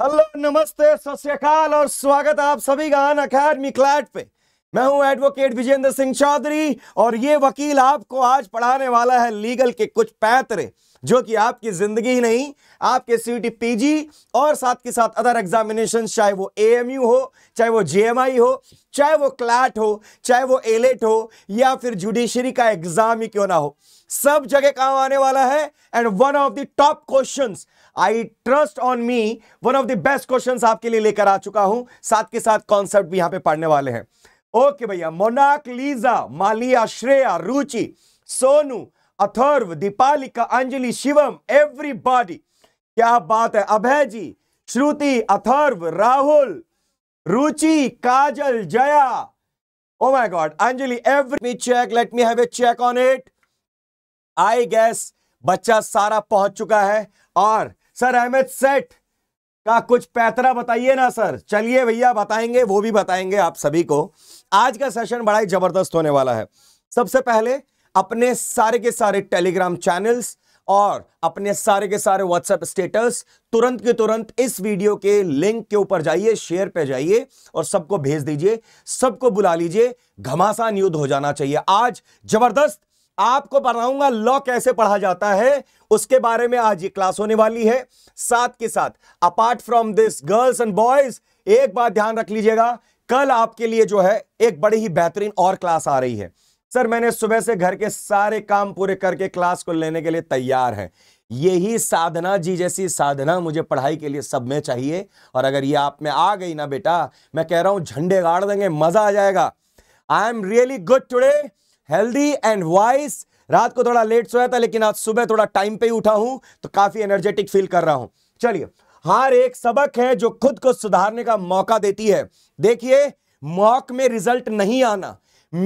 Hello नमस्ते सत्यकाल और स्वागत आप सभी का अन अकेडमी क्लैट पे मैं हूं एडवोकेट विजेंद्र सिंह चौधरी और ये वकील आपको आज पढ़ाने वाला है लीगल के कुछ पैतरे जो कि आपकी जिंदगी ही नहीं आपके सी पीजी और साथ के साथ अदर एग्जामिनेशन चाहे वो एएमयू हो चाहे वो जेएमआई हो चाहे वो क्लैट हो चाहे वो एलेट e हो या फिर जुडिशरी का एग्जाम ही क्यों ना हो सब जगह काम आने वाला है and one of the top questions I trust on me one of the best question आपके लिए लेकर आ चुका हूं साथ के साथ कॉन्सेप्ट भी यहां पे पढ़ने वाले हैं ओके भैया मोनाक लीजा मालिया श्रेया रुचि सोनू अथर्व दीपालिका अंजलि शिवम एवरीबॉडी क्या बात है Abhay ji Shruti Atharva Rahul Ruchi Kajal Jaya oh my God Anjali every me check let me have a check on it I i बच्चा सारा पहुंच चुका है और सर अहमद सेठ का कुछ पैतरा बताइए ना सर चलिए भैया बताएंगे वो भी बताएंगे आप सभी को आज का सेशन बड़ा ही जबरदस्त होने वाला है सबसे पहले अपने सारे के सारे टेलीग्राम चैनल्स और अपने सारे के सारे व्हाट्सएप स्टेटस तुरंत के तुरंत इस वीडियो के लिंक के ऊपर जाइए शेयर पे जाइए और सबको भेज दीजिए सबको बुला लीजिए घमासान युद्ध हो जाना चाहिए आज जबरदस्त आपको बताऊंगा लॉ कैसे पढ़ा जाता है उसके बारे में आज ये क्लास होने वाली है साथ के साथ apart from this girls and boys एक बात ध्यान रख लीजिएगा कल आपके लिए जो है एक बड़ी ही बेहतरीन और क्लास आ रही है सर मैंने सुबह से घर के सारे काम पूरे करके क्लास को लेने के लिए तैयार है यही साधना जी जैसी साधना मुझे पढ़ाई के लिए सब में चाहिए और अगर ये आप में आ गई ना बेटा मैं कह रहा हूं झंडे गाड़ देंगे मजा आ जाएगा I am really good today healthy and wise रात को थोड़ा लेट सोया था लेकिन आज सुबह थोड़ा टाइम पे ही उठा हूं तो काफी एनर्जेटिक फील कर रहा हूं चलिए हार एक सबक है जो खुद को सुधारने का मौका देती है देखिए मॉक में रिजल्ट नहीं आना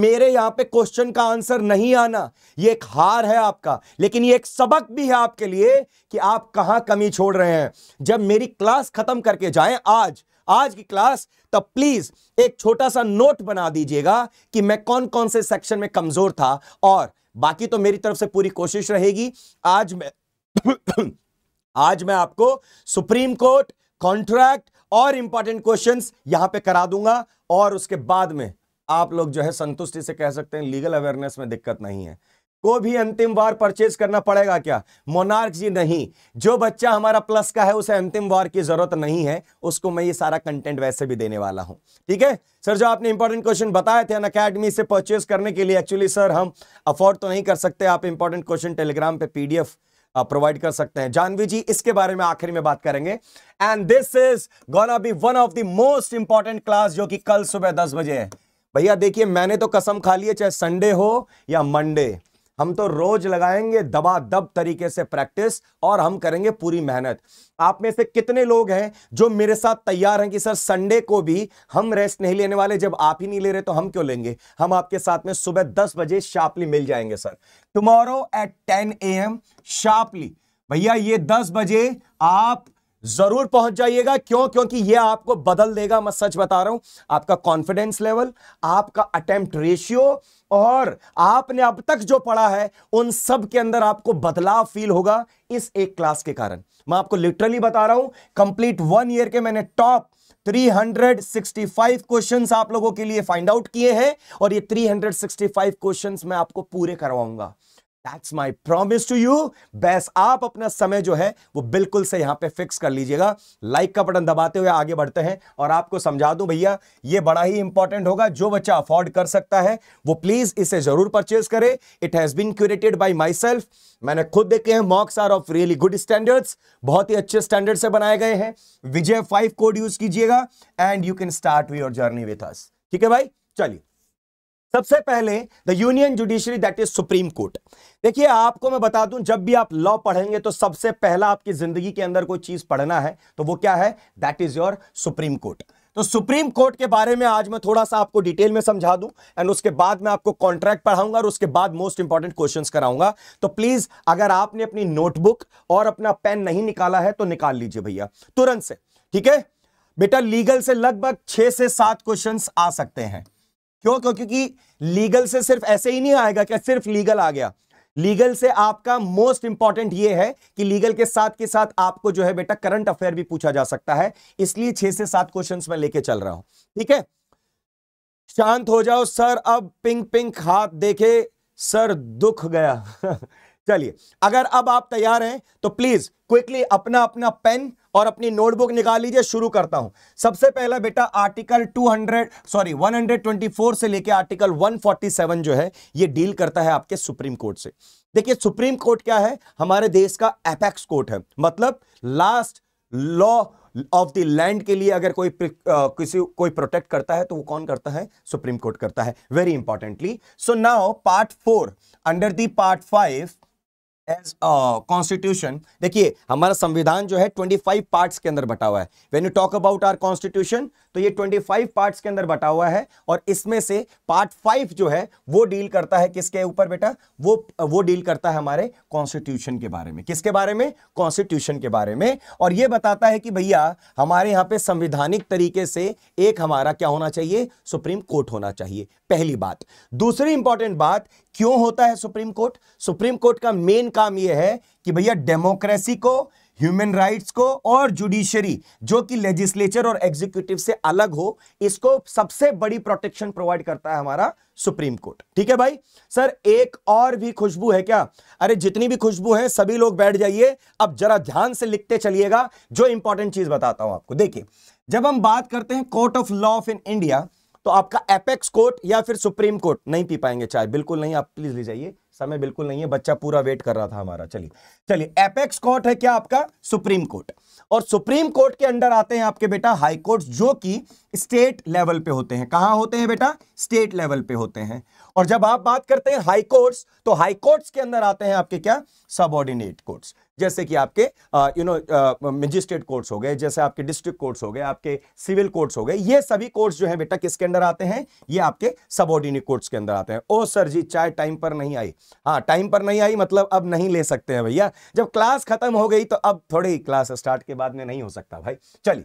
मेरे यहां पे क्वेश्चन का आंसर नहीं आना ये एक हार है आपका लेकिन ये एक सबक भी है आपके लिए कि आप कहां कमी छोड़ रहे हैं जब मेरी क्लास खत्म करके जाएं आज आज की क्लास तब प्लीज एक छोटा सा नोट बना दीजिएगा कि मैं कौन कौन से सेक्शन में कमजोर था और बाकी तो मेरी तरफ से पूरी कोशिश रहेगी आज मैं आज मैं आपको सुप्रीम कोर्ट कॉन्ट्रैक्ट और इंपॉर्टेंट क्वेश्चंस यहां पे करा दूंगा और उसके बाद में आप लोग जो है संतुष्टि से कह सकते हैं लीगल अवेयरनेस में दिक्कत नहीं है को भी अंतिम बार परचेज करना पड़ेगा क्या मोनार्क जी नहीं जो बच्चा हमारा प्लस का है उसे अंतिम बार की जरूरत नहीं है उसको मैं ये सारा कंटेंट वैसे भी देने वाला हूं ठीक है सर जो आपने इंपॉर्टेंट क्वेश्चन बताए थे अन अकेडमी से परचेज करने के लिए एक्चुअली सर हम अफोर्ड तो नहीं कर सकते आप इंपॉर्टेंट क्वेश्चन टेलीग्राम पर पीडीएफ प्रोवाइड कर सकते हैं जानवी जी इसके बारे में आखिर में बात करेंगे and this is gonna be one of the most important class जो कि कल सुबह दस बजे है भैया देखिए मैंने तो कसम खा ली है चाहे संडे हो या मंडे हम तो रोज लगाएंगे दबा दब तरीके से प्रैक्टिस और हम करेंगे पूरी मेहनत आप में से कितने लोग हैं जो मेरे साथ तैयार हैं कि सर संडे को भी हम रेस्ट नहीं लेने वाले जब आप ही नहीं ले रहे तो हम क्यों लेंगे हम आपके साथ में सुबह दस बजे शार्पली मिल जाएंगे sir tomorrow at ten A M sharply भैया ये दस बजे आप जरूर पहुंच जाइएगा क्यों क्योंकि यह आपको बदल देगा मैं सच बता रहा हूं आपका कॉन्फिडेंस लेवल आपका अटेम्प्ट रेशियो और आपने अब तक जो पढ़ा है उन सब के अंदर आपको बदलाव फील होगा इस एक क्लास के कारण मैं आपको लिटरली बता रहा हूं कंप्लीट वन ईयर के मैंने टॉप 365 क्वेश्चंस आप लोगों के लिए फाइंड आउट किए हैं और ये 365 क्वेश्चंस मैं आपको पूरे करवाऊंगा that's my promise to you बैस आप अपना समय जो है वो बिल्कुल से यहां पे फिक्स कर लीजिएगा लाइक का बटन दबाते हुए आगे बढ़ते हैं और आपको समझा दूं भैया ये बड़ा ही इंपॉर्टेंट होगा जो बच्चा अफोर्ड कर सकता है वो प्लीज इसे जरूर परचेज करे it has been curated by myself मैंने खुद देखे हैं mocks are of really good standards बहुत ही अच्छे स्टैंडर्ड से बनाए गए हैं विजय फाइव कोड यूज कीजिएगा and you can start your journey with us ठीक है भाई चलिए सबसे पहले the union judiciary that is Supreme Court देखिए आपको मैं बता दूं जब भी आप लॉ पढ़ेंगे तो सबसे पहला आपकी जिंदगी के अंदर कोई चीज पढ़ना है तो वो क्या है that is your Supreme Court तो सुप्रीम कोर्ट के बारे में आज मैं थोड़ा सा आपको डिटेल में समझा दूं एंड उसके बाद मैं आपको कॉन्ट्रैक्ट पढ़ाऊंगा और उसके बाद मोस्ट इंपॉर्टेंट क्वेश्चंस कराऊंगा तो प्लीज अगर आपने अपनी नोटबुक और अपना पेन नहीं निकाला है तो निकाल लीजिए भैया तुरंत से ठीक है बेटा लीगल से लगभग छह से सात क्वेश्चन आ सकते हैं क्यों क्योंकि लीगल से सिर्फ ऐसे ही नहीं आएगा क्या सिर्फ लीगल आ गया लीगल से आपका मोस्ट इंपॉर्टेंट ये है कि लीगल के साथ के साथ आपको जो है बेटा करंट अफेयर भी पूछा जा सकता है इसलिए छह से सात क्वेश्चन में लेके चल रहा हूं ठीक है शांत हो जाओ सर अब पिंक पिंक हाथ देखे सर दुख गया चलिए अगर अब आप तैयार हैं तो प्लीज क्विकली अपना अपना पेन और अपनी नोटबुक निकाल लीजिए शुरू करता हूं सबसे पहला बेटा आर्टिकल 200 सॉरी 124 से लेके आर्टिकल 147 जो है ये डील करता है आपके सुप्रीम कोर्ट से देखिए सुप्रीम कोर्ट क्या है हमारे देश का एपेक्स कोर्ट है मतलब last law of the land के लिए अगर कोई आ, किसी कोई प्रोटेक्ट करता है तो वो कौन करता है सुप्रीम कोर्ट करता है very importantly so now part four under the part five as constitution देखिए हमारा संविधान जो है 25 पार्ट्स के अंदर बटा हुआ है when you talk about our constitution तो ये 25 पार्ट्स के अंदर बटा हुआ है और इसमें से पार्ट फाइव जो है वो डील करता है किसके ऊपर बेटा वो वो डील करता है हमारे कॉन्स्टिट्यूशन के बारे में किसके बारे में कॉन्स्टिट्यूशन के बारे में और ये बताता है कि भैया हमारे यहाँ पे संविधानिक तरीके से एक हमारा क्या होना चाहिए सुप्रीम कोर्ट होना चाहिए पहली बात दूसरी इंपॉर्टेंट बात क्यों होता है सुप्रीम कोर्ट सुप्रीम कोर्ट का मेन काम यह है कि भैया डेमोक्रेसी को ह्यूमन राइट्स को और जुडिशरी जो कि लेजिस्लेचर और एग्जीक्यूटिव से अलग हो इसको सबसे बड़ी प्रोटेक्शन प्रोवाइड करता है हमारा सुप्रीम कोर्ट ठीक है भाई सर एक और भी खुशबू है क्या अरे जितनी भी खुशबू है सभी लोग बैठ जाइए अब जरा ध्यान से लिखते चलिएगा जो इंपॉर्टेंट चीज बताता हूं आपको देखिए जब हम बात करते हैं court of law of in India तो आपका एपेक्स कोर्ट या फिर सुप्रीम कोर्ट नहीं पी पाएंगे चाय बिल्कुल नहीं आप प्लीज ले जाइए समय बिल्कुल नहीं है बच्चा पूरा वेट कर रहा था हमारा चलिए चलिए एपेक्स कोर्ट है क्या आपका सुप्रीम कोर्ट और सुप्रीम कोर्ट के अंडर आते हैं आपके बेटा हाई कोर्ट जो कि स्टेट लेवल पे होते हैं कहां होते हैं बेटा स्टेट लेवल पे होते हैं और जब आप बात करते हैं हाई कोर्ट्स तो हाई कोर्ट्स के अंदर आते हैं आपके क्या सबऑर्डिनेट कोर्ट्स जैसे कि आपके यू नो मजिस्ट्रेट कोर्ट्स हो गए जैसे आपके डिस्ट्रिक्ट कोर्ट्स हो गए आपके सिविल कोर्ट्स हो गए ये सभी कोर्ट्स जो है बेटा किसके अंदर आते हैं ये आपके सबॉर्डिनेट कोर्ट्स के अंदर आते हैं ओ सर जी चाय टाइम पर नहीं आई हाँ टाइम पर नहीं आई मतलब अब नहीं ले सकते हैं भैया जब क्लास खत्म हो गई तो अब थोड़ी क्लास स्टार्ट के बाद में नहीं हो सकता भाई चलिए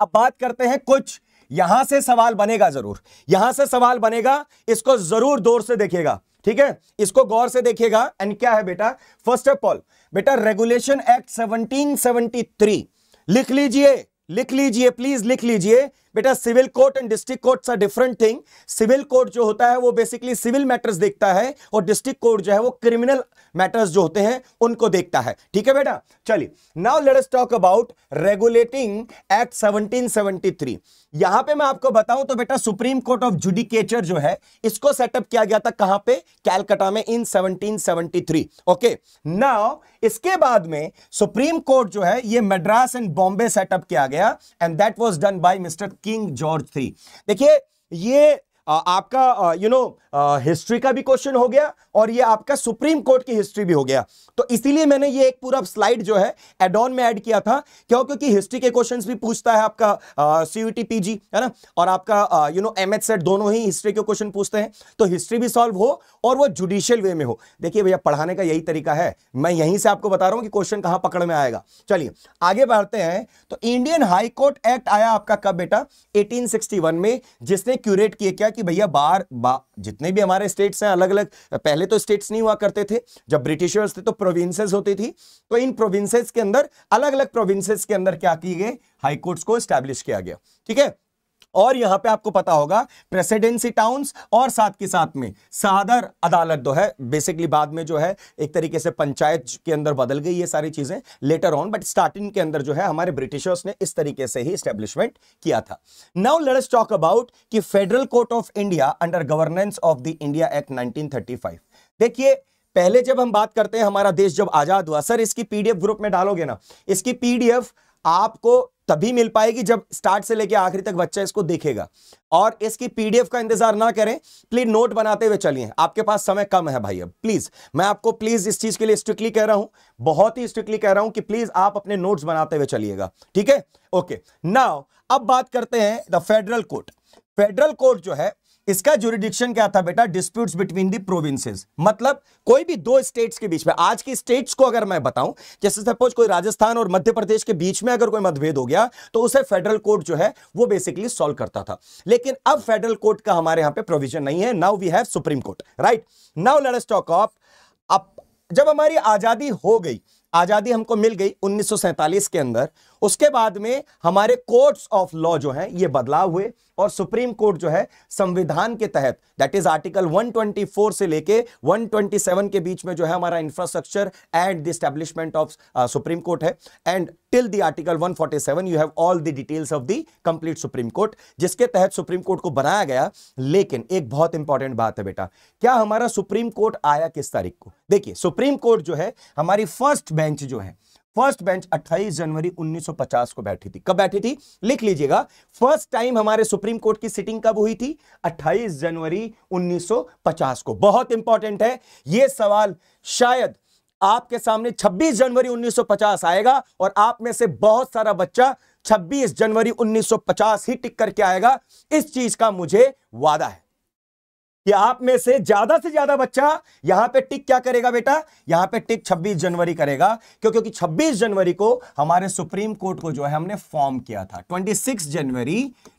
अब बात करते हैं कुछ यहां से सवाल बनेगा जरूर यहां से सवाल बनेगा इसको जरूर दौर से देखेगा ठीक है इसको गौर से देखिएगा एंड क्या है बेटा फर्स्ट ऑफ ऑल बेटा रेगुलेशन एक्ट 1773 लिख लीजिए लिख लीजिए प्लीज लिख लीजिए बेटा civil court and district courts are different thing civil court जो होता है वो बेसिकली सिविल मैटर्स देखता है और डिस्ट्रिक्ट कोर्ट जो है वो क्रिमिनल मैटर्स जो होते हैं उनको देखता है ठीक है बेटा चलिए now let us talk about regulating act 1773 यहां पे मैं आपको बताऊं तो बेटा सुप्रीम कोर्ट ऑफ जुडिकेचर जो है इसको सेटअप किया गया था कहां पे कैलकटा में इन 1773 ओके नाउ इसके बाद में सुप्रीम कोर्ट जो है ये मद्रास एंड बॉम्बे सेटअप किया गया and that was done by mister King George three देखिए ये आपका यू नो हिस्ट्री का भी क्वेश्चन हो गया और ये आपका सुप्रीम कोर्ट की हिस्ट्री भी हो गया तो इसीलिए मैंने ये एक पूरा स्लाइड जो है एडॉन में ऐड किया था क्यों क्योंकि हिस्ट्री के क्वेश्चन भी पूछता है आपका सी यू है ना और आपका यू नो एम सेट दोनों ही हिस्ट्री के क्वेश्चन पूछते हैं तो हिस्ट्री भी सॉल्व हो और वो जुडिशियल वे में हो देखिए भैया पढ़ाने का यही तरीका है मैं यहीं से आपको बता रहा हूँ कि क्वेश्चन कहाँ पकड़ में आएगा चलिए आगे बढ़ते हैं तो इंडियन हाईकोर्ट एक्ट आया आपका कब बेटा एटीन में जिसने क्यूरेट किया क्या कि भैया बाहर बा, जितने भी हमारे स्टेट्स हैं अलग अलग पहले तो स्टेट्स नहीं हुआ करते थे जब ब्रिटिशर्स थे तो प्रोविंसेस होती थी तो इन प्रोविंसेस के अंदर अलग अलग प्रोविंसेस के अंदर क्या किए गए हाईकोर्ट्स को स्टैब्लिश किया गया ठीक है और यहां पे आपको पता होगा प्रेसिडेंसी टाउन्स और साथ के साथ में सादर अदालत जो है बेसिकली बाद में जो है एक तरीके से पंचायत के अंदर बदल गई ये सारी चीजें लेटर ऑन बट स्टार्टिंग के अंदर जो है हमारे ब्रिटिशर्स ने इस तरीके से ही स्टेब्लिशमेंट किया था नाउ लेट्स टॉक अबाउट कि federal court of India under governance of the India act nineteen देखिए पहले जब हम बात करते हैं हमारा देश जब आजाद हुआ सर इसकी पीडीएफ ग्रुप में डालोगे ना इसकी पीडीएफ आपको तभी मिल पाएगी जब स्टार्ट से लेकर आखिरी तक बच्चा इसको देखेगा और इसकी पीडीएफ का इंतजार ना करें प्लीज नोट बनाते हुए चलिए आपके पास समय कम है भाई अब प्लीज मैं आपको प्लीज इस चीज के लिए स्ट्रिक्टली कह रहा हूं बहुत ही स्ट्रिक्टली कह रहा हूं कि प्लीज आप अपने नोट्स बनाते हुए चलिएगा ठीक है ओके नाउ अब बात करते हैं the federal court federal court जो है इसका जुरिडिक्शन क्या था बेटा डिस्प्यूट्स बिटवीन दी प्रोविंसेस मतलब कोई भी दो स्टेट्स के बीच में आज की स्टेट्स को अगर मैं बताऊं जैसे सपोज कोई राजस्थान और मध्य प्रदेश के बीच में अगर कोई मतभेद हो गया तो उसे फेडरल कोर्ट जो है वो बेसिकली सॉल्व करता था लेकिन अब फेडरल कोर्ट का हमारे यहां पर प्रोविजन नहीं है now we have Supreme Court right now let us talk of जब हमारी आजादी हो गई आजादी हमको मिल गई 1947 के अंदर उसके बाद में हमारे कोर्ट्स ऑफ लॉ जो हैं ये बदलाव हुए और सुप्रीम कोर्ट जो है संविधान के तहत दैट इज आर्टिकल 124 से लेके 127 के बीच में जो है हमारा infrastructure and the establishment of supreme Court है and till the article 147 you have all the details of the complete Supreme Court जिसके तहत सुप्रीम कोर्ट को बनाया गया लेकिन एक बहुत इंपॉर्टेंट बात है बेटा क्या हमारा सुप्रीम कोर्ट आया किस तारीख को देखिए सुप्रीम कोर्ट जो है हमारी फर्स्ट बेंच जो है फर्स्ट बेंच 28 जनवरी 1950 को बैठी थी कब बैठी थी लिख लीजिएगा फर्स्ट टाइम हमारे सुप्रीम कोर्ट की सिटिंग कब हुई थी 28 जनवरी 1950 को बहुत इंपॉर्टेंट है यह सवाल शायद आपके सामने 26 जनवरी 1950 आएगा और आप में से बहुत सारा बच्चा 26 जनवरी 1950 ही टिक करके आएगा इस चीज का मुझे वादा है कि आप में से ज्यादा से ज्यादा बच्चा यहां पे टिक क्या करेगा बेटा यहां पे टिक 26 जनवरी करेगा क्यों क्योंकि 26 जनवरी को हमारे सुप्रीम कोर्ट को जो है हमने फॉर्म किया था 26 जनवरी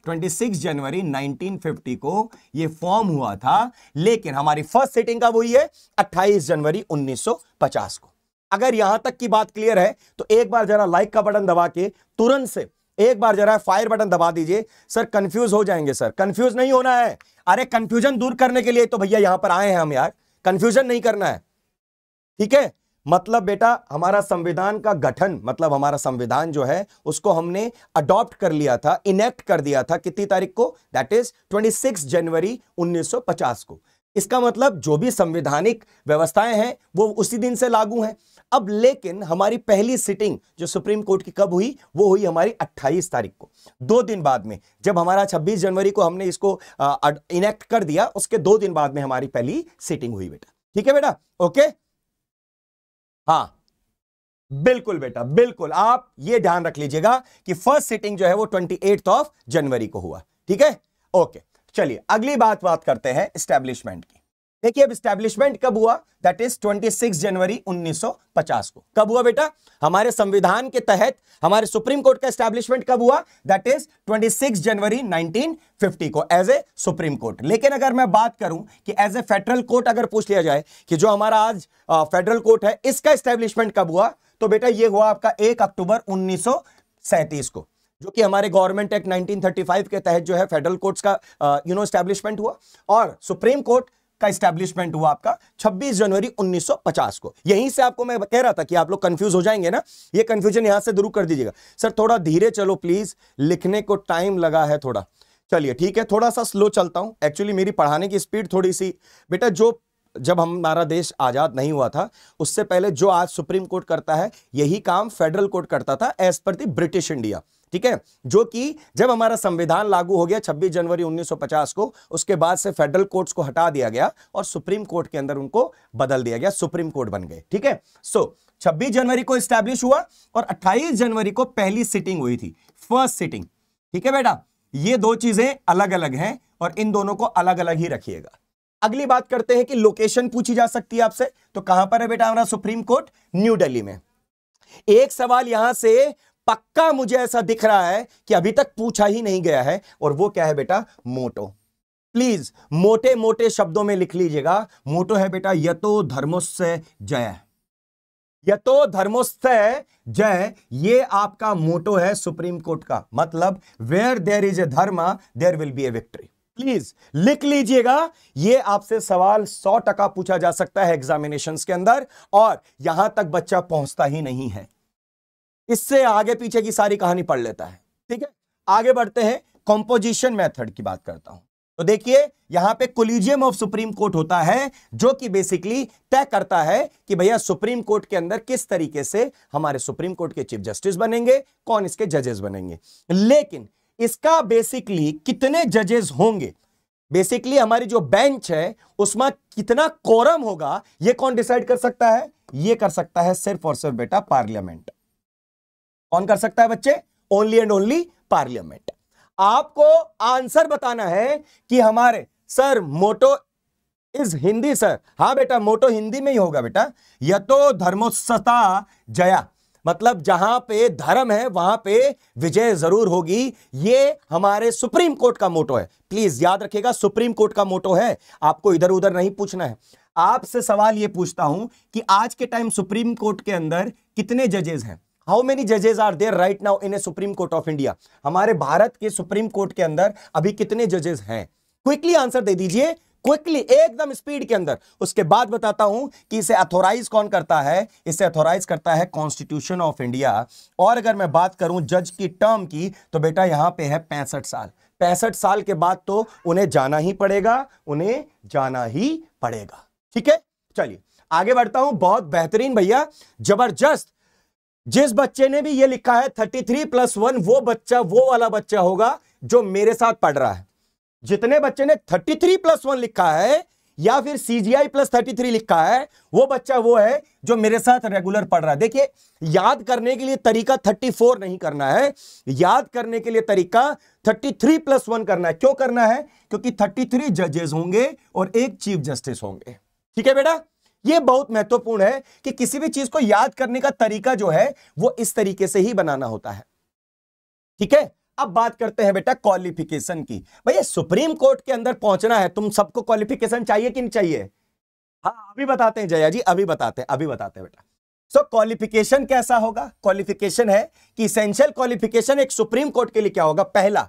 26 जनवरी 1950 को ये फॉर्म हुआ था लेकिन हमारी फर्स्ट सेटिंग का वही है अट्ठाईस जनवरी उन्नीस को अगर यहां तक की बात क्लियर है तो एक बार जरा लाइक का बटन दबा के तुरंत से एक बार जरा फायर बटन दबा दीजिए सर कंफ्यूज हो जाएंगे सर कंफ्यूज नहीं होना है अरे कंफ्यूजन दूर करने के लिए तो भैया यहां पर आए हैं हम यार कंफ्यूजन नहीं करना है ठीक है मतलब बेटा हमारा संविधान का गठन मतलब हमारा संविधान जो है उसको हमने अडॉप्ट कर लिया था इनेक्ट कर दिया था कितनी तारीख को दैट इज 26 जनवरी 1950 को इसका मतलब जो भी संविधानिक व्यवस्थाएं हैं वो उसी दिन से लागू हैं अब लेकिन हमारी पहली सिटिंग जो सुप्रीम कोर्ट की कब हुई वो हुई हमारी 28 तारीख को दो दिन बाद में जब हमारा 26 जनवरी को हमने इसको इनेक्ट कर दिया उसके दो दिन बाद में हमारी पहली सिटिंग हुई बेटा ठीक है बेटा ओके हाँ बिल्कुल बेटा बिल्कुल आप ये ध्यान रख लीजिएगा कि फर्स्ट सिटिंग जो है वो ट्वेंटी ऑफ जनवरी को हुआ ठीक है ओके चलिए अगली बात बात करते हैं स्टैब्लिशमेंट की देखिए अब स्टैब्लिशमेंट कब हुआ दैट इज 26 जनवरी 1950 को कब हुआ बेटा हमारे संविधान के तहत हमारे सुप्रीम कोर्ट का स्टैब्लिशमेंट कब हुआ दैट इज 26 जनवरी 1950 को एज ए सुप्रीम कोर्ट लेकिन अगर मैं बात करूं कि एज ए फेडरल कोर्ट अगर पूछ लिया जाए कि जो हमारा आज फेडरल कोर्ट है इसका स्टैब्लिशमेंट कब हुआ तो बेटा ये हुआ आपका एक अक्टूबर उन्नीस को जो कि हमारे गवर्नमेंट एक्ट 1935 के तहत जो है फेडरल कोर्ट्स का यू नो स्टैब्लिशमेंट हुआ और सुप्रीम कोर्ट का स्टैब्लिशमेंट हुआ आपका 26 जनवरी 1950 को यहीं से आपको मैं कह रहा था कि आप लोग कंफ्यूज हो जाएंगे ना ये कंफ्यूजन यहां से दूर कर दीजिएगा सर थोड़ा धीरे चलो प्लीज लिखने को टाइम लगा है थोड़ा चलिए ठीक है थोड़ा सा स्लो चलता हूं एक्चुअली मेरी पढ़ाने की स्पीड थोड़ी सी बेटा जो जब हमारा देश आज़ाद नहीं हुआ था उससे पहले जो आज सुप्रीम कोर्ट करता है यही काम फेडरल कोर्ट करता था as per the British India ठीक है जो कि जब हमारा संविधान लागू हो गया 26 जनवरी 1950 को उसके बाद से फेडरल कोर्ट्स को हटा दिया गया और सुप्रीम कोर्ट के अंदर उनको बदल दिया गया सुप्रीम कोर्ट बन गए ठीक है सो छब्बीस जनवरी को स्टैब्लिश हुआ और अट्ठाईस जनवरी को पहली सिटिंग हुई थी फर्स्ट सिटिंग ठीक है बेटा ये दो चीजें अलग अलग हैं और इन दोनों को अलग अलग ही रखिएगा अगली बात करते हैं कि लोकेशन पूछी जा सकती है आपसे तो कहां पर है बेटा हमारा सुप्रीम कोर्ट न्यू दिल्ली में एक सवाल यहां से पक्का मुझे ऐसा दिख रहा है कि अभी तक पूछा ही नहीं गया है और वो क्या है बेटा मोटो प्लीज मोटे मोटे शब्दों में लिख लीजिएगा मोटो है बेटा यतो धर्मोस्त जय यतो धर्मोस्त जय ये आपका मोटो है सुप्रीम कोर्ट का मतलब where there is a dharma there will be a victory please लिख लीजिएगा ये आपसे सवाल सौ टका पूछा जा सकता है एग्जामिनेशन के अंदर और यहां तक बच्चा पहुंचता ही नहीं है इससे आगे पीछे की सारी कहानी पढ़ लेता है ठीक है आगे बढ़ते हैं कॉम्पोजिशन मेथड की बात करता हूं तो देखिए यहां पे कोलिजियम ऑफ सुप्रीम कोर्ट होता है जो कि बेसिकली तय करता है कि भैया सुप्रीम कोर्ट के अंदर किस तरीके से हमारे सुप्रीम कोर्ट के चीफ जस्टिस बनेंगे कौन इसके जजेस बनेंगे लेकिन इसका बेसिकली कितने जजेस होंगे बेसिकली हमारी जो बेंच है उसमें कितना कोरम होगा यह कौन डिसाइड कर सकता है यह कर सकता है सिर्फ और सिर्फ बेटा पार्लियामेंट कौन कर सकता है बच्चे ओनली एंड ओनली पार्लियामेंट आपको आंसर बताना है कि हमारे sir motto is Hindi sir हाँ बेटा मोटो हिंदी में ही होगा बेटा तो धर्मोत्सता जया मतलब जहां पे धर्म है वहां पे विजय जरूर होगी ये हमारे सुप्रीम कोर्ट का मोटो है प्लीज याद रखिएगा सुप्रीम कोर्ट का मोटो है आपको इधर उधर नहीं पूछना है आपसे सवाल ये पूछता हूं कि आज के टाइम सुप्रीम कोर्ट के अंदर कितने जजेज हैं हाउ मेनी जजेज are there right now in a Supreme Court of India हमारे भारत के सुप्रीम कोर्ट के अंदर अभी कितने जजेस हैं क्विकली आंसर दे दीजिए क्विकली एकदम स्पीड के अंदर उसके बाद बताता हूं कि इसे अथोराइज कौन करता है इसे अथोराइज करता है कॉन्स्टिट्यूशन ऑफ इंडिया और अगर मैं बात करूं जज की टर्म की तो बेटा यहां पे है पैंसठ साल पैंसठ साल के बाद तो उन्हें जाना ही पड़ेगा उन्हें जाना ही पड़ेगा ठीक है चलिए आगे बढ़ता हूं बहुत बेहतरीन भैया जबरदस्त जिस बच्चे ने भी ये लिखा है थर्टी थ्री प्लस वन वो बच्चा वो वाला बच्चा होगा जो मेरे साथ पढ़ रहा है जितने बच्चे ने थर्टी थ्री प्लस वन लिखा है या फिर C G I plus thirty three लिखा है वो बच्चा वो है जो मेरे साथ रेगुलर पढ़ रहा है देखिए याद करने के लिए तरीका थर्टी फोर नहीं करना है याद करने के लिए तरीका थर्टी थ्री प्लस वन करना है क्यों करना है क्योंकि थर्टी थ्री जजेस होंगे और एक चीफ जस्टिस होंगे ठीक है बेटा यह बहुत महत्वपूर्ण है कि किसी भी चीज को याद करने का तरीका जो है वो इस तरीके से ही बनाना होता है ठीक है अब बात करते हैं बेटा क्वालिफिकेशन की भैया सुप्रीम कोर्ट के अंदर पहुंचना है तुम सबको क्वालिफिकेशन चाहिए कि नहीं चाहिए हाँ अभी बताते हैं जया जी अभी बताते हैं अभी बताते हैं बेटा सो so, क्वालिफिकेशन कैसा होगा क्वालिफिकेशन है कि इसेंशियल क्वालिफिकेशन एक सुप्रीम कोर्ट के लिए क्या होगा पहला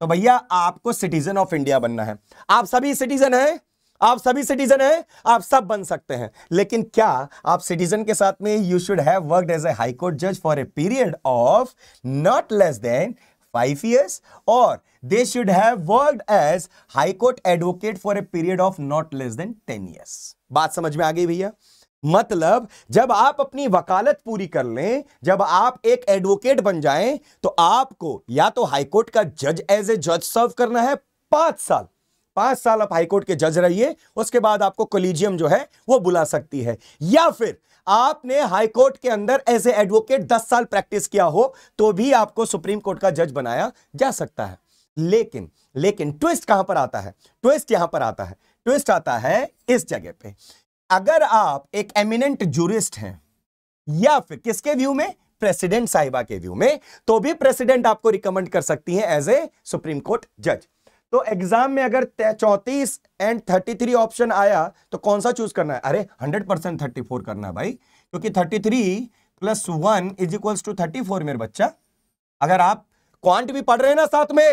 तो भैया आपको सिटीजन ऑफ इंडिया बनना है आप सभी सिटीजन हैं आप सभी सिटीजन हैं आप सब बन सकते हैं लेकिन क्या आप सिटीजन के साथ में you should have worked as a high court जज for a period of not less than five years और they should have worked as high court advocate for a period of not less than ten years बात समझ में आ गई भैया मतलब जब आप अपनी वकालत पूरी कर लें जब आप एक एडवोकेट बन जाएं तो आपको या तो हाईकोर्ट का जज एज ए जज सर्व करना है पांच साल पांच साल आप हाईकोर्ट के जज रहिए उसके बाद आपको कोलिजियम जो है वो बुला सकती है या फिर आपने हाईकोर्ट के अंदर एज ए एडवोकेट दस साल प्रैक्टिस किया हो तो भी आपको सुप्रीम कोर्ट का जज बनाया जा सकता है लेकिन लेकिन ट्विस्ट कहां पर आता है ट्विस्ट यहां पर आता है ट्विस्ट आता है इस जगह पे अगर आप एक एमिनेंट जूरिस्ट हैं या फिर किसके व्यू में प्रेसिडेंट साहिबा के व्यू में तो भी प्रेसिडेंट आपको रिकमेंड कर सकती है एज ए सुप्रीम कोर्ट जज तो एग्जाम में अगर चौतीस एंड थर्टी थ्री ऑप्शन आया तो कौन सा चूज करना है अरे हंड्रेड परसेंट थर्टी फोर करना है भाई क्योंकि thirty three plus one is equals to thirty four मेरे बच्चा अगर आप क्वांट भी पढ़ रहे हैं ना साथ में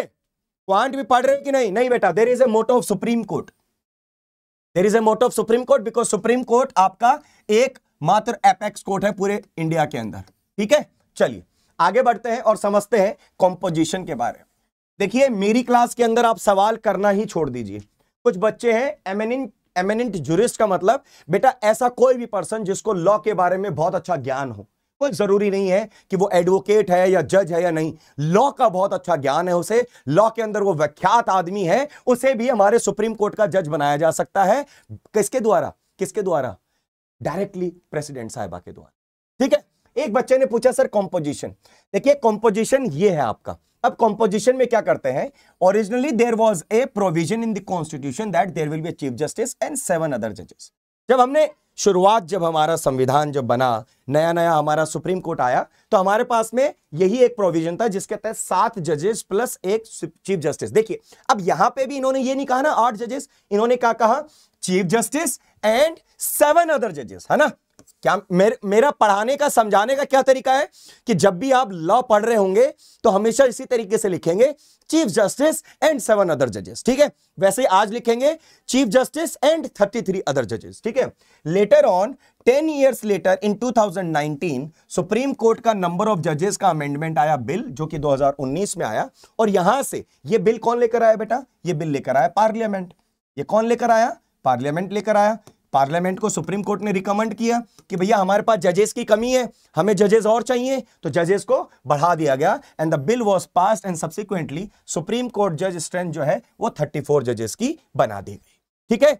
क्वांट भी पढ़ रहे हो कि नहीं नहीं बेटा there is a motto of supreme Court there is a motto of supreme Court because Supreme Court आपका एक मात्र एपेक्स कोर्ट है पूरे इंडिया के अंदर ठीक है चलिए आगे बढ़ते हैं और समझते हैं कॉम्पोजिशन के बारे में देखिए मेरी क्लास के अंदर आप सवाल करना ही छोड़ दीजिए कुछ बच्चे हैं एमिनेंट एमिनेंट जुरिस्ट का मतलब बेटा ऐसा कोई भी पर्सन जिसको लॉ के बारे में बहुत अच्छा ज्ञान हो कोई जरूरी नहीं है कि वो एडवोकेट है या जज है या नहीं लॉ का बहुत अच्छा ज्ञान है उसे लॉ के अंदर वो विख्यात आदमी है उसे भी हमारे सुप्रीम कोर्ट का जज बनाया जा सकता है किसके द्वारा किसके द्वारा डायरेक्टली प्रेसिडेंट साहिबा के द्वारा ठीक है एक बच्चे ने पूछा सर कॉम्पोजिशन देखिए कॉम्पोजिशन ये है आपका अब कॉम्पोजिशन में क्या करते हैं originally there was a provision in the that there will be chief justice and seven other जजेस जब हमने शुरुआत जब हमारा संविधान जब बना नया नया हमारा सुप्रीम कोर्ट आया तो हमारे पास में यही एक प्रोविजन था जिसके तहत सात जजेस प्लस एक चीफ जस्टिस देखिए अब यहां पे भी इन्होंने ये नहीं कहा ना आठ जजेस इन्होंने क्या कहा chief justice and seven other जजेस है ना क्या मेर, मेरा पढ़ाने का समझाने का क्या तरीका है कि जब भी आप लॉ पढ़ रहे होंगे तो हमेशा इसी तरीके से लिखेंगे chief justice and seven other जजेस ठीक है वैसे आज लिखेंगे chief justice and thirty three other जजेस ठीक है later on ten years later in 2019 Supreme court का नंबर ऑफ जजेस का अमेंडमेंट आया बिल जो कि 2019 में आया और यहां से ये बिल कौन लेकर आया बेटा ये बिल लेकर आया पार्लियामेंट ये कौन लेकर आया पार्लियामेंट लेकर आया पार्लियामेंट को सुप्रीम कोर्ट ने रिकमेंड किया कि भैया हमारे पास जजेस की कमी है हमें जजेस और चाहिए तो जजेस को बढ़ा दिया गया and the bill was pass and subsequently Supreme Court जज स्ट्रेंथ जो है वो थर्टी फोर जजेस की बना दी गई ठीक है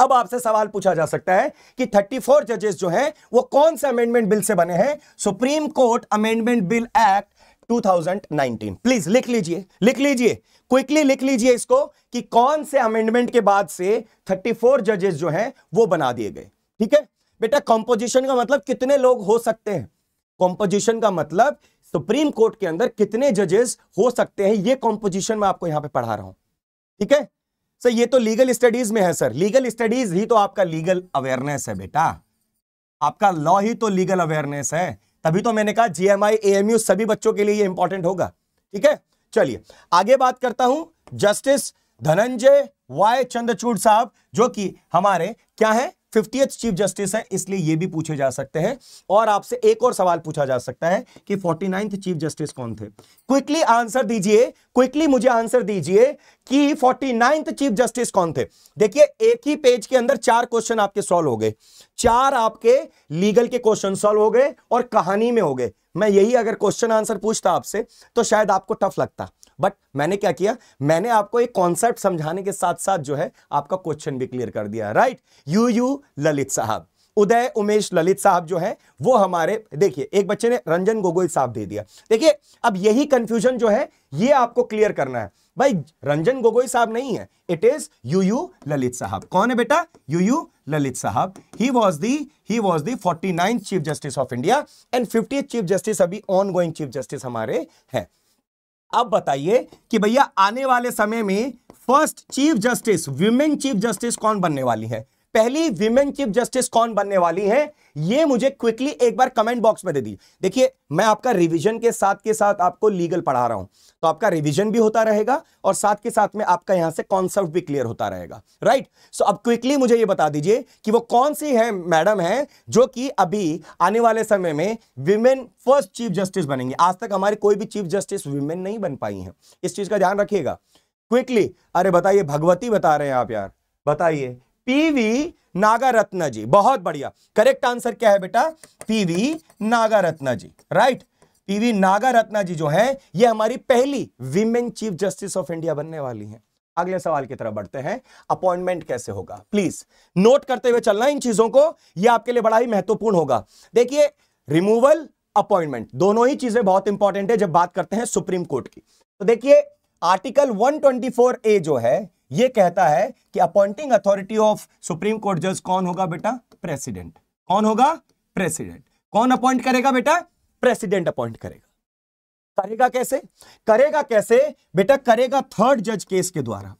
अब आपसे सवाल पूछा जा सकता है कि 34 जजेस जो हैं वो कौन से अमेंडमेंट बिल से बने हैं Supreme Court amendment bill act 2019 please लिख लीजिए लिख लीजिए क्विकली लिख लीजिए इसको कि कौन से अमेंडमेंट के बाद से 34 जजेस जो हैं वो बना दिए गए ठीक है बेटा कॉम्पोजिशन का मतलब कितने लोग हो सकते हैं कॉम्पोजिशन का मतलब सुप्रीम कोर्ट के अंदर कितने जजेस हो सकते हैं ये कॉम्पोजिशन मैं आपको यहां पे पढ़ा रहा हूं ठीक है सर ये तो लीगल स्टडीज में है सर लीगल स्टडीज ही तो आपका लीगल अवेयरनेस है बेटा आपका लॉ ही तो लीगल अवेयरनेस है तभी तो मैंने कहा जीएमआई एएमयू सभी बच्चों के लिए ये इंपॉर्टेंट होगा ठीक है चलिए आगे बात करता हूं जस्टिस धनंजय वाई चंद्रचूड़ साहब जो कि हमारे क्या है फिफ्टी चीफ जस्टिस है इसलिए ये भी पूछे जा सकते हैं और आपसे एक और सवाल पूछा जा सकता है कि फोर्टी चीफ जस्टिस कौन थे क्विकली आंसर दीजिए क्विकली मुझे आंसर दीजिए कि फोर्टी चीफ जस्टिस कौन थे देखिए एक ही पेज के अंदर चार क्वेश्चन आपके सॉल्व हो गए चार आपके लीगल के क्वेश्चन सॉल्व हो गए और कहानी में हो गए मैं यही अगर क्वेश्चन आंसर पूछता आपसे तो शायद आपको टफ लगता बट मैंने क्या किया मैंने आपको एक कॉन्सेप्ट समझाने के साथ साथ जो है आपका क्वेश्चन भी क्लियर कर दिया राइट यू यू ललित साहब उदय उमेश ललित साहब जो है वो हमारे देखिए एक बच्चे ने रंजन गोगोई साहब दे दिया देखिए अब यही कंफ्यूजन जो है ये आपको क्लियर करना है भाई रंजन गोगोई साहब नहीं है it is U U Lalit साहब कौन है बेटा यू यू ललित साहब he was the he was the forty chief justice of India and fifty chief justice अभी ऑन गोइंग चीफ जस्टिस हमारे हैं अब बताइए कि भैया आने वाले समय में first chief justice women chief justice कौन बनने वाली है पहली विमेन चीफ जस्टिस कौन बनने वाली है ये मुझे क्विकली एक बार कमेंट बॉक्स में दे दी देखिए मैं आपका रिवीजन के साथ के साथ आपको लीगल पढ़ा रहा हूं तो आपका रिवीजन भी होता रहेगा और साथ के साथ में आपका यहां से कॉन्सेप्ट भी क्लियर होता रहेगा राइट सो अब क्विकली मुझे ये बता दीजिए कि वो कौन सी है मैडम है जो कि अभी आने वाले समय में विमेन फर्स्ट चीफ जस्टिस बनेंगे आज तक हमारे कोई भी चीफ जस्टिस विमेन नहीं बन पाई है इस चीज का ध्यान रखिएगा क्विकली अरे बताइए भगवती बता रहे हैं आप यार बताइए पीवी नागारत्न जी बहुत बढ़िया करेक्ट आंसर क्या है बेटा P V Nagaratna ji right P V Nagaratna ji जो है ये हमारी पहली women chief justice of India बनने वाली है अगले सवाल की तरफ बढ़ते हैं अपॉइंटमेंट कैसे होगा प्लीज नोट करते हुए चलना इन चीजों को यह आपके लिए बड़ा ही महत्वपूर्ण होगा देखिए रिमूवल अपॉइंटमेंट दोनों ही चीजें बहुत इंपॉर्टेंट है जब बात करते हैं सुप्रीम कोर्ट की तो देखिए आर्टिकल 124 ए जो है ये कहता है कि appointing authority of supreme Court जज कौन होगा बेटा प्रेसिडेंट कौन होगा प्रेसिडेंट कौन अपॉइंट करेगा बेटा प्रेसिडेंट अपॉइंट करेगा करेगा कैसे करेगा कैसे बेटा करेगा थर्ड जज केस के द्वारा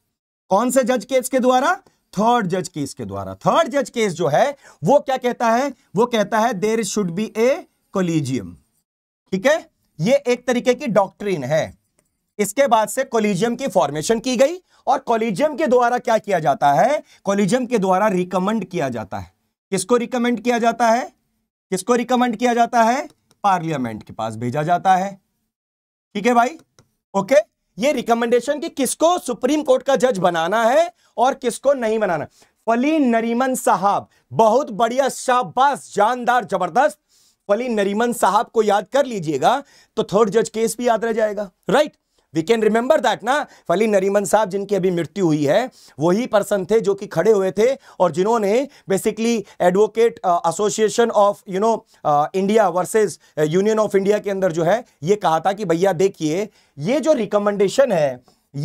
कौन से जज केस के द्वारा थर्ड जज केस के द्वारा थर्ड जज केस जो है वो क्या कहता है वो कहता है there should be a collegium ठीक है ये एक तरीके की डॉक्ट्रिन है इसके बाद से कोलिजियम की फॉर्मेशन की गई और कोलिजियम के द्वारा क्या किया जाता है कोलिजियम के द्वारा रिकमेंड किया जाता है किसको रिकमेंड किया जाता है किसको रिकमेंड किया जाता है पार्लियामेंट के पास भेजा जाता है ठीक है भाई ओके ये रिकमेंडेशन कि किसको सुप्रीम कोर्ट का जज बनाना है और किसको नहीं बनाना फली नरीमन साहब बहुत बढ़िया शाबाश जानदार जबरदस्त फली नरीमन साहब को याद कर लीजिएगा तो थर्ड जज केस भी याद रह जाएगा right we can remember that ना फली नरीमन साहब जिनकी अभी मृत्यु हुई है वही पर्सन थे जो कि खड़े हुए थे और जिन्होंने basically advocate association of you know India versus union of India के अंदर जो है ये कहा था कि भैया देखिए ये जो रिकमेंडेशन है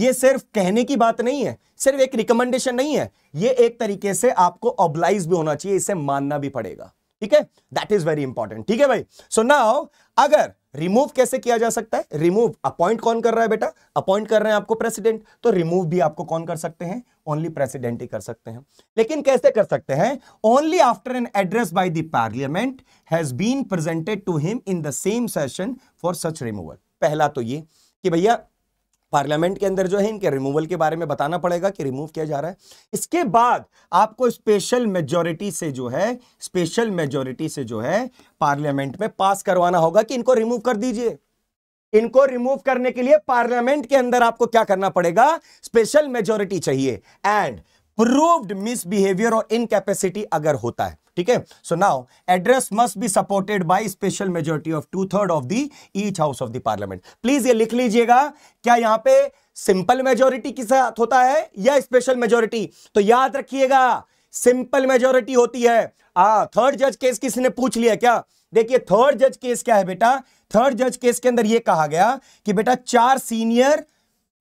ये सिर्फ कहने की बात नहीं है सिर्फ एक रिकमेंडेशन नहीं है ये एक तरीके से आपको ऑब्लाइज भी होना चाहिए इसे मानना भी पड़ेगा ठीक है दैट इज वेरी इंपॉर्टेंट ठीक है भाई सो so नाउ अगर रिमूव कैसे किया जा सकता है रिमूव अपॉइंट कौन कर रहा है बेटा अपॉइंट कर रहे हैं आपको प्रेसिडेंट तो रिमूव भी आपको कौन कर सकते हैं ओनली प्रेसिडेंट ही कर सकते हैं लेकिन कैसे कर सकते हैं only after an address by the parliament has been presented to him in the same session for such removal पहला तो ये कि भैया पार्लियामेंट के अंदर जो है इनके रिमूवल के बारे में बताना पड़ेगा कि रिमूव किया जा रहा है इसके बाद आपको स्पेशल मेजोरिटी से जो है स्पेशल मेजोरिटी से जो है पार्लियामेंट में पास करवाना होगा कि इनको रिमूव कर दीजिए इनको रिमूव करने के लिए पार्लियामेंट के अंदर आपको क्या करना पड़ेगा स्पेशल मेजोरिटी चाहिए एंड प्रूव्ड मिसबिहेवियर और इनकेपेसिटी अगर होता है ठीक है so now address must be supported by special majority of two third of the each house of the parliament please ये लिख लीजिएगा क्या यहां पे सिंपल मेजोरिटी के साथ होता है या स्पेशल मेजोरिटी तो याद रखिएगा सिंपल मेजोरिटी होती है आ थर्ड जज केस किसी ने पूछ लिया क्या देखिए थर्ड जज केस क्या है बेटा थर्ड जज केस के अंदर यह कहा गया कि बेटा चार सीनियर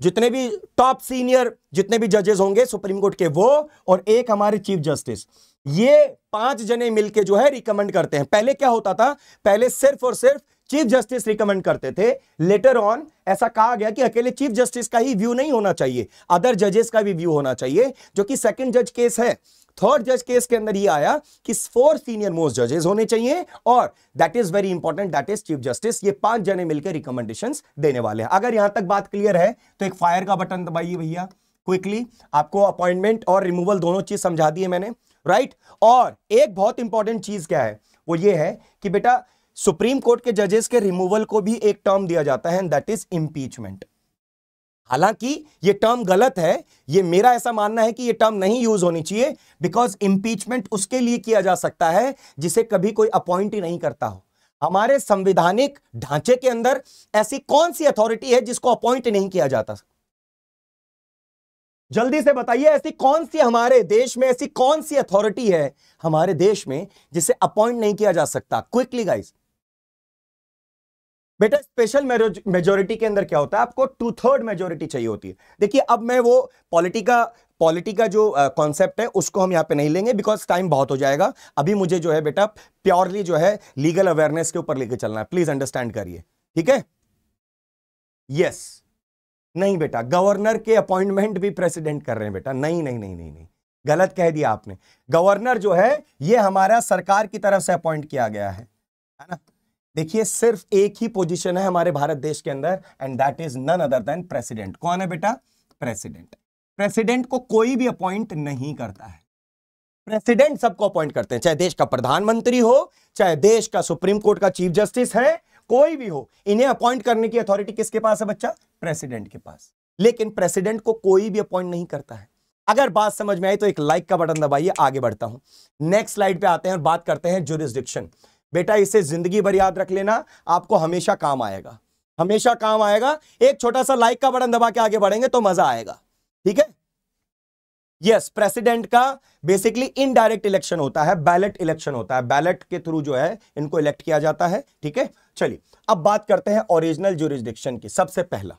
जितने भी टॉप सीनियर जितने भी जजेस होंगे सुप्रीम कोर्ट के वो और एक हमारे चीफ जस्टिस ये पांच जने मिलके जो है रिकमेंड करते हैं पहले क्या होता था पहले सिर्फ और सिर्फ चीफ जस्टिस रिकमेंड करते थे लेटर ऑन ऐसा कहा गया कि अकेले चीफ जस्टिस का ही व्यू नहीं होना चाहिए अदर जजेस का भी व्यू होना चाहिए जो कि सेकंड जज केस है थर्ड जज केस के अंदर ये आया कि फोर सीनियर मोस्ट जजेस होने चाहिए और that is very important that is chief justice ये पांच जने मिलकर रिकमेंडेशन देने वाले हैं अगर यहां तक बात क्लियर है तो एक फायर का बटन दबाइए भैया क्विकली आपको अपॉइंटमेंट और रिमूवल दोनों चीज समझा दी है मैंने राइट और एक बहुत इंपॉर्टेंट चीज क्या है वो ये है कि बेटा सुप्रीम कोर्ट के जजेस के रिमूवल को भी एक टर्म दिया जाता है दैट इज इंपीचमेंट हालांकि ये टर्म गलत है ये मेरा ऐसा मानना है कि ये टर्म नहीं यूज होनी चाहिए बिकॉज इंपीचमेंट उसके लिए किया जा सकता है जिसे कभी कोई अपॉइंट ही नहीं करता हो हमारे संविधानिक ढांचे के अंदर ऐसी कौन सी अथॉरिटी है जिसको अपॉइंट नहीं किया जाता जल्दी से बताइए ऐसी कौन सी हमारे देश में ऐसी कौन सी अथॉरिटी है हमारे देश में जिसे अपॉइंट नहीं किया जा सकता क्विकली गाइस बेटा स्पेशल मेजोरिटी के अंदर क्या होता है आपको टू थर्ड मेजोरिटी चाहिए होती है देखिए अब मैं वो पॉलिटी का पॉलिटी का जो कॉन्सेप्ट uh, है उसको हम यहाँ पे नहीं लेंगे बिकॉज टाइम बहुत हो जाएगा अभी मुझे जो है बेटा प्योरली जो है लीगल अवेयरनेस के ऊपर लेके चलना है प्लीज अंडरस्टैंड करिए ठीक है यस yes. नहीं बेटा गवर्नर के अपॉइंटमेंट भी प्रेसिडेंट कर रहे हैं बेटा नहीं नहीं नहीं नहीं नहीं गलत कह दिया आपने गवर्नर जो है ये हमारा सरकार की तरफ से अपॉइंट किया गया है है ना देखिए सिर्फ एक ही पोजीशन है हमारे भारत देश के अंदर and that is none other than president कौन है बेटा प्रेसिडेंट प्रेसिडेंट को कोई भी अपॉइंट नहीं करता है प्रेसिडेंट सबको अपॉइंट करते हैं चाहे देश का प्रधानमंत्री हो चाहे देश का सुप्रीम कोर्ट का चीफ जस्टिस है कोई भी हो इन्हें अपॉइंट करने की अथॉरिटी किसके पास है बच्चा प्रेसिडेंट के पास लेकिन प्रेसिडेंट को कोई भी अपॉइंट नहीं करता है अगर बात समझ में आई तो एक लाइक का बटन दबाइए आगे बढ़ता हूं नेक्स्ट स्लाइड पे आते हैं और बात करते हैं जुरिस्डिक्शन बेटा इसे जिंदगी भर याद रख लेना आपको हमेशा काम आएगा हमेशा काम आएगा एक छोटा सा लाइक का बटन दबा के आगे बढ़ेंगे तो मजा आएगा ठीक है यस प्रेसिडेंट का बेसिकली इनडायरेक्ट इलेक्शन होता है बैलेट इलेक्शन होता है बैलेट के थ्रू जो है इनको इलेक्ट किया जाता है ठीक है चलिए अब बात करते हैं ओरिजिनल ज्यूरिस्डिक्शन की सबसे पहला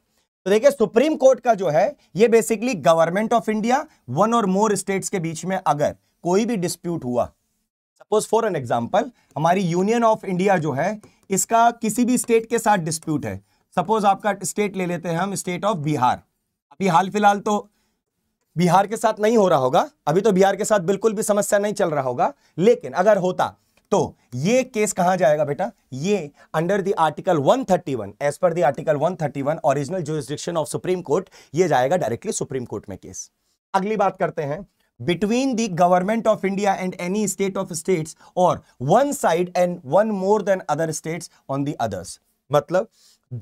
तो देखिए सुप्रीम कोर्ट का जो है ये basically government of India one और मोर स्टेट्स के बीच में अगर कोई भी डिस्प्यूट हुआ सपोज फॉर एन एग्जांपल हमारी यूनियन ऑफ इंडिया जो है इसका किसी भी स्टेट के साथ डिस्प्यूट है सपोज आपका स्टेट ले लेते हैं हम स्टेट ऑफ बिहार अभी हाल फिलहाल तो बिहार के साथ नहीं हो रहा होगा अभी तो बिहार के साथ बिल्कुल भी समस्या नहीं चल रहा होगा लेकिन अगर होता तो ये केस कहां जाएगा बेटा ये under the article 131 as per the article one original jurisdiction of supreme court ये जाएगा डायरेक्टली सुप्रीम कोर्ट में केस अगली बात करते हैं between the government of India and any state of state और one side and one more than other state on the others मतलब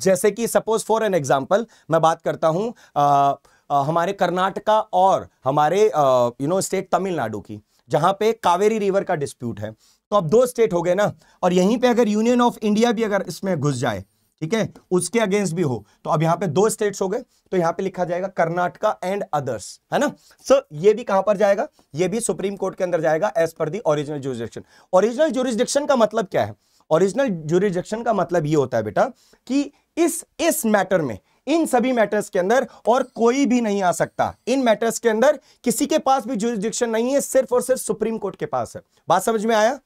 जैसे कि सपोज फॉर एन एग्जाम्पल मैं बात करता हूं आ, आ, हमारे कर्नाटका और हमारे यू नो स्टेट तमिलनाडु की जहां पे कावेरी रिवर का डिस्प्यूट है तो अब दो स्टेट हो गए ना और यहीं पे अगर यूनियन ऑफ इंडिया भी अगर इसमें घुस जाए ठीक है उसके अगेंस्ट भी हो तो अब यहां पे दो स्टेट्स हो गए तो यहां पे लिखा जाएगा कर्नाटका एंड अदर्स है ना सो so, ये भी कहां पर जाएगा ये भी सुप्रीम कोर्ट के अंदर जाएगा as per the original jurisdiction original jurisdiction का मतलब क्या है ओरिजिनल ज्यूरिस्डिक्शन का मतलब ये होता है बेटा कि इस इस मैटर में इन सभी मैटर्स के अंदर और कोई भी नहीं आ सकता इन मैटर्स के अंदर किसी के पास भी ज्यूरिस्डिक्शन नहीं है सिर्फ और सिर्फ सुप्रीम कोर्ट के पास है बात समझ में आया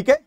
ठीक है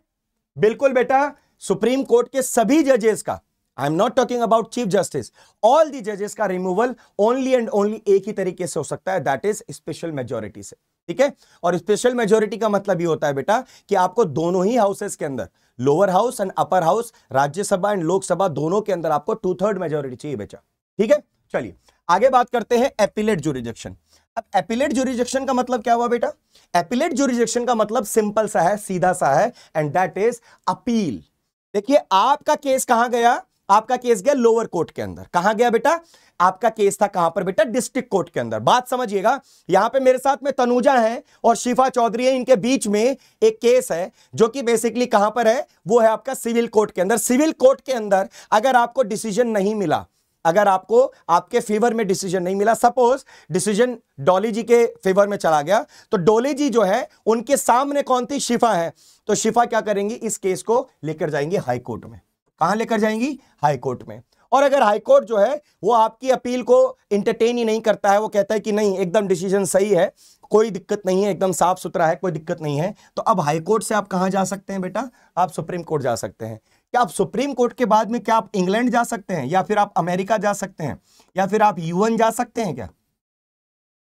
बिल्कुल बेटा सुप्रीम कोर्ट के सभी जजेस का I am not talking about chief justice all the जजेस का रिमूवल ओनली एंड ओनली एक ही तरीके से हो सकता है दैट इज स्पेशल मेजोरिटी से ठीक है और स्पेशल मेजोरिटी का मतलब ये होता है बेटा कि आपको दोनों ही हाउसेस के अंदर lower house and upper house Rajya Sabha and Lok Sabha दोनों के अंदर आपको टू थर्ड मेजोरिटी चाहिए बेटा ठीक है चलिए आगे बात करते हैं एपिलेट जो रिजेक्शन अब एपिलेट जोरिजेक्शन का मतलब क्या हुआ बेटा एपिलेट जोरिजेक्शन का मतलब सिंपल सा है सीधा सा है एंड दैट इज अपील देखिए आपका केस कहां गया आपका केस गया लोअर कोर्ट के अंदर कहां गया बेटा आपका केस था कहां पर बेटा डिस्ट्रिक्ट कोर्ट के अंदर बात समझिएगा यहां पे मेरे साथ में तनुजा है और शिफा चौधरी है इनके बीच में एक केस है जो कि बेसिकली कहां पर है वो है आपका सिविल कोर्ट के अंदर सिविल कोर्ट के अंदर अगर आपको डिसीजन नहीं मिला अगर आपको आपके फेवर में डिसीजन नहीं मिला सपोज डिसीजन डोली जी के फेवर में चला गया तो डोली जी जो है उनके सामने कौन थी शिफा है तो शिफा क्या करेंगी इस केस को लेकर जाएंगी हाईकोर्ट में कहां लेकर जाएंगी हाईकोर्ट में और अगर हाईकोर्ट जो है वो आपकी अपील को इंटरटेन ही नहीं करता है वो कहता है कि नहीं एकदम डिसीजन सही है कोई दिक्कत नहीं है एकदम साफ सुथरा है कोई दिक्कत नहीं है तो अब हाईकोर्ट से आप कहां जा सकते हैं बेटा आप सुप्रीम कोर्ट जा सकते हैं कि आप सुप्रीम कोर्ट के बाद में क्या आप इंग्लैंड जा सकते हैं या फिर आप अमेरिका जा सकते हैं या फिर आप यूएन जा सकते हैं क्या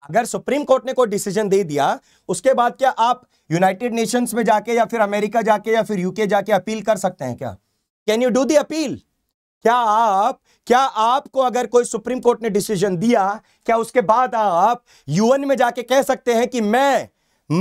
अगर सुप्रीम कोर्ट ने कोई डिसीजन दे दिया उसके बाद क्या आप यूनाइटेड नेशंस में जाके या फिर अमेरिका जाके या फिर यूके जाके अपील कर सकते हैं क्या can you do the appeal क्या आप क्या आपको अगर कोई सुप्रीम कोर्ट ने डिसीजन दिया क्या उसके बाद आप यूएन में जाके कह सकते हैं कि मैं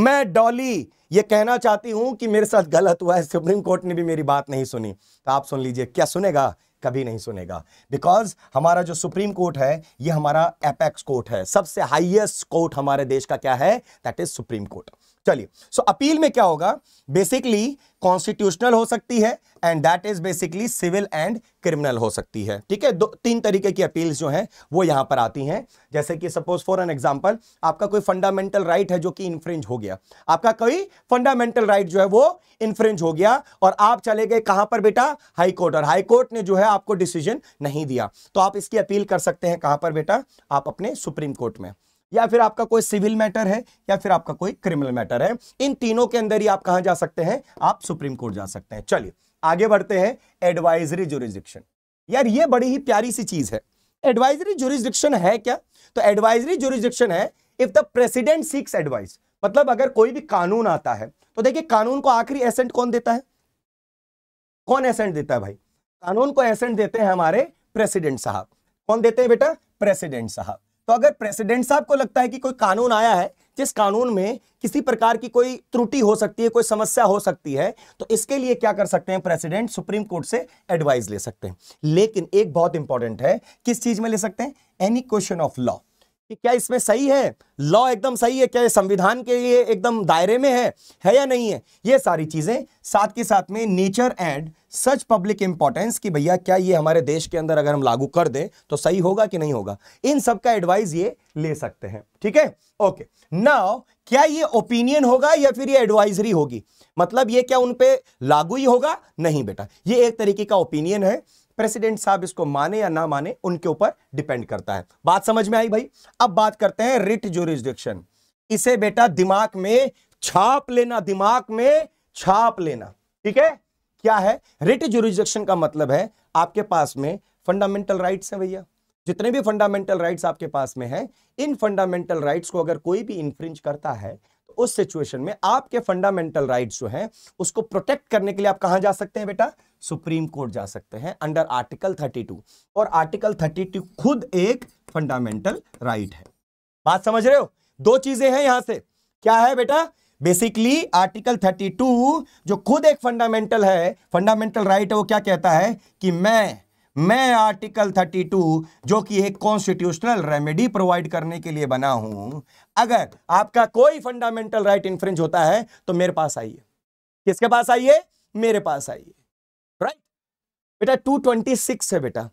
मैं डॉली ये कहना चाहती हूं कि मेरे साथ गलत हुआ है सुप्रीम कोर्ट ने भी मेरी बात नहीं सुनी तो आप सुन लीजिए क्या सुनेगा कभी नहीं सुनेगा बिकॉज हमारा जो सुप्रीम कोर्ट है ये हमारा एपेक्स कोर्ट है सबसे हाईएस्ट कोर्ट हमारे देश का क्या है दैट इज सुप्रीम कोर्ट चलिए सो अपील में क्या होगा बेसिकली कॉन्स्टिट्यूशनल हो सकती है and that is basically civil and criminal हो सकती है ठीक है दो तीन तरीके की अपील जो हैं वो यहां पर आती हैं जैसे कि सपोज फॉर एन एग्जांपल आपका कोई फंडामेंटल राइट right है जो कि इन्फ्रिंज हो गया आपका कोई फंडामेंटल राइट right जो है वो इन्फ्रिंज हो गया और आप चले गए कहां पर बेटा हाईकोर्ट और हाईकोर्ट ने जो है आपको डिसीजन नहीं दिया तो आप इसकी अपील कर सकते हैं कहां पर बेटा आप अपने सुप्रीम कोर्ट में या फिर आपका कोई सिविल मैटर है या फिर आपका कोई क्रिमिनल मैटर है इन तीनों के अंदर ही आप कहा जा सकते हैं आप सुप्रीम कोर्ट जा सकते हैं चलिए आगे बढ़ते हैं एडवाइजरी जुरिस्डिक्शन यार ये बड़ी ही प्यारी सी चीज है एडवाइजरी जुरिस्डिक्शन है क्या तो एडवाइजरी जुरिस्डिक्शन है if the president seeks advice मतलब अगर कोई भी कानून आता है तो देखिए कानून को आखिरी एसेंट कौन देता है कौन एसेंट देता है भाई कानून को एसेंट देते हैं हमारे प्रेसिडेंट साहब कौन देते हैं बेटा प्रेसिडेंट साहब तो अगर प्रेसिडेंट साहब को लगता है कि कोई कानून आया है जिस कानून में किसी प्रकार की कोई त्रुटि हो सकती है कोई समस्या हो सकती है तो इसके लिए क्या कर सकते हैं प्रेसिडेंट सुप्रीम कोर्ट से एडवाइस ले सकते हैं लेकिन एक बहुत इंपॉर्टेंट है किस चीज में ले सकते हैं एनी क्वेश्चन ऑफ लॉ कि क्या इसमें सही है लॉ एकदम सही है क्या ये संविधान के लिए एकदम दायरे में है है या नहीं है ये सारी चीज़ें साथ के साथ में nature and such public importance कि भैया क्या ये हमारे देश के अंदर अगर हम लागू कर दें तो सही होगा कि नहीं होगा इन सब का एडवाइस ये ले सकते हैं ठीक है ओके नाउ क्या ये ओपिनियन होगा या फिर ये एडवाइजरी होगी मतलब ये क्या उन पे लागू ही होगा नहीं बेटा ये एक तरीके का ओपिनियन है प्रेसिडेंट साहब इसको माने या ना माने उनके ऊपर डिपेंड करता है बात समझ में आई भाई अब बात करते हैं रिट जोरिस्डिक्शन इसे बेटा दिमाग में छाप लेना दिमाग में छाप लेना ठीक है क्या है रिट जोरिस्डिक्शन का मतलब है आपके पास में फंडामेंटल राइट है भैया जितने भी फंडामेंटल राइट्स आपके पास में हैं इन फंडामेंटल राइट्स को अगर कोई भी इन्फ्रिंज करता है उस सिचुएशन में आपके फंडामेंटल राइट जो है उसको प्रोटेक्ट करने के लिए आप कहां जा सकते हैं बेटा सुप्रीम कोर्ट जा सकते हैं अंडर आर्टिकल 32 और आर्टिकल 32 खुद एक फंडामेंटल राइट है बात समझ रहे हो दो चीजें हैं यहां से क्या है बेटा बेसिकली आर्टिकल 32 जो खुद एक फंडामेंटल है फंडामेंटल राइट है वो क्या कहता है कि मैं मैं आर्टिकल 32 जो कि एक कॉन्स्टिट्यूशनल रेमेडी प्रोवाइड करने के लिए बना हूं अगर आपका कोई फंडामेंटल राइट इन्फ्रिंज होता है तो मेरे पास आइए किसके पास आइए मेरे पास आइए राइट बेटा 226 है बेटा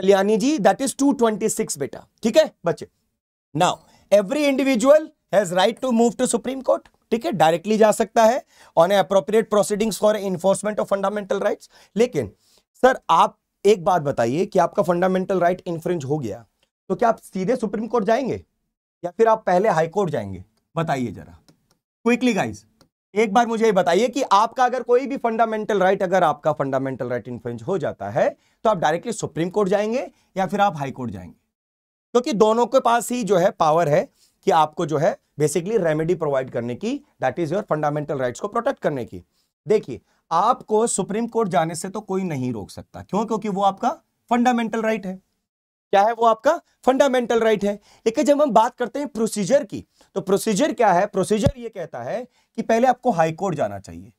कल्याणी जी दैट इज 226 बेटा ठीक है बच्चे now every individual has right to move to supreme court ठीक है डायरेक्टली जा सकता है on a appropriate proceedings for enforcement of fundamental rights लेकिन सर आप एक बात बताइए कि आपका फंडामेंटल राइट इन्फ्रिंज हो गया तो क्या आप सीधे सुप्रीम कोर्ट जाएंगे या फिर आप पहले हाई कोर्ट जाएंगे बताइए जरा क्विकली गाइज एक बार मुझे बताइए कि आपका अगर कोई भी फंडामेंटल राइट अगर आपका फंडामेंटल राइट इन्फ्रिंज हो जाता है तो आप डायरेक्टली सुप्रीम कोर्ट जाएंगे या फिर आप हाई कोर्ट जाएंगे क्योंकि तो दोनों के पास ही जो है पावर है कि आपको जो है बेसिकली रेमेडी प्रोवाइड करने की that is your fundamental rights को प्रोटेक्ट करने की देखिए आपको सुप्रीम कोर्ट जाने से तो कोई नहीं रोक सकता क्यों क्योंकि वो आपका फंडामेंटल राइट है क्या है वो आपका फंडामेंटल राइट है लेकिन जब हम बात करते हैं प्रोसीजर की तो प्रोसीजर क्या है प्रोसीजर ये कहता है कि पहले आपको हाईकोर्ट जाना चाहिए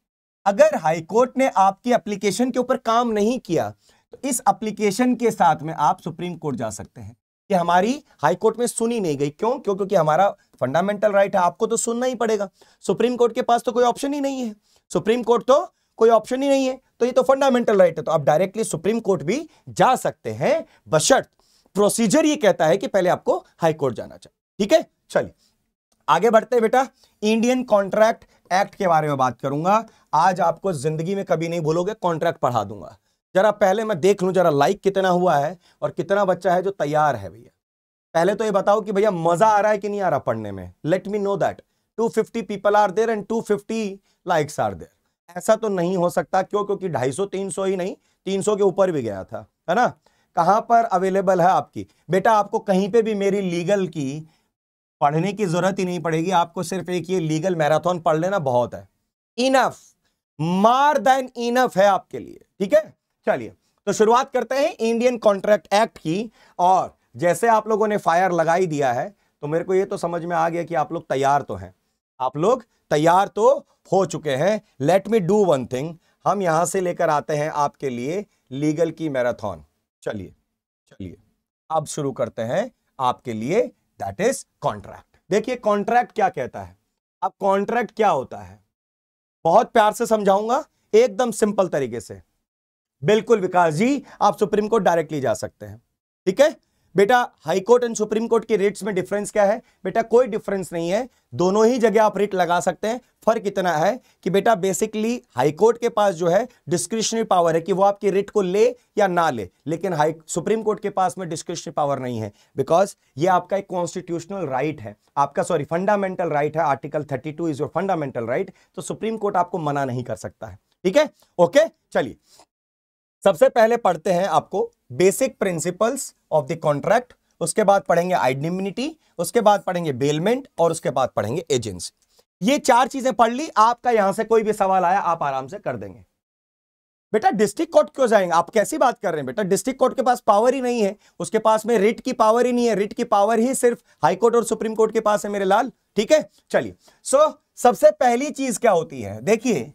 अगर हाईकोर्ट ने आपकी एप्लीकेशन के ऊपर काम नहीं किया तो इस एप्लीकेशन के साथ में आप सुप्रीम कोर्ट जा सकते हैं कि हमारी कोर्ट में सुनी नहीं गई क्यों क्यों क्योंकि हमारा फंडामेंटल राइट है आपको तो सुनना ही पड़ेगा सुप्रीम कोर्ट के पास तो कोई ऑप्शन ही नहीं है सुप्रीम कोर्ट तो कोई ऑप्शन ही नहीं है तो ये तो फंडामेंटल राइट है तो आप डायरेक्टली सुप्रीम कोर्ट भी जा सकते हैं बशर्त प्रोसीजर ये कहता है कि पहले आपको हाई कोर्ट जाना चाहिए ठीक है चलिए आगे बढ़ते हैं बेटा इंडियन कॉन्ट्रैक्ट एक्ट के बारे में बात करूंगा आज आपको जिंदगी में कभी नहीं बोलोगे कॉन्ट्रैक्ट पढ़ा दूंगा जरा पहले मैं देख लू जरा लाइक कितना हुआ है और कितना बच्चा है जो तैयार है भैया पहले तो ये बताओ कि भैया मजा आ रहा है कि नहीं आ रहा पढ़ने में let me know that 250 people are there and 250 likes are there ऐसा तो नहीं हो सकता क्यों क्योंकि 250 300 ही नहीं 300 के ऊपर भी गया था है ना कहां पर अवेलेबल है आपकी बेटा आपको कहीं पे भी मेरी लीगल की पढ़ने की जरूरत ही नहीं पड़ेगी आपको सिर्फ एक ये लीगल मैराथन पढ़ लेना बहुत है इनफ मार देन इनफ है आपके लिए ठीक है चलिए तो शुरुआत करते हैं इंडियन कॉन्ट्रैक्ट एक्ट की और जैसे आप लोगों ने फायर लगा ही दिया है तो मेरे को ये तो समझ में आ गया कि आप लोग तैयार तो हैं आप लोग तैयार तो हो चुके हैं let me do one thing हम यहां से लेकर आते हैं आपके लिए लीगल की मैराथन चलिए चलिए अब शुरू करते हैं आपके लिए दैट इज कॉन्ट्रैक्ट देखिए कॉन्ट्रैक्ट क्या कहता है अब कॉन्ट्रैक्ट क्या होता है बहुत प्यार से समझाऊंगा एकदम सिंपल तरीके से बिल्कुल विकास जी आप सुप्रीम कोर्ट डायरेक्टली जा सकते हैं ठीक है बेटा high court and supreme court के रेट्स में डिफरेंस क्या है बेटा कोई डिफरेंस नहीं है दोनों ही जगह आप रेट लगा सकते हैं फर्क इतना है कि बेटा बेसिकली हाई कोर्ट के पास जो है डिस्क्रिशनरी पावर है कि वो आपके रेट को ले या ना ले लेकिन हाई सुप्रीम कोर्ट के पास में डिस्क्रिशनरी पावर नहीं है बिकॉज ये आपका एक कॉन्स्टिट्यूशनल राइट right है आपका सॉरी फंडामेंटल राइट है article thirty two is your fundamental right तो सुप्रीम कोर्ट आपको मना नहीं कर सकता है ठीक है ओके चलिए सबसे पहले पढ़ते हैं आपको basic principles of the contract उसके बाद पढ़ेंगे आइडनिमिनिटी उसके बाद पढ़ेंगे बेलमेंट और उसके बाद पढ़ेंगे एजेंसी ये चार चीजें पढ़ ली आपका यहां से कोई भी सवाल आया आप आराम से कर देंगे बेटा डिस्ट्रिक्ट कोर्ट क्यों जाएंगे आप कैसी बात कर रहे हैं बेटा डिस्ट्रिक्ट कोर्ट के पास पावर ही नहीं है उसके पास में रिट की पावर ही नहीं है रिट की पावर ही सिर्फ हाई कोर्ट और सुप्रीम कोर्ट के पास है मेरे लाल ठीक है चलिए सो so, सबसे पहली चीज क्या होती है देखिए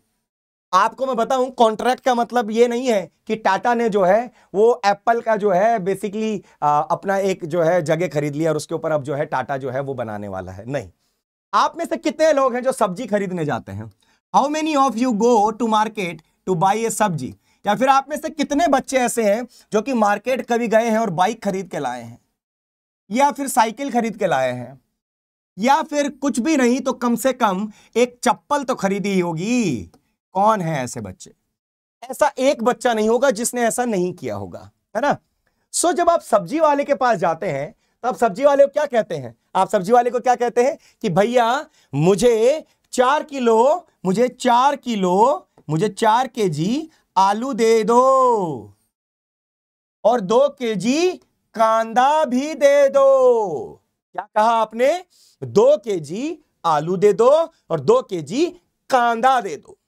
आपको मैं बताऊं कॉन्ट्रैक्ट का मतलब ये नहीं है कि टाटा ने जो है वो एप्पल का जो है बेसिकली आ, अपना एक जो है जगह खरीद लिया और उसके ऊपर अब जो है टाटा जो है वो बनाने वाला है नहीं आप में से कितने लोग हैं जो सब्जी खरीदने जाते हैं how many of you go to market to buy a sabzi या फिर आप में से कितने बच्चे ऐसे हैं जो कि मार्केट कभी गए हैं और बाइक खरीद के लाए हैं या फिर साइकिल खरीद के लाए हैं या फिर कुछ भी नहीं तो कम से कम एक चप्पल तो खरीदी होगी कौन है ऐसे बच्चे ऐसा एक बच्चा नहीं होगा जिसने ऐसा नहीं किया होगा है ना सो जब आप सब्जी वाले के पास जाते हैं तो आप सब्जी वाले को क्या कहते हैं आप सब्जी वाले को क्या कहते हैं कि भैया मुझे चार किलो मुझे चार किलो मुझे चार के जी आलू दे दो और दो के जी कांदा भी दे दो क्या कहा आपने दो के जी आलू दे दो और दो के जी कांदा दे दो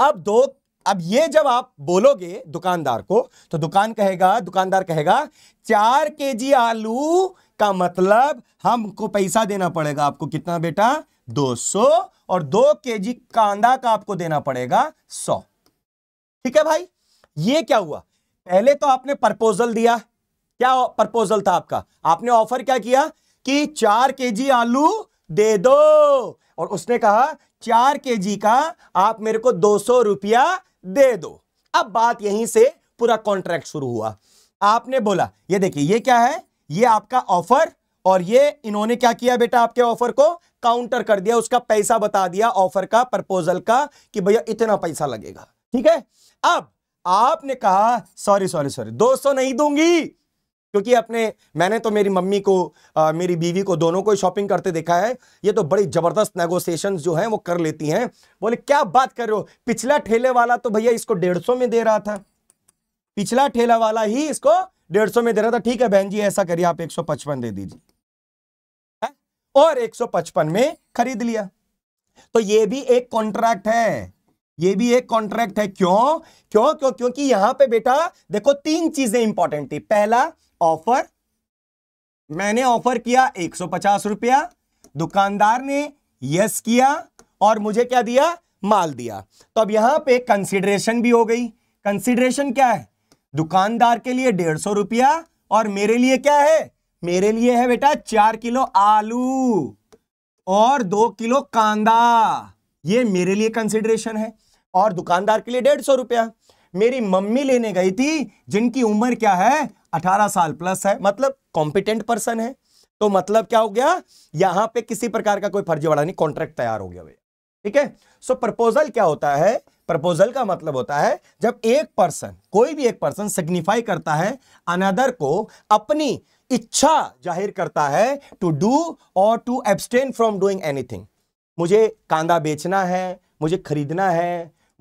अब दो अब ये जब आप बोलोगे दुकानदार को तो दुकान कहेगा दुकानदार कहेगा चार के जी आलू का मतलब हमको पैसा देना पड़ेगा आपको कितना बेटा 200 और दो के जी कांदा का आपको देना पड़ेगा 100 ठीक है भाई ये क्या हुआ पहले तो आपने प्रपोजल दिया क्या प्रपोजल था आपका आपने ऑफर क्या किया कि चार के जी आलू दे दो और उसने कहा चार के जी का आप मेरे को दो सौ रुपया दे दो अब बात यहीं से पूरा कॉन्ट्रैक्ट शुरू हुआ आपने बोला ये देखिए ये क्या है ये आपका ऑफर और ये इन्होंने क्या किया बेटा आपके ऑफर को काउंटर कर दिया उसका पैसा बता दिया ऑफर का प्रपोजल का कि भैया इतना पैसा लगेगा ठीक है अब आपने कहा सॉरी सॉरी सॉरी 200 नहीं दूंगी क्योंकि अपने मैंने तो मेरी मम्मी को आ, मेरी बीवी को दोनों को ही शॉपिंग करते देखा है ये तो बड़ी ज़बरदस्त नेगोशिएशन जो हैं वो कर लेती हैं बोले क्या बात कर रहे हो पिछला ठेले वाला तो भैया इसको डेढ़ सौ में दे रहा था पिछला ठेला वाला ही इसको डेढ़ सौ में दे रहा था ठीक है बहन जी ऐसा करिए आप एक सौ पचपन दे दीजिए और एक सौ पचपन में खरीद लिया तो ये भी एक कॉन्ट्रैक्ट है ये भी एक कॉन्ट्रैक्ट है क्यों क्यों क्यों क्योंकि यहां पे बेटा देखो तीन चीजें इंपॉर्टेंट थी पहला ऑफर मैंने ऑफर किया एक सौ पचास रुपया दुकानदार ने यस किया और मुझे क्या दिया माल दिया तो अब यहां पे कंसिडरेशन भी हो गई कंसिडरेशन क्या है दुकानदार के लिए डेढ़ सौ रुपया और मेरे लिए क्या है मेरे लिए है बेटा चार किलो आलू और दो किलो कांदा ये मेरे लिए कंसिडरेशन है और दुकानदार के लिए डेढ़ सौ रुपया मेरी मम्मी लेने गई थी जिनकी उम्र क्या है 18 साल प्लस है मतलब कॉम्पिटेंट पर्सन है तो मतलब क्या हो गया यहां पे किसी प्रकार का कोई फर्जीवाड़ा नहीं कॉन्ट्रैक्ट तैयार हो गया भैया ठीक है सो प्रपोजल क्या होता है प्रपोजल का मतलब होता है जब एक पर्सन कोई भी एक पर्सन सिग्निफाई करता है अनदर को अपनी इच्छा जाहिर करता है टू डू और to abstain from doing anything मुझे कांदा बेचना है मुझे खरीदना है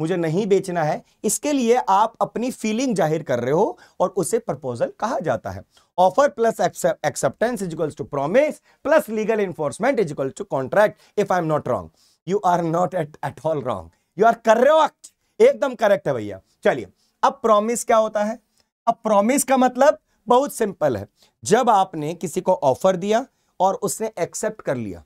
मुझे नहीं बेचना है इसके लिए आप अपनी फीलिंग जाहिर कर रहे हो और उसे प्रपोजल कहा जाता है offer plus acceptance is to promise plus legal enforcement is to contract if I am not wrong you are not at at all wrong you are हो एकदम करेक्ट है भैया चलिए अब प्रॉमिस क्या होता है अब प्रॉमिस का मतलब बहुत सिंपल है जब आपने किसी को ऑफर दिया और उसने एक्सेप्ट कर लिया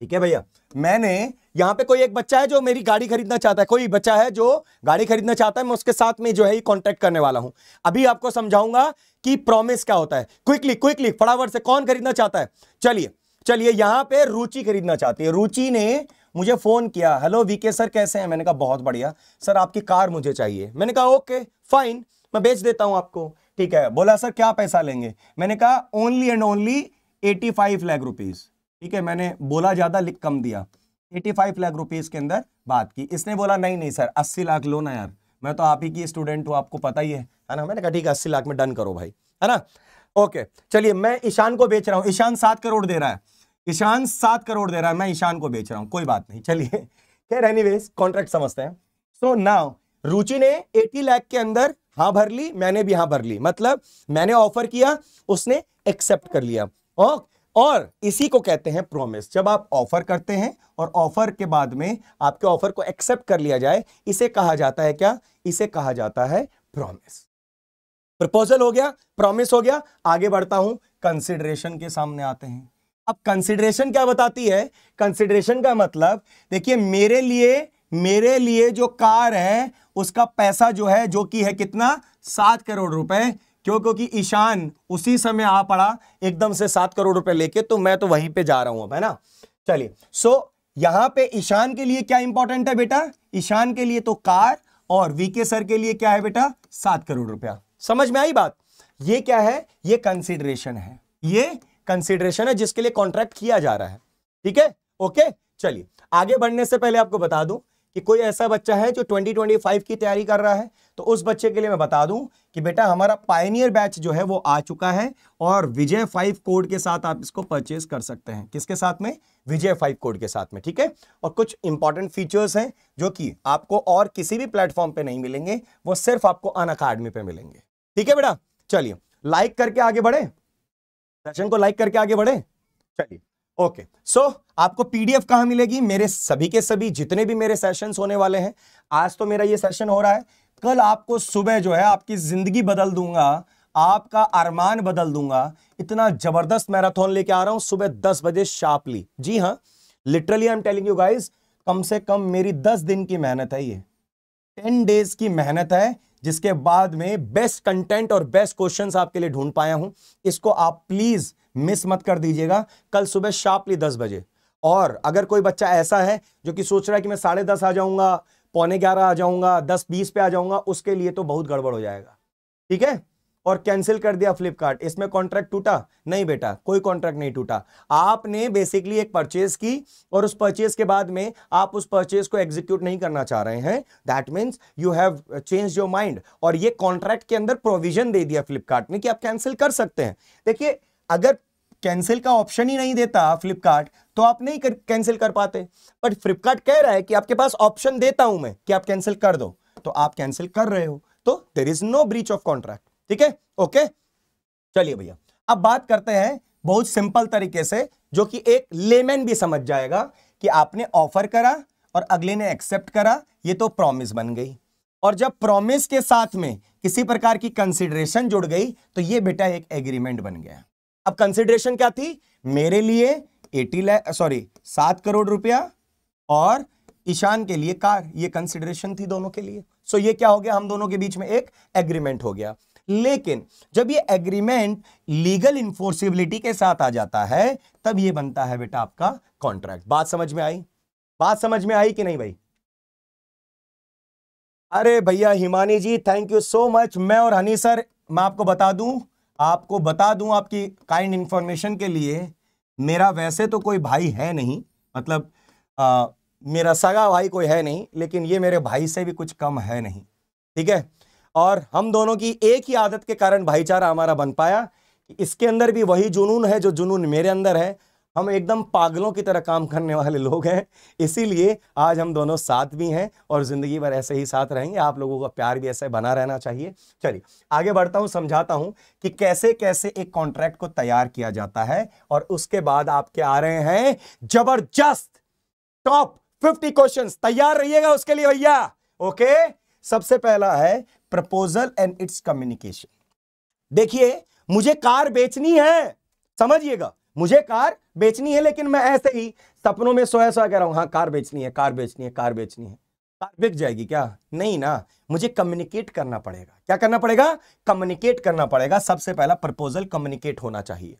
ठीक है भैया मैंने यहाँ पे कोई एक बच्चा है जो मेरी गाड़ी खरीदना चाहता है कोई बच्चा है जो गाड़ी खरीदना चाहता है मैं उसके साथ में जो है कांटेक्ट करने वाला हूं अभी आपको समझाऊंगा कि प्रॉमिस क्या होता है क्विकली क्विकली फटाफट से कौन खरीदना चाहता है चलिए चलिए यहाँ पे रुचि खरीदना चाहती है रुचि ने मुझे फ़ोन किया हेलो वीके सर कैसे हैं मैंने कहा बहुत बढ़िया सर आपकी कार मुझे चाहिए मैंने कहा ओके फाइन मैं बेच देता हूँ आपको ठीक है बोला सर क्या पैसा लेंगे मैंने कहा only and only eighty five lakh rupees ठीक है मैंने बोला ज़्यादा लिख कम दिया एटी फाइव लाख रुपीज़ के अंदर बात की इसने बोला नहीं नहीं सर अस्सी लाख लो ना यार मैं तो आप ही की स्टूडेंट हूँ आपको पता ही है है ना मैंने कहा ठीक है अस्सी लाख में डन करो भाई है ना ओके चलिए मैं ईशान को बेच रहा हूँ ईशान सात करोड़ दे रहा है ईशान सात करोड़ दे रहा है मैं ईशान को बेच रहा हूँ कोई बात नहीं चलिए खैर एनीवेज कॉन्ट्रैक्ट समझते हैं सो नाउ रुचि ने 80 लाख के अंदर हाँ भर ली मैंने भी हाँ भर ली मतलब मैंने ऑफर किया उसने एक्सेप्ट कर लिया ओके और इसी को कहते हैं प्रोमिस जब आप ऑफर करते हैं और ऑफर के बाद में आपके ऑफर को एक्सेप्ट कर लिया जाए इसे कहा जाता है क्या इसे कहा जाता है प्रोमिस प्रपोजल हो गया प्रॉमिस हो गया आगे बढ़ता हूं कंसिडरेशन के सामने आते हैं अब कंसिडरेशन क्या बताती है कंसिडरेशन का मतलब देखिए मेरे लिए मेरे लिए जो कार है उसका पैसा जो है जो कि है कितना सात करोड़ रुपए क्यों क्योंकि ईशान उसी समय आ पड़ा एकदम से सात करोड़ रुपए लेके तो मैं तो वहीं पे जा रहा हूं अब है ना चलिए सो so, यहां पे ईशान के लिए क्या इंपॉर्टेंट है बेटा ईशान के लिए तो कार और वीके सर के लिए क्या है बेटा सात करोड़ रुपया समझ में आई बात ये क्या है ये कंसिडरेशन है ये कंसिडरेशन है जिसके लिए कॉन्ट्रैक्ट किया जा रहा है ठीक है ओके चलिए आगे बढ़ने से पहले आपको बता दूं कि कोई ऐसा बच्चा है जो 2025 की तैयारी कर रहा है तो उस बच्चे के लिए मैं बता दूं कि बेटा हमारा पाइनियर बैच जो है वो आ चुका है और विजय फाइव कोड के साथ आप इसको परचेज कर सकते हैं किसके साथ में विजय फाइव कोड के साथ में ठीक है और कुछ इंपॉर्टेंट फीचर्स हैं जो कि आपको और किसी भी प्लेटफॉर्म पे नहीं मिलेंगे वो सिर्फ आपको अन अकाडमी पे मिलेंगे ठीक है बेटा चलिए लाइक करके आगे बढ़े सेशन को लाइक करके आगे बढ़े चलिए ओके okay. सो so, आपको पीडीएफ कहां मिलेगी मेरे सभी के सभी जितने भी मेरे सेशन होने वाले हैं आज तो मेरा ये सेशन हो रहा है कल आपको सुबह जो है आपकी जिंदगी बदल दूंगा आपका अरमान बदल दूंगा इतना जबरदस्त मैराथन लेके आ रहा हूं सुबह दस बजे शार्पली जी हाँ literally I am telling you guys कम से कम मेरी दस दिन की मेहनत है ये टेन डेज की मेहनत है जिसके बाद में बेस्ट कंटेंट और बेस्ट क्वेश्चंस आपके लिए ढूंढ पाया हूं इसको आप प्लीज़ मिस मत कर दीजिएगा कल सुबह शार्पली दस बजे और अगर कोई बच्चा ऐसा है जो कि सोच रहा है कि मैं साढ़े दस आ जाऊंगा पौने ग्यारह आ जाऊंगा दस बीस पे आ जाऊंगा उसके लिए तो बहुत गड़बड़ हो जाएगा ठीक है और कैंसिल कर दिया फ्लिपकार्ट इसमें कॉन्ट्रैक्ट टूटा नहीं बेटा कोई कॉन्ट्रैक्ट नहीं टूटा आपने बेसिकली एक परचेज की और उस परचेज के बाद में आप उस परचेज को एग्जीक्यूट नहीं करना चाह रहे हैं that means you have change your mind और ये कॉन्ट्रैक्ट के अंदर प्रोविजन दे दिया फ्लिपकार्ट ने कि आप कैंसिल कर सकते हैं देखिए अगर कैंसिल का ऑप्शन ही नहीं देता फ्लिपकार्ट तो आप नहीं कर कैंसिल कर पाते बट फ्लिपकार्ट कह रहा है कि आपके पास ऑप्शन देता हूं मैं कि आप कैंसिल कर दो तो आप कैंसिल कर रहे हो तो there is no breach of contract ठीक है ओके चलिए भैया अब बात करते हैं बहुत सिंपल तरीके से जो कि एक लेमैन भी समझ जाएगा कि आपने ऑफर करा और अगले ने एक्सेप्ट करा ये तो प्रॉमिस बन गई और जब प्रॉमिस के साथ में किसी प्रकार की कंसिडरेशन जुड़ गई तो ये बेटा एक एग्रीमेंट बन गया अब कंसिडरेशन क्या थी मेरे लिए एटी लाख सॉरी सात करोड़ रुपया और ईशान के लिए कार ये कंसिडरेशन थी दोनों के लिए सो so ये क्या हो गया हम दोनों के बीच में एक एग्रीमेंट हो गया लेकिन जब ये एग्रीमेंट लीगल इंफोर्सिबिलिटी के साथ आ जाता है तब ये बनता है बेटा आपका कॉन्ट्रैक्ट बात समझ में आई बात समझ में आई कि नहीं भाई अरे भैया Himani ji thank you so much मैं और हनी सर मैं आपको बता दूं आपको बता दूं आपकी काइंड इन्फॉर्मेशन के लिए मेरा वैसे तो कोई भाई है नहीं मतलब आ, मेरा सगा भाई कोई है नहीं लेकिन ये मेरे भाई से भी कुछ कम है नहीं ठीक है और हम दोनों की एक ही आदत के कारण भाईचारा हमारा बन पाया इसके अंदर भी वही जुनून है जो जुनून मेरे अंदर है हम एकदम पागलों की तरह काम करने वाले लोग हैं इसीलिए आज हम दोनों साथ भी हैं और ज़िंदगी भर ऐसे ही साथ रहेंगे आप लोगों का प्यार भी ऐसे बना रहना चाहिए चलिए आगे बढ़ता हूँ समझाता हूँ कि कैसे कैसे एक कॉन्ट्रैक्ट को तैयार किया जाता है और उसके बाद आपके आ रहे हैं जबरदस्त टॉप फिफ्टी क्वेश्चन तैयार रहिएगा उसके लिए भैया ओके सबसे पहला है प्रपोजल एंड इट्स कम्युनिकेशन देखिए मुझे कार बेचनी है समझिएगा मुझे कार बेचनी है लेकिन मैं ऐसे ही सपनों में सोया सोया कह रहा हूं हाँ कार बेचनी है कार बेचनी है कार बेचनी है कार बिक जाएगी क्या नहीं ना मुझे कम्युनिकेट करना पड़ेगा क्या करना पड़ेगा कम्युनिकेट करना पड़ेगा सबसे पहला प्रपोजल कम्युनिकेट होना चाहिए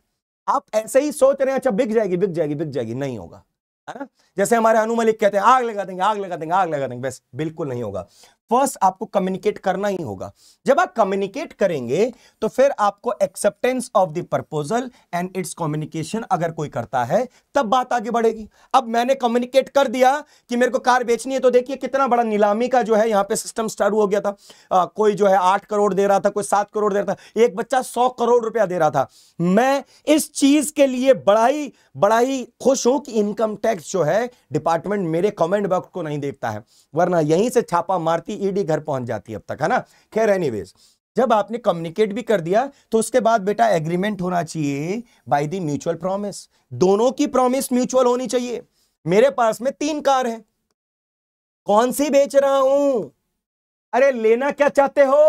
आप ऐसे ही सोच रहे हैं अच्छा बिक जाएगी बिक जाएगी बिक जाएगी नहीं होगा है ना जैसे हमारे अनु मलिक कहते हैं आग लगा देंगे आग लगा देंगे आग लगा देंगे बस बिल्कुल नहीं होगा फर्स्ट आपको कम्युनिकेट करना ही होगा जब आप कम्युनिकेट करेंगे तो फिर आपको acceptance of the proposal and its communication अगर कोई करता है तब बात आगे बढ़ेगी अब मैंने कम्युनिकेट कर दिया कि मेरे को कार बेचनी है तो देखिए कितना बड़ा नीलामी का जो है यहाँ पे सिस्टम स्टार्ट हो गया था आ, कोई जो है आठ करोड़ दे रहा था कोई सात करोड़ दे रहा था एक बच्चा सौ करोड़ रुपया दे रहा था मैं इस चीज के लिए बड़ा ही बड़ा ही खुश हूं कि इनकम टैक्स जो है डिपार्टमेंट मेरे कमेंट बॉक्स को नहीं देखता है वरना यहीं से छापा मारती की ईडी घर पहुंच जाती है अब तक है ना खैर एनी जब आपने कम्युनिकेट भी कर दिया तो उसके बाद बेटा एग्रीमेंट होना चाहिए बाय दी म्यूचुअल प्रॉमिस दोनों की प्रॉमिस म्यूचुअल होनी चाहिए मेरे पास में तीन कार है कौन सी बेच रहा हूं अरे लेना क्या चाहते हो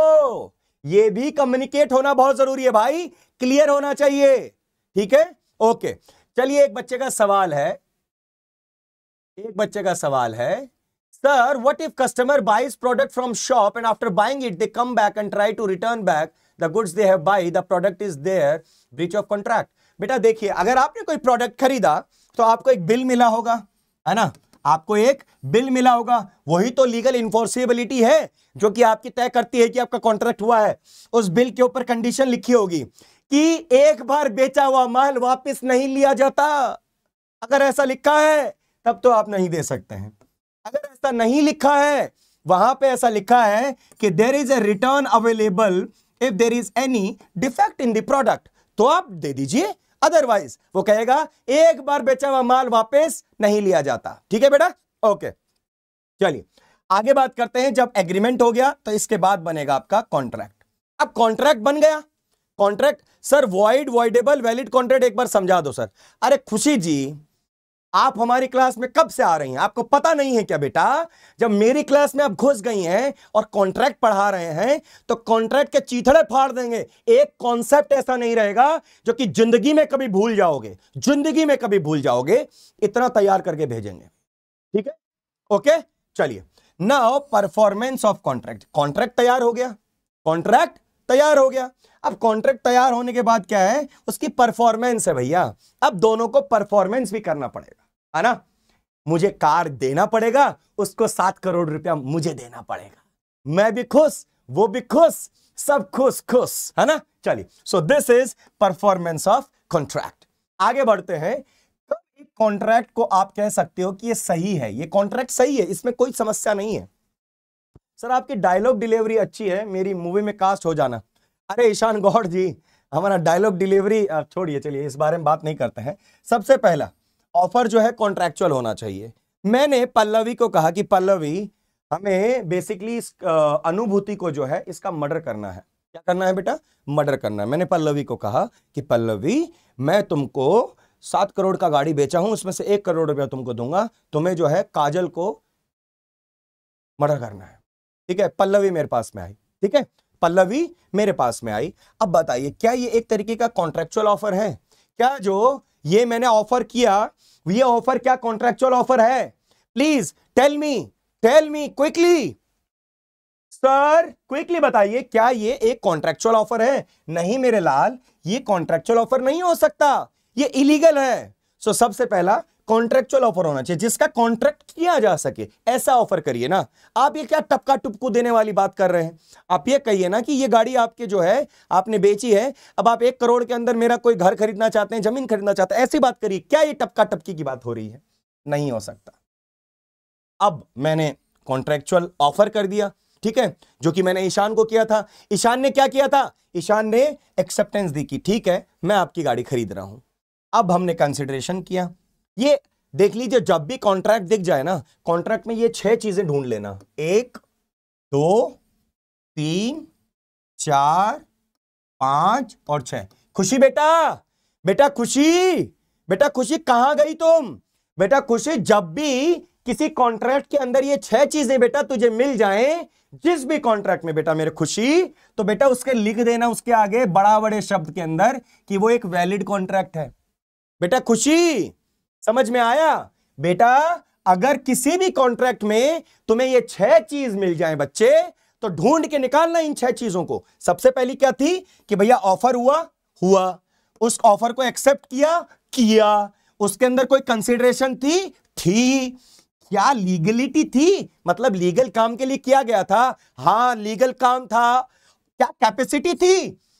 ये भी कम्युनिकेट होना बहुत जरूरी है भाई क्लियर होना चाहिए ठीक है ओके चलिए एक बच्चे का सवाल है एक बच्चे का सवाल है Sir, what if customer buys product from shop and after buying it, they come back and try to return back the goods they have buy, the product is there, breach of contract. बेटा देखिए अगर आपने कोई product खरीदा तो आपको एक bill मिला होगा है ना आपको एक बिल मिला होगा वही तो लीगल इन्फोर्सिबिलिटी है जो कि आपकी तय करती है कि आपका कॉन्ट्रैक्ट हुआ है उस बिल के ऊपर कंडीशन लिखी होगी कि एक बार बेचा हुआ माल वापस नहीं लिया जाता अगर ऐसा लिखा है तब तो आप नहीं दे सकते हैं अगर ऐसा नहीं लिखा है वहां पे ऐसा लिखा है कि there is a return available if there is any defect in the product तो आप दे दीजिए अदरवाइज वो कहेगा एक बार बेचा हुआ माल वापस नहीं लिया जाता ठीक है बेटा ओके चलिए आगे बात करते हैं जब एग्रीमेंट हो गया तो इसके बाद बनेगा आपका कॉन्ट्रैक्ट अब कॉन्ट्रैक्ट बन गया contract sir void voidable valid contract एक बार समझा दो सर अरे खुशी जी आप हमारी क्लास में कब से आ रही हैं आपको पता नहीं है क्या बेटा जब मेरी क्लास में आप घुस गई हैं और कॉन्ट्रैक्ट पढ़ा रहे हैं तो कॉन्ट्रैक्ट के चीथड़े फाड़ देंगे एक कॉन्सेप्ट ऐसा नहीं रहेगा जो कि जिंदगी में कभी भूल जाओगे जिंदगी में कभी भूल जाओगे इतना तैयार करके भेजेंगे ठीक है ओके चलिए now performance of contract contract तैयार हो गया कॉन्ट्रैक्ट तैयार हो गया अब कॉन्ट्रैक्ट तैयार होने के बाद क्या है उसकी परफॉर्मेंस है भैया अब दोनों को परफॉर्मेंस भी करना पड़ेगा है ना मुझे कार देना पड़ेगा उसको सात करोड़ रुपया मुझे देना पड़ेगा मैं भी खुश वो भी खुश सब खुश खुश है ना चलिए so this is performance of contract आगे बढ़ते हैं तो कॉन्ट्रैक्ट को आप कह सकते हो कि ये सही है ये कॉन्ट्रैक्ट सही है इसमें कोई समस्या नहीं है सर आपकी डायलॉग डिलीवरी अच्छी है मेरी मूवी में कास्ट हो जाना अरे ईशान गौड़ जी हमारा डायलॉग डिलीवरी छोड़िए चलिए इस बारे में बात नहीं करते हैं सबसे पहला ऑफर जो है कॉन्ट्रेक्चुअल होना चाहिए मैंने पल्लवी को कहा कि पल्लवी हमें बेसिकली इस अनुभूति को जो है इसका मर्डर करना है क्या करना है बेटा मर्डर करना है मैंने पल्लवी को कहा कि पल्लवी मैं तुमको सात करोड़ का गाड़ी बेचा हूं उसमें से एक करोड़ रुपया तुमको दूंगा तुम्हें जो है काजल को मर्डर करना है ठीक है पल्लवी मेरे पास में आई ठीक है पल्लवी मेरे पास में आई अब बताइए क्या ये एक तरीके का कॉन्ट्रेक्चुअल ऑफर है क्या जो ये मैंने ऑफर किया ये ऑफर क्या कॉन्ट्रेक्चुअल ऑफर है please tell me tell me quickly sir quickly बताइए क्या ये एक कॉन्ट्रेक्चुअल ऑफर है नहीं मेरे लाल ये कॉन्ट्रेक्चुअल ऑफर नहीं हो सकता ये इलीगल है सो so, सबसे पहला कॉन्ट्रेक्चुअल ऑफर होना चाहिए जिसका कॉन्ट्रैक्ट किया जा सके ऐसा ऑफर करिए ना आप ये क्या टपका टुपकू देने वाली बात कर रहे हैं आप ये कहिए ना कि ये गाड़ी आपके जो है आपने बेची है अब आप एक करोड़ के अंदर मेरा कोई घर खरीदना चाहते हैं जमीन खरीदना चाहते हैं ऐसी बात करिए क्या ये टपका टपकी की बात हो रही है नहीं हो सकता अब मैंने कॉन्ट्रेक्चुअल ऑफर कर दिया ठीक है जो कि मैंने ईशान को किया था ईशान ने क्या किया था ईशान ने एक्सेप्टेंस दी कि ठीक है मैं आपकी गाड़ी खरीद रहा हूं अब हमने कंसिडरेशन किया ये देख लीजिए जब भी कॉन्ट्रैक्ट दिख जाए ना कॉन्ट्रैक्ट में ये छह चीजें ढूंढ लेना एक दो तीन चार पांच और छह खुशी बेटा बेटा खुशी बेटा खुशी कहां गई तुम बेटा खुशी जब भी किसी कॉन्ट्रैक्ट के अंदर ये छह चीजें बेटा तुझे मिल जाए जिस भी कॉन्ट्रैक्ट में बेटा मेरे खुशी तो बेटा उसके लिख देना उसके आगे बड़ा बड़े शब्द के अंदर कि वो एक वैलिड कॉन्ट्रैक्ट है बेटा खुशी समझ में आया बेटा अगर किसी भी कॉन्ट्रैक्ट में तुम्हें ये छह चीज मिल जाए बच्चे तो ढूंढ के निकालना इन छह चीजों को सबसे पहली क्या थी कि भैया ऑफर हुआ हुआ उस ऑफर को एक्सेप्ट किया किया उसके अंदर कोई कंसिडरेशन थी थी क्या लीगलिटी थी मतलब लीगल काम के लिए किया गया था हाँ लीगल काम था क्या कैपेसिटी थी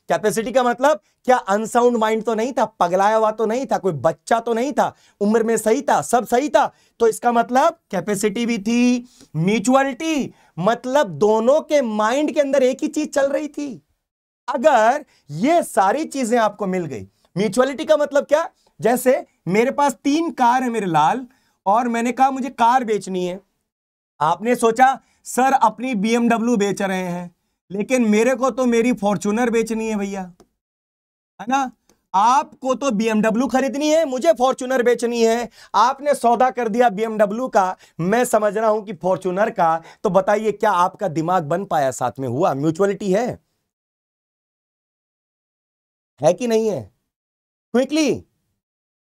कैपेसिटी का मतलब क्या अनसाउंड माइंड तो नहीं था पगलाया हुआ तो नहीं था कोई बच्चा तो नहीं था उम्र में सही था सब सही था तो इसका मतलब कैपेसिटी भी थी म्यूचुअलिटी मतलब दोनों के माइंड के अंदर एक ही चीज चल रही थी अगर ये सारी चीजें आपको मिल गई म्यूचुअलिटी का मतलब क्या जैसे मेरे पास तीन कार है मेरे लाल और मैंने कहा मुझे कार बेचनी है आपने सोचा सर अपनी बीएमडब्ल्यू बेच रहे हैं लेकिन मेरे को तो मेरी फॉर्चूनर बेचनी है भैया है ना आपको तो बीएमडब्ल्यू खरीदनी है मुझे फॉर्चूनर बेचनी है आपने सौदा कर दिया बीएमडब्ल्यू का मैं समझ रहा हूं कि फॉर्चूनर का तो बताइए क्या आपका दिमाग बन पाया साथ में हुआ म्यूचुअलिटी है है कि नहीं है quickly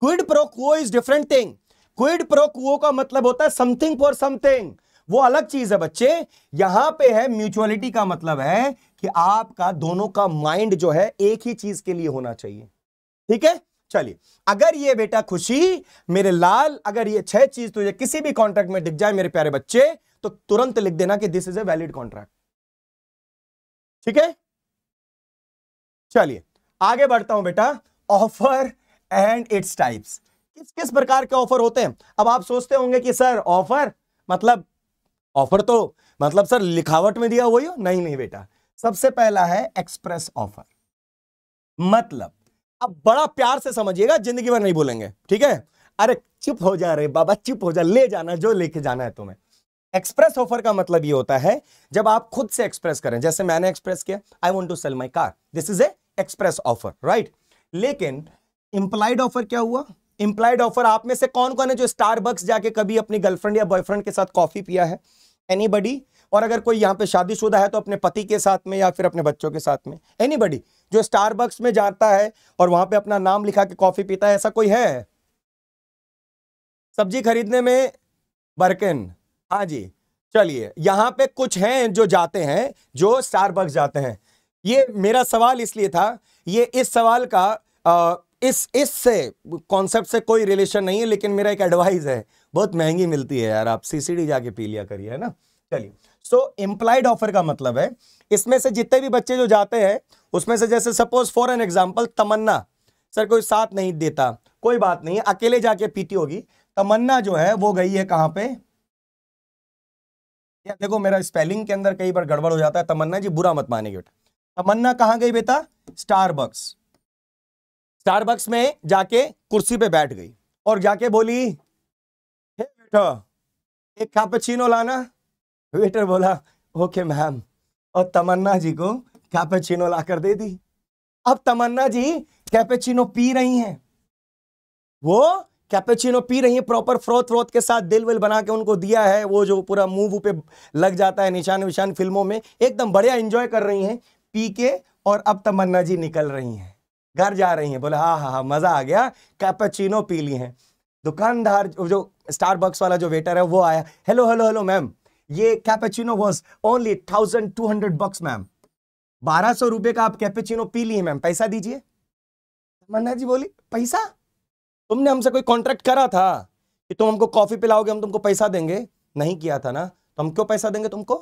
quid pro quo is different thing quid pro quo का मतलब होता है समथिंग फॉर समथिंग वो अलग चीज है बच्चे यहां पे है म्यूचुअलिटी का मतलब है कि आपका दोनों का माइंड जो है एक ही चीज के लिए होना चाहिए ठीक है चलिए अगर ये बेटा खुशी मेरे लाल अगर ये छह चीज तुझे किसी भी कॉन्ट्रैक्ट में दिख जाए मेरे प्यारे बच्चे तो तुरंत लिख देना कि this is a valid contract ठीक है चलिए आगे बढ़ता हूं बेटा ऑफर एंड इट्स टाइप्स किस किस प्रकार के ऑफर होते हैं अब आप सोचते होंगे कि सर ऑफर मतलब ऑफर तो मतलब सर लिखावट में दिया हुआ हो नहीं नहीं बेटा सबसे पहला है एक्सप्रेस ऑफर मतलब अब बड़ा प्यार से समझिएगा जिंदगी भर नहीं बोलेंगे ठीक है अरे चुप हो जा रहे बाबा चुप हो जा ले जाना जो लेके जाना है तुम्हें एक्सप्रेस ऑफर का मतलब ये होता है जब आप खुद से एक्सप्रेस करें जैसे मैंने एक्सप्रेस किया I want to sell my car this is a express offer right लेकिन इंप्लाइड ऑफर क्या हुआ इंप्लाइड ऑफर आप में से कौन कौन है जो स्टारबक्स जाके कभी अपनी गर्लफ्रेंड या बॉयफ्रेंड के साथ कॉफी पिया है एनी और अगर कोई यहाँ पे शादीशुदा है तो अपने पति के साथ में या फिर अपने बच्चों के साथ में एनी जो स्टारबक्स में जाता है और वहां पे अपना नाम लिखा के कॉफ़ी पीता है ऐसा कोई है सब्जी खरीदने में बर्कन हाँ जी चलिए यहाँ पे कुछ हैं जो जाते हैं जो स्टारबक्स जाते हैं ये मेरा सवाल इसलिए था ये इस सवाल का आ, इस इस से कॉन्सेप्ट से कोई रिलेशन नहीं है लेकिन मेरा एक एडवाइस है बहुत महंगी मिलती है यार आप सीसीडी जाके पी लिया करिए है ना चलिए सो इम्प्लाइड ऑफर का मतलब है इसमें से जितने भी बच्चे जो जाते हैं उसमें से जैसे suppose for an example Tamanna sir कोई साथ नहीं देता कोई बात नहीं अकेले जाके पीती होगी तमन्ना जो है वो गई है कहां पे या देखो मेरा स्पेलिंग के अंदर कई बार गड़बड़ हो जाता है तमन्ना जी बुरा मत माने बेटा तमन्ना कहां गई बेटा स्टारबक्स स्टारबक्स में जाके कुर्सी पे बैठ गई और जाके बोली हे वेटर एक कैपेचिनो लाना वेटर बोला ओके मैम और तमन्ना जी को कैपेचिनो ला कर दे दी अब तमन्ना जी कैपेचिनो पी रही हैं वो कैपेचिनो पी रही है प्रॉपर फ्रोथ फ्रोथ के साथ दिल विल बना के उनको दिया है वो जो पूरा मुंह पे लग जाता है निशान विशान फिल्मों में एकदम बढ़िया एंजॉय कर रही हैं पी के और अब तमन्ना जी निकल रही हैं घर जा रही हैं बोले हाँ हाँ हाँ मज़ा आ गया कैपेचिनो पी ली हैं दुकानदार जो स्टारबक्स वाला जो वेटर है वो आया हेलो हेलो हेलो मैम ये cappuccino was only thousand two hundred bucks ma'am बारह सौ रुपए का आप कैपेचिनो पी लिए मैम पैसा दीजिए मन्ना जी बोली पैसा तुमने हमसे कोई कॉन्ट्रैक्ट करा था कि तुम हमको कॉफ़ी पिलाओगे हम तुमको पैसा देंगे नहीं किया था ना तो हम क्यों पैसा देंगे तुमको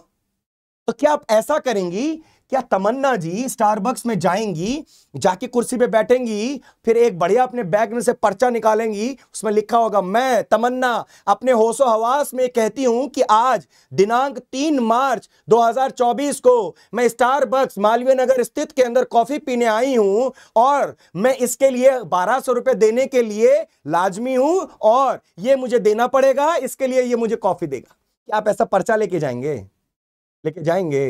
तो क्या आप ऐसा करेंगी क्या तमन्ना जी स्टारबक्स में जाएंगी जाके कुर्सी पे बैठेंगी फिर एक बढ़िया अपने बैग में से पर्चा निकालेंगी उसमें लिखा होगा मैं तमन्ना अपने होशो हवास में कहती हूं कि आज दिनांक तीन मार्च 2024 को मैं स्टारबक्स मालवीय नगर स्थित के अंदर कॉफी पीने आई हूं और मैं इसके लिए बारह सौ रुपए देने के लिए लाजमी हूं और ये मुझे देना पड़ेगा इसके लिए ये मुझे कॉफी देगा क्या आप ऐसा पर्चा लेके जाएंगे लेके जाएंगे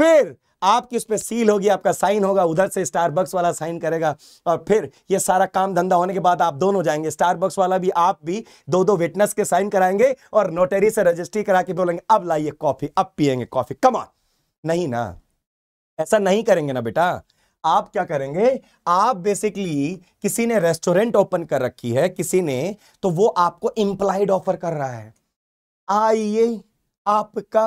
फिर आपकी उस पर सील होगी आपका साइन होगा उधर से स्टारबक्स वाला साइन करेगा और फिर ये सारा काम धंधा होने के बाद आप दोनों जाएंगे स्टारबक्स वाला भी आप भी दो दो विटनेस के साइन कराएंगे और नोटरी से रजिस्ट्री करा के बोलेंगे अब लाइए कॉफी अब पियेंगे कॉफी कमा नहीं ना ऐसा नहीं करेंगे ना बेटा आप क्या करेंगे आप बेसिकली किसी ने रेस्टोरेंट ओपन कर रखी है किसी ने तो वो आपको इंप्लाइड ऑफर कर रहा है आइए आपका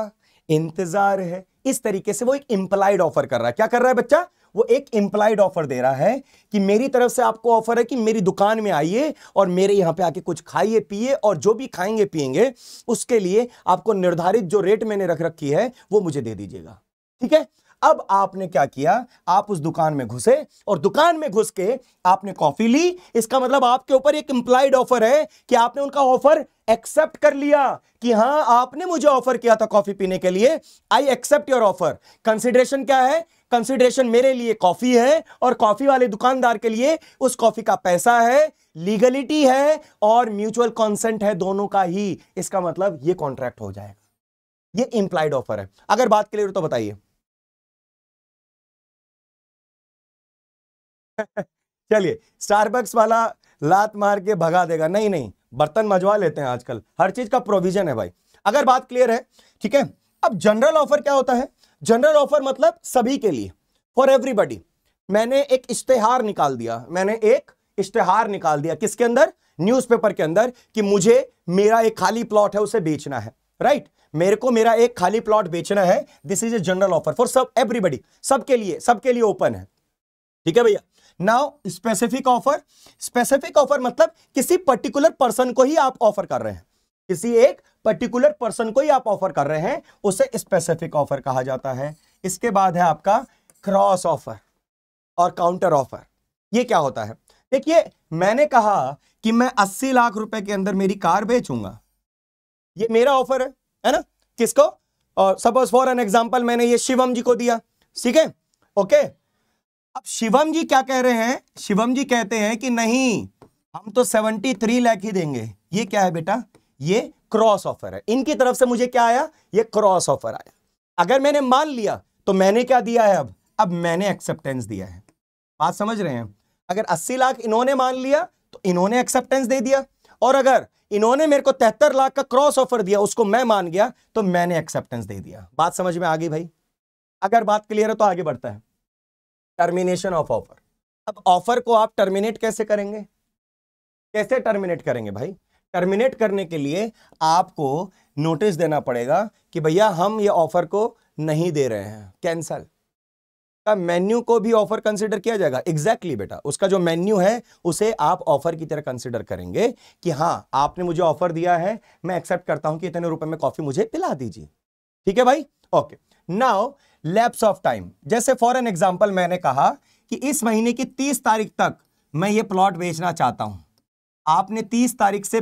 इंतजार है इस तरीके से वो एक इंप्लाइड ऑफर कर रहा है क्या कर रहा है बच्चा वो एक इंप्लाइड ऑफर दे रहा है कि मेरी तरफ से आपको ऑफर है कि मेरी दुकान में आइए और मेरे यहां पे आके कुछ खाइए पिए और जो भी खाएंगे पिएंगे उसके लिए आपको निर्धारित जो रेट मैंने रख रखी है वो मुझे दे दीजिएगा ठीक है अब आपने क्या किया आप उस दुकान में घुसे और दुकान में घुस के आपने कॉफी ली इसका मतलब आपके ऊपर एक इंप्लाइड ऑफर है कि आपने उनका ऑफर एक्सेप्ट कर लिया कि हां आपने मुझे ऑफर किया था कॉफी पीने के लिए I accept your offer consideration क्या है कंसिडरेशन मेरे लिए कॉफी है और कॉफी वाले दुकानदार के लिए उस कॉफी का पैसा है लीगलिटी है और म्यूचुअल कॉन्सेंट है दोनों का ही इसका मतलब ये कॉन्ट्रैक्ट हो जाएगा ये इंप्लाइड ऑफर है अगर बात क्लियर हो तो बताइए चलिए स्टारबक्स वाला लात मार के भगा देगा नहीं नहीं बर्तन मजवा लेते हैं आजकल हर चीज का प्रोविजन है भाई अगर बात क्लियर है ठीक है अब जनरल ऑफर क्या होता है जनरल ऑफर मतलब सभी के लिए फॉर एवरीबडी मैंने एक इश्तेहार निकाल दिया मैंने एक इश्तेहार निकाल दिया किसके अंदर न्यूज़पेपर के अंदर कि मुझे मेरा एक खाली प्लॉट है उसे बेचना है राइट right? मेरे को मेरा एक खाली प्लॉट बेचना है this is a general offer for सब एवरीबडी सबके लिए सबके लिए ओपन है ठीक है भैया now specific offer specific offer मतलब किसी पर्टिकुलर पर्सन को ही आप ऑफर कर रहे हैं किसी एक पर्टिकुलर पर्सन को ही आप ऑफर कर रहे हैं उसे स्पेसिफिक ऑफर कहा जाता है इसके बाद है आपका क्रॉस ऑफर और काउंटर ऑफर ये क्या होता है देखिए मैंने कहा कि मैं 80 लाख रुपए के अंदर मेरी कार बेचूंगा ये मेरा ऑफर है है ना किसको सपोज फॉर एन एग्जांपल मैंने ये शिवम जी को दिया ठीक है ओके अब शिवम जी क्या कह रहे हैं शिवम जी कहते हैं कि नहीं हम तो सेवनटी थ्री लैख ही देंगे ये क्या है बेटा ये क्रॉस ऑफर है इनकी तरफ से मुझे क्या आया ये क्रॉस ऑफर आया अगर मैंने मान लिया तो मैंने क्या दिया है अब अब मैंने एक्सेप्टेंस दिया है बात समझ रहे हैं अगर 80 लाख इन्होंने मान लिया तो इन्होंने एक्सेप्टेंस दे दिया और अगर इन्होंने मेरे को तिहत्तर लाख का क्रॉस ऑफर दिया उसको मैं मान गया तो मैंने एक्सेप्टेंस दे दिया बात समझ में आ गई भाई अगर बात क्लियर है तो आगे बढ़ता है टर्मिनेशन ऑफ ऑफर अब ऑफर को आप टर्मिनेट कैसे करेंगे कैसे टर्मिनेट करेंगे भाई टर्मिनेट करने के लिए आपको नोटिस देना पड़ेगा कि भैया हम ये ऑफर को नहीं दे रहे हैं कैंसल का मेन्यू को भी ऑफर कंसीडर किया जाएगा एग्जैक्टली exactly बेटा उसका जो मेन्यू है उसे आप ऑफर की तरह कंसीडर करेंगे कि हाँ आपने मुझे ऑफर दिया है मैं एक्सेप्ट करता हूं कि इतने रुपए में कॉफी मुझे पिला दीजिए ठीक है भाई okay now lapse of time जैसे फॉर एन एग्जाम्पल मैंने कहा कि इस महीने की तीस तारीख तक मैं ये प्लॉट बेचना चाहता हूं आपने तीस तारीख से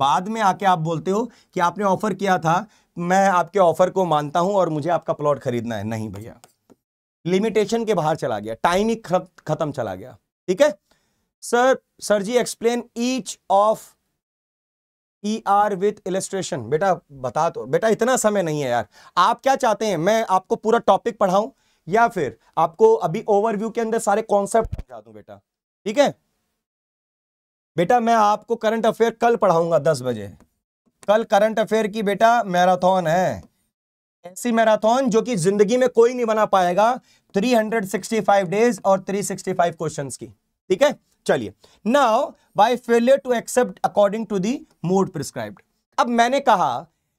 बाद में आके आप बोलते हो कि आपने ऑफर किया था मैं आपके ऑफर को मानता हूं और मुझे आपका प्लॉट खरीदना है नहीं भैया लिमिटेशन के बाहर चला गया टाइम ही खत्म चला गया ठीक है sir sir ji explain each of E R with illustration बेटा बता तो बेटा इतना समय नहीं है यार आप क्या चाहते हैं मैं आपको पूरा टॉपिक पढ़ाऊं या फिर आपको अभी ओवरव्यू के अंदर सारे कॉन्सेप्ट समझा दूं बेटा ठीक है बेटा मैं आपको करंट अफेयर कल पढ़ाऊंगा दस बजे कल करंट अफेयर की बेटा मैराथन है ऐसी मैराथन जो कि जिंदगी में कोई नहीं बना पाएगा 365 डेज और 365 क्वेश्चंस की ठीक है चलिए now by failure to accept according to the mode prescribe अब मैंने कहा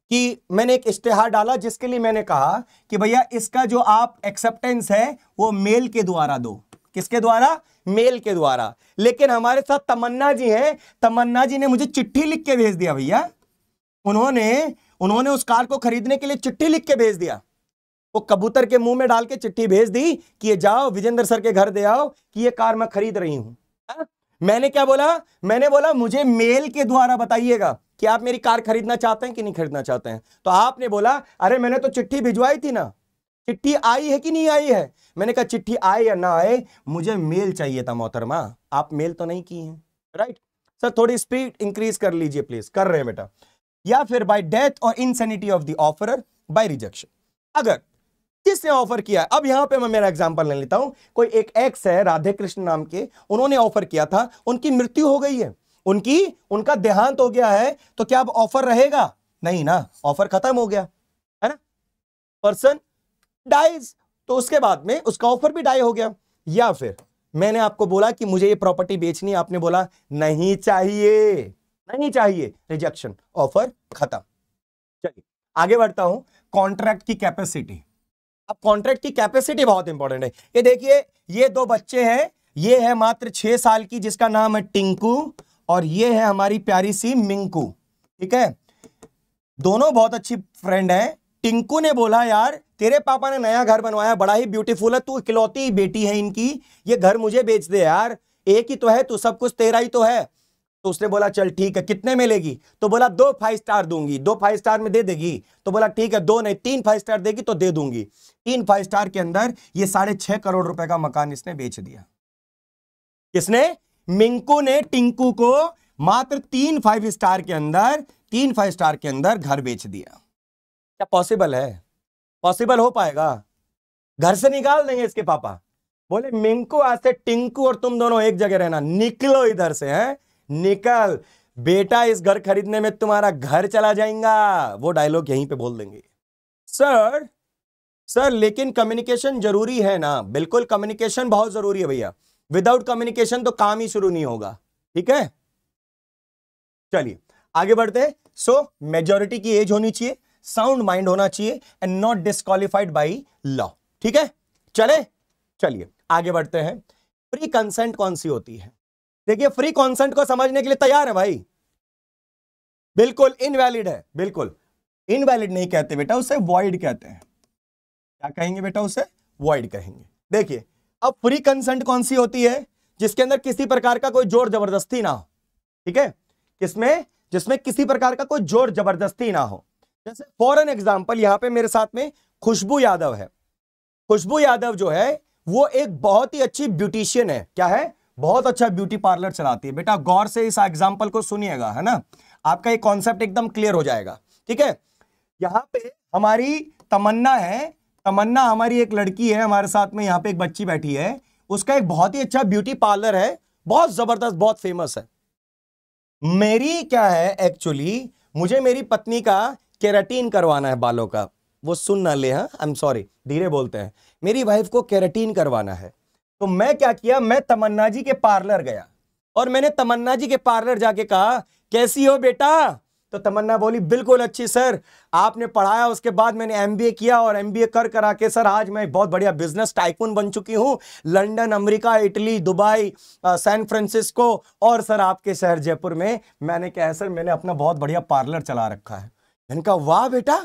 कि मैंने एक इश्तेहार डाला जिसके लिए मैंने कहा कि भैया इसका जो आप एक्सेप्टेंस है वो मेल के द्वारा दो किसके द्वारा मेल के द्वारा लेकिन हमारे साथ तमन्ना जी हैं तमन्ना जी ने मुझे चिट्ठी लिख के भेज दिया भैया उन्होंने उन्होंने उस कार को खरीदने के लिए चिट्ठी लिख के भेज दिया वो कबूतर के मुंह में डाल के चिट्ठी भेज दी कि ये जाओ विजेंद्र सर के घर दे आओ कि ये कार मैं खरीद रही हूं हाँ? मैंने क्या बोला मैंने बोला मुझे मेल के द्वारा बताइएगा कि आप मेरी कार खरीदना चाहते हैं कि नहीं खरीदना चाहते हैं तो आपने बोला अरे मैंने तो चिट्ठी भिजवाई थी ना चिट्ठी आई है कि नहीं आई है मैंने कहा चिट्ठी आए या ना आए मुझे मेल चाहिए था मोहतरमा आप मेल तो नहीं किए है राइट सर थोड़ी स्पीड इंक्रीज कर लीजिए प्लीज कर रहे हैं बेटा या फिर बाय डेथ और insanity of the offeror by rejection अगर किसने ऑफर किया अब यहां पे मैं मेरा एग्जांपल ले लेता हूं कोई एक एक्स है राधे कृष्ण नाम के उन्होंने ऑफर किया था उनकी मृत्यु हो गई है उनकी उनका देहांत हो गया है तो क्या अब ऑफर रहेगा नहीं ना ऑफर खत्म हो गया है ना पर्सन डाइज तो उसके बाद में उसका ऑफर भी डाई हो गया या फिर मैंने आपको बोला कि मुझे ये प्रॉपर्टी बेचनी आपने बोला नहीं चाहिए नहीं चाहिए रिजेक्शन ऑफर खत्म चलिए आगे बढ़ता हूं कॉन्ट्रैक्ट की कैपेसिटी अब कॉन्ट्रैक्ट की कैपेसिटी बहुत इंपॉर्टेंट है ये देखिए ये दो बच्चे हैं ये है मात्र छह साल की जिसका नाम है टिंकू और ये है हमारी प्यारी सी मिंकू ठीक है दोनों बहुत अच्छी फ्रेंड है टिंकू ने बोला यार तेरे पापा ने नया घर बनवाया बड़ा ही ब्यूटीफुल है तू इकलौती बेटी है इनकी ये घर मुझे बेच दे यार एक ही तो है तू सब कुछ तेरा ही तो है तो उसने बोला चल ठीक है कितने में लेगी तो बोला दो फाइव स्टार दूंगी दो फाइव स्टार में दे देगी तो बोला ठीक है दो नहीं तीन फाइव स्टार देगी तो दे दूंगी तीन फाइव स्टार के अंदर ये साढ़े छह करोड़ रुपए का मकान इसने बेच दिया किसने मिंकू ने टिंकू को मात्र तीन फाइव स्टार के अंदर तीन फाइव स्टार के अंदर घर बेच दिया क्या पॉसिबल है पॉसिबल हो पाएगा घर से निकाल देंगे इसके पापा बोले मिंकू आज से टिंकू और तुम दोनों एक जगह रहना निकलो इधर से हैं निकल बेटा इस घर खरीदने में तुम्हारा घर चला जाएगा वो डायलॉग यहीं पे बोल देंगे सर सर लेकिन कम्युनिकेशन जरूरी है ना बिल्कुल कम्युनिकेशन बहुत जरूरी है भैया विदाउट कम्युनिकेशन तो काम ही शुरू नहीं होगा ठीक है चलिए आगे बढ़ते सो मेजोरिटी की एज होनी चाहिए साउंड माइंड होना चाहिए and not disqualified by law ठीक है चले चलिए आगे बढ़ते हैं प्री कंसेंट कौन सी होती है देखिए फ्री कॉन्सेंट को समझने के लिए तैयार है भाई बिल्कुल इनवैलिड है बिल्कुल इनवैलिड नहीं कहते बेटा उसे वॉइड कहते हैं क्या कहेंगे बेटा उसे वॉइड कहेंगे देखिए अब फ्री कंसेंट कौन सी होती है जिसके अंदर किसी प्रकार का कोई जोर जबरदस्ती ना हो ठीक है किसमें जिसमें किसी प्रकार का कोई जोर जबरदस्ती ना हो जैसे फॉर एन एग्जाम्पल यहां पे मेरे साथ में खुशबू यादव है खुशबू यादव जो है वो एक बहुत ही अच्छी ब्यूटिशियन है क्या है बहुत अच्छा ब्यूटी पार्लर चलाती है बेटा गौर से इस एग्जाम्पल को सुनिएगा है ना आपका ये कॉन्सेप्ट एकदम क्लियर हो जाएगा ठीक है यहाँ पे हमारी तमन्ना है तमन्ना हमारी एक लड़की है हमारे साथ में यहाँ पे एक बच्ची बैठी है उसका एक बहुत ही अच्छा ब्यूटी पार्लर है बहुत जबरदस्त बहुत फेमस है मेरी क्या है एक्चुअली मुझे मेरी पत्नी का केराटीन करवाना है बालों का वो सुन ना ले हाँ आई एम सॉरी धीरे बोलते हैं मेरी वाइफ को केराटीन करवाना है तो मैं क्या किया मैं तमन्ना जी के पार्लर गया और मैंने तमन्ना जी के पार्लर जाके कहा कैसी हो बेटा तो तमन्ना बोली बिल्कुल अच्छी सर आपने पढ़ाया उसके बाद मैंने एमबीए किया और एमबीए कर करा के सर आज मैं बहुत बढ़िया बिजनेस टाइकून बन चुकी हूँ London America Italy Dubai San Francisco और सर आपके शहर जयपुर में मैंने कहा सर मैंने अपना बहुत बढ़िया पार्लर चला रखा है इनका वाह बेटा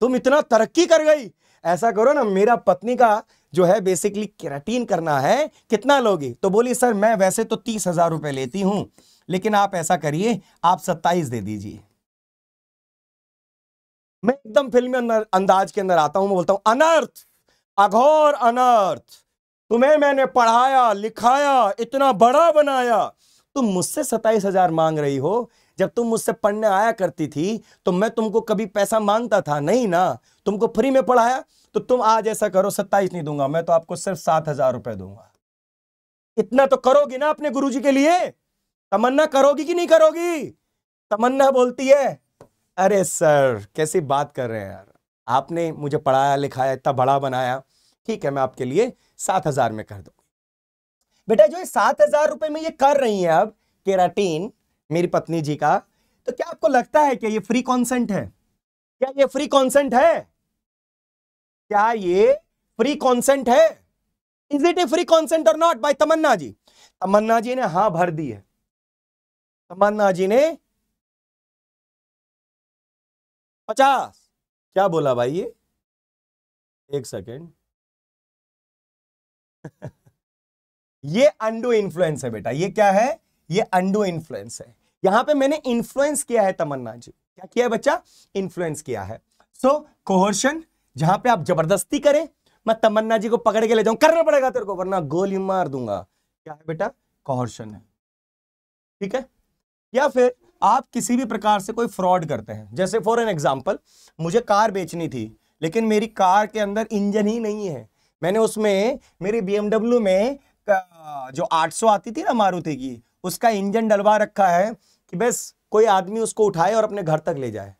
तुम इतना तरक्की कर गई ऐसा करो ना मेरा पत्नी का जो है बेसिकली केराटीन करना है कितना लोगे तो बोली सर मैं वैसे तो तीस हजार रुपए लेती हूं लेकिन आप ऐसा करिए आप सत्ताईस दे दीजिए मैं एकदम फिल्मी अंदाज के अंदर आता हूं मैं बोलता हूं अनर्थ अघोर अनर्थ तुम्हें मैंने पढ़ाया लिखाया इतना बड़ा बनाया तुम मुझसे सताइस हजार मांग रही हो जब तुम मुझसे पढ़ने आया करती थी तो मैं तुमको कभी पैसा मांगता था नहीं ना तुमको फ्री में पढ़ाया तो तुम आज ऐसा करो सत्ताईस नहीं दूंगा मैं तो आपको सिर्फ सात हजार रुपए दूंगा इतना तो करोगी ना अपने जी के लिए तमन्ना करोगी कि नहीं करोगी तमन्ना बोलती है अरे सर कैसी बात कर रहे हैं यार आपने मुझे पढ़ाया लिखाया इतना बड़ा बनाया ठीक है मैं आपके लिए सात हजार में कर दूंगी बेटा जो सात हजार रुपए में ये कर रही है अब केराटीन मेरी पत्नी जी का तो क्या आपको लगता है कि ये फ्री कॉन्सेंट है क्या ये फ्री कॉन्सेंट है क्या ये फ्री कॉन्सेंट है is it a free consent और नॉट बाई तमन्ना जी तमन्ना जी ने हा भर दी है तमन्ना जी ने पचास क्या बोला भाई ये एक सेकेंड ये अंडू इन्फ्लुएंस है बेटा ये क्या है ये अंडू इन्फ्लुएंस है यहां पे मैंने इन्फ्लुएंस किया है तमन्ना जी क्या किया है बच्चा इन्फ्लुएंस किया है सो कोहर्शन जहां पे आप जबरदस्ती करें मैं तमन्ना जी को पकड़ के ले जाऊं करना पड़ेगा तेरे को वरना गोली मार दूंगा क्या है बेटा कॉर्शन है ठीक है या फिर आप किसी भी प्रकार से कोई फ्रॉड करते हैं जैसे फॉर एन एग्जाम्पल मुझे कार बेचनी थी लेकिन मेरी कार के अंदर इंजन ही नहीं है मैंने उसमें मेरी बी में जो 800 आती थी ना मारुति की उसका इंजन डलवा रखा है कि बस कोई आदमी उसको उठाए और अपने घर तक ले जाए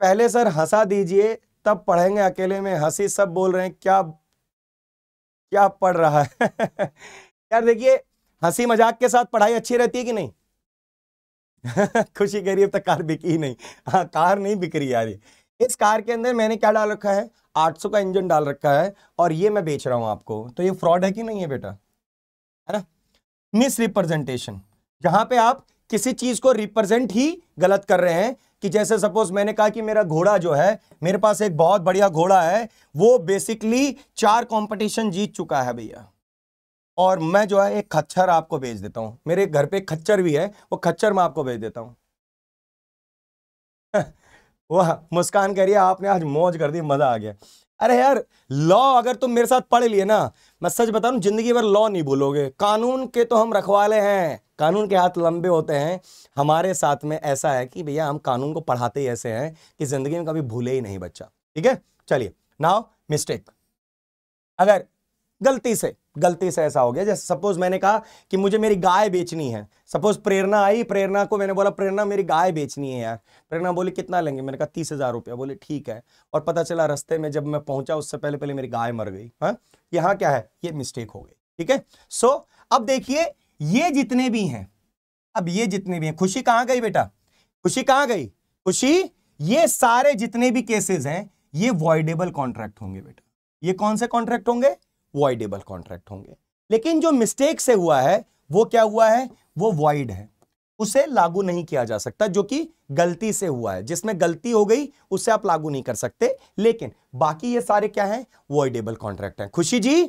पहले सर हंसा दीजिए तब पढ़ेंगे अकेले में हंसी सब बोल रहे हैं क्या क्या पढ़ रहा है यार देखिए हंसी मजाक के साथ पढ़ाई अच्छी रहती है कि नहीं खुशी कह रही है अब तक तो कार बिकी नहीं हाँ कार नहीं बिक रही यार इस कार के अंदर मैंने क्या डाल रखा है 800 का इंजन डाल रखा है और ये मैं बेच रहा हूं आपको तो ये फ्रॉड है कि नहीं है बेटा है ना मिस रिप्रेजेंटेशन जहां पे आप किसी चीज को रिप्रेजेंट ही गलत कर रहे हैं कि जैसे सपोज मैंने कहा कि मेरा घोड़ा जो है मेरे पास एक बहुत बढ़िया घोड़ा है वो बेसिकली चार कंपटीशन जीत चुका है भैया और मैं जो है एक खच्चर आपको भेज देता हूं मेरे घर पे खच्चर भी है वो खच्चर मैं आपको भेज देता हूं वाह मुस्कान करिए आपने आज मौज कर दी मज़ा आ गया अरे यार लॉ अगर तुम मेरे साथ पढ़ लिए ना मैं सच बता रहा जिंदगी भर लॉ नहीं भूलोगे कानून के तो हम रखवाले हैं कानून के हाथ लंबे होते हैं हमारे साथ में ऐसा है कि भैया हम कानून को पढ़ाते ही ऐसे हैं कि जिंदगी में कभी भूले ही नहीं बच्चा ठीक है चलिए नाउ मिस्टेक अगर गलती से गलती से ऐसा हो गया जैसे सपोज मैंने कहा कि मुझे मेरी गाय बेचनी है सपोज प्रेरणा आई प्रेरणा को मैंने बोला प्रेरणा मेरी गाय बेचनी है यार प्रेरणा बोली कितना लेंगे मैंने कहा तीस हज़ार रुपया बोले ठीक है और पता चला रस्ते में जब मैं पहुंचा उससे पहले पहले मेरी गाय मर गई हाँ यहाँ क्या है ये मिस्टेक हो गई ठीक है सो अब देखिए ये जितने भी हैं अब ये जितने भी हैं खुशी कहाँ गई बेटा खुशी कहाँ गई खुशी ये सारे जितने भी केसेस हैं ये वॉइडेबल कॉन्ट्रैक्ट होंगे बेटा ये कौन से कॉन्ट्रैक्ट होंगे वॉइडेबल कॉन्ट्रैक्ट होंगे लेकिन जो मिस्टेक से हुआ है वो क्या हुआ है वो वॉइड है उसे लागू नहीं किया जा सकता जो कि गलती से हुआ है जिसमें गलती हो गई उसे आप लागू नहीं कर सकते लेकिन बाकी ये सारे क्या हैं वॉइडेबल कॉन्ट्रैक्ट हैं खुशी जी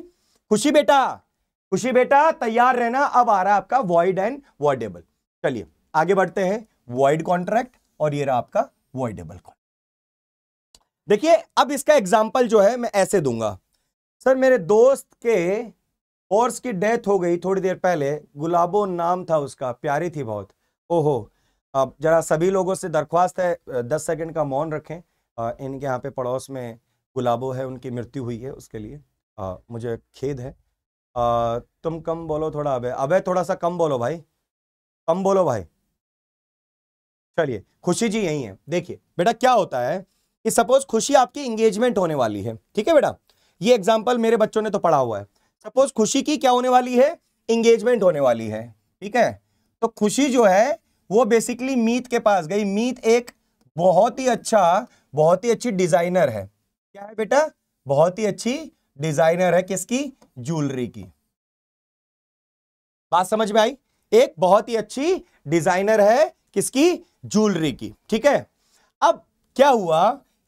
खुशी बेटा खुशी बेटा तैयार रहना अब आ रहा है आपका वॉइड एंड वॉइडेबल चलिए आगे बढ़ते हैं वॉइड कॉन्ट्रैक्ट और ये रहा आपका वॉइडेबल कॉन्ट्रैक्ट देखिए अब इसका एग्जाम्पल जो है मैं ऐसे दूंगा सर मेरे दोस्त के हॉर्स की डेथ हो गई थोड़ी देर पहले गुलाबो नाम था उसका प्यारी थी बहुत ओहो अब जरा सभी लोगों से दरख्वास्त है दस सेकंड का मौन रखें आ, इनके यहाँ पे पड़ोस में गुलाबो है उनकी मृत्यु हुई है उसके लिए आ, मुझे खेद है आ, तुम कम बोलो थोड़ा अबे अबे थोड़ा सा कम बोलो भाई कम बोलो भाई चलिए खुशी जी यही है देखिए बेटा क्या होता है कि सपोज खुशी आपकी इंगेजमेंट होने वाली है ठीक है बेटा ये एग्जाम्पल मेरे बच्चों ने तो पढ़ा हुआ है सपोज खुशी की क्या होने वाली है इंगेजमेंट होने वाली है ठीक है तो खुशी जो है वो बेसिकली मीत के पास गई मीत एक बहुत ही अच्छा बहुत ही अच्छी डिजाइनर है क्या है बेटा बहुत ही अच्छी डिजाइनर है किसकी ज्वेलरी की बात समझ में आई एक बहुत ही अच्छी डिजाइनर है किसकी ज्वेलरी की ठीक है अब क्या हुआ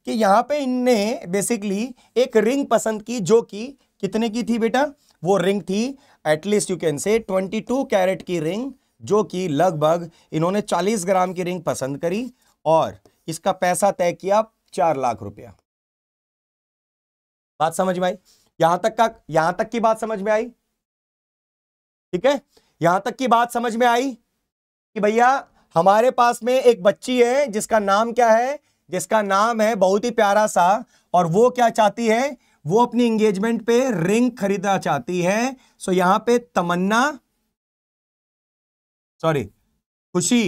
कि यहाँ पे इनने बेसिकली एक रिंग पसंद की जो कि कितने की थी बेटा वो रिंग थी at least you can say 22 carat की रिंग जो कि लगभग इन्होंने 40 ग्राम की रिंग पसंद करी और इसका पैसा तय किया चार लाख रुपया बात समझ में आई यहां तक का यहां तक की बात समझ में आई ठीक है यहां तक की बात समझ में आई कि भैया हमारे पास में एक बच्ची है जिसका नाम क्या है जिसका नाम है बहुत ही प्यारा सा और वो क्या चाहती है वो अपनी इंगेजमेंट पे रिंग खरीदना चाहती है सो यहां पे तमन्ना सॉरी खुशी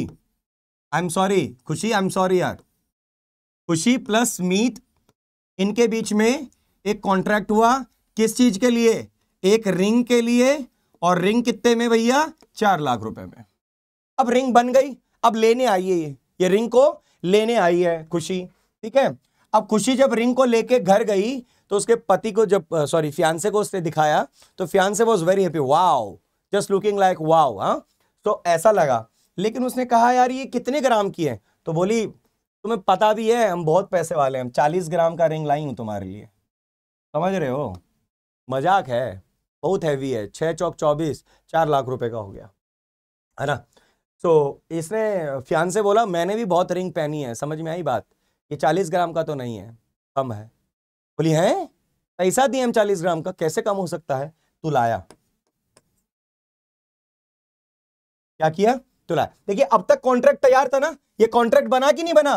आई एम सॉरी खुशी आई एम सॉरी यार खुशी प्लस मीत इनके बीच में एक कॉन्ट्रैक्ट हुआ किस चीज के लिए एक रिंग के लिए और रिंग कितने में भैया चार लाख रुपए में अब रिंग बन गई अब लेने आइए ये ये रिंग को लेने आई है खुशी ठीक है अब खुशी जब रिंग को लेके घर गई तो उसके पति को जब सॉरी फियांसे को उसने दिखाया तो fiancee was very happy wow just looking like wow हाँ तो ऐसा लगा लेकिन उसने कहा यार ये कितने ग्राम की है तो बोली तुम्हें पता भी है हम बहुत पैसे वाले हैं हम चालीस ग्राम का रिंग लाई हूँ तुम्हारे लिए समझ रहे हो मजाक है बहुत हैवी है छः चौक चौबीस चार लाख रुपए का हो गया है ना सो so, इसने फ्यान से बोला मैंने भी बहुत रिंग पहनी है समझ में आई बात ये चालीस ग्राम का तो नहीं है कम है बोली है पैसा दिए हम चालीस ग्राम का कैसे कम हो सकता है तुलाया क्या किया तुलाया देखिए अब तक कॉन्ट्रैक्ट तैयार था ना ये कॉन्ट्रैक्ट बना कि नहीं बना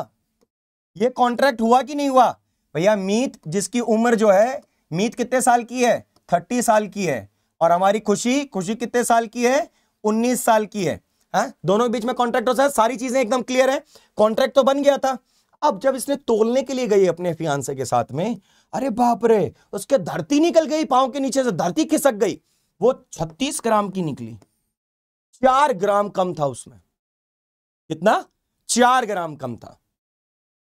ये कॉन्ट्रैक्ट हुआ कि नहीं हुआ भैया मीत जिसकी उम्र जो है मीत कितने साल की है थर्टी साल की है और हमारी खुशी खुशी कितने साल की है उन्नीस साल की है है दोनों के बीच में कॉन्ट्रैक्ट हो है सारी चीजें एकदम क्लियर है कॉन्ट्रैक्ट तो बन गया था अब जब इसने तोलने के लिए गई अपने फियांसे के साथ में अरे बाप रे उसके धरती निकल गई पांव के नीचे से धरती खिसक गई वो छत्तीस ग्राम की निकली चार ग्राम कम था उसमें कितना चार ग्राम कम था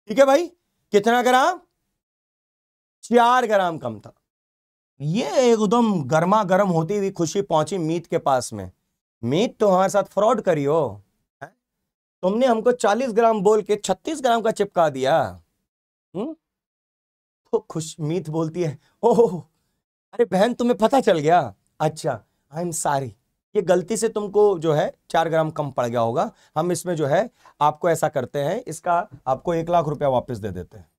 ठीक है भाई कितना ग्राम चार ग्राम कम था ये एकदम गर्मा गर्म होती हुई खुशी पहुंची मीत के पास में मीत तो हमारे साथ फ्रॉड करी हो तुमने हमको 40 ग्राम बोल के 36 ग्राम का चिपका दिया हुँ? हम्म? तो खुश मीत बोलती है ओह अरे बहन तुम्हें पता चल गया अच्छा आई एम सारी ये गलती से तुमको जो है चार ग्राम कम पड़ गया होगा हम इसमें जो है आपको ऐसा करते हैं इसका आपको एक लाख रुपया वापस दे देते हैं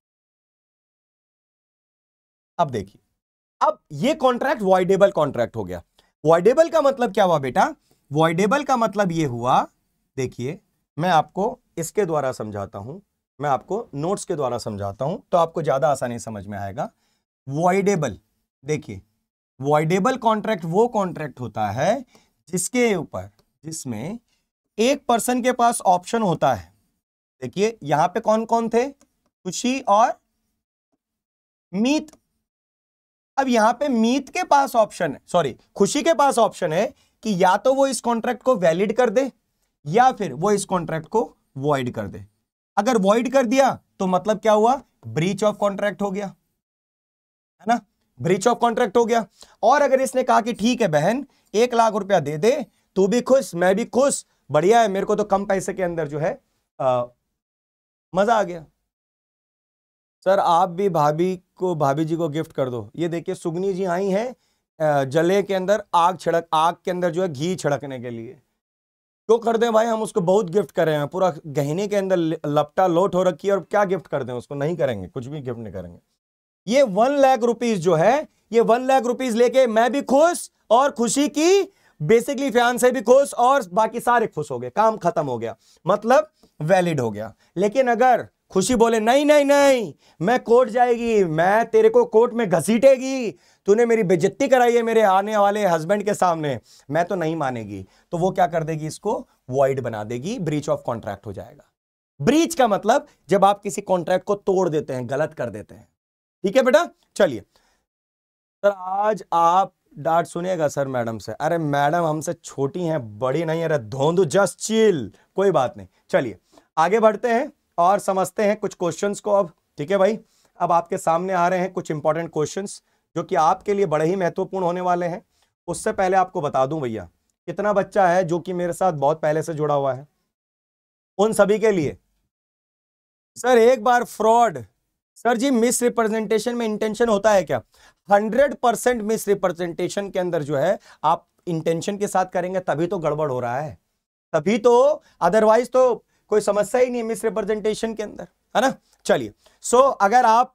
अब देखिए अब ये कॉन्ट्रैक्ट वॉइडेबल कॉन्ट्रैक्ट हो गया वॉइडेबल का मतलब क्या हुआ बेटा वॉइडेबल का मतलब ये हुआ देखिए मैं आपको इसके द्वारा समझाता हूं मैं आपको नोट्स के द्वारा समझाता हूं तो आपको ज़्यादा आसानी समझ में आएगा वॉइडेबल देखिए वॉइडेबल कॉन्ट्रैक्ट वो कॉन्ट्रैक्ट होता है जिसके ऊपर जिसमें एक पर्सन के पास ऑप्शन होता है देखिए यहां पे कौन कौन थे खुशी और मीत अब यहां पे मीत के पास ऑप्शन है सॉरी खुशी के पास ऑप्शन है कि या तो वो इस कॉन्ट्रैक्ट को वैलिड कर दे या फिर वो इस कॉन्ट्रैक्ट को वॉइड कर दे अगर वॉइड कर दिया तो मतलब क्या हुआ ब्रीच ऑफ कॉन्ट्रैक्ट हो गया है ना ब्रीच ऑफ कॉन्ट्रैक्ट हो गया और अगर इसने कहा कि ठीक है बहन एक लाख रुपया दे दे तू भी खुश मैं भी खुश बढ़िया है मेरे को तो कम पैसे के अंदर जो है आ, मजा आ गया सर आप भी भाभी को भाभी जी को गिफ्ट कर दो ये देखिए सुगनी जी आई हैं जले के अंदर आग छिड़क आग के अंदर जो है घी छिड़कने के लिए क्यों कर दें भाई हम उसको बहुत गिफ्ट कर रहे हैं पूरा गहने के अंदर लपटा लोट हो रखी है और क्या गिफ्ट कर दें उसको नहीं करेंगे कुछ भी गिफ्ट नहीं करेंगे ये वन लाख रुपीज जो है ये वन लाख रुपीज लेके मैं भी खुश और खुशी की बेसिकली फैन से भी खुश और बाकी सारे खुश हो गए काम खत्म हो गया मतलब वैलिड हो गया लेकिन अगर खुशी बोले नहीं नहीं नहीं मैं कोर्ट जाएगी मैं तेरे को कोर्ट में घसीटेगी तूने मेरी बेजती कराई है मेरे आने वाले हस्बैंड के सामने मैं तो नहीं मानेगी तो वो क्या कर देगी इसको वॉइड बना देगी ब्रीच ऑफ कॉन्ट्रैक्ट हो जाएगा ब्रीच का मतलब जब आप किसी कॉन्ट्रैक्ट को तोड़ देते हैं गलत कर देते हैं ठीक है बेटा चलिए सर आज आप डांट सुनेगा सर मैडम से अरे मैडम हमसे छोटी हैं बड़ी नहीं अरे धोंधु जस्ट चिल कोई बात नहीं चलिए आगे बढ़ते हैं और समझते हैं कुछ क्वेश्चंस को अब ठीक है भाई अब आपके सामने आ रहे हैं कुछ इंपॉर्टेंट क्वेश्चंस जो कि आपके लिए बड़े ही महत्वपूर्ण होने वाले हैं उससे पहले आपको बता दूं भैया कितना बच्चा है जो कि मेरे साथ बहुत पहले से जुड़ा हुआ है उन सभी के लिए सर एक बार फ्रॉड सर जी मिस रिप्रेजेंटेशन में इंटेंशन होता है क्या हंड्रेड परसेंट मिस रिप्रेजेंटेशन के अंदर जो है आप इंटेंशन के साथ करेंगे तभी तो गड़बड़ हो रहा है तभी तो अदरवाइज तो कोई समस्या ही नहीं है मिस रिप्रेजेंटेशन के अंदर है ना चलिए सो so, अगर आप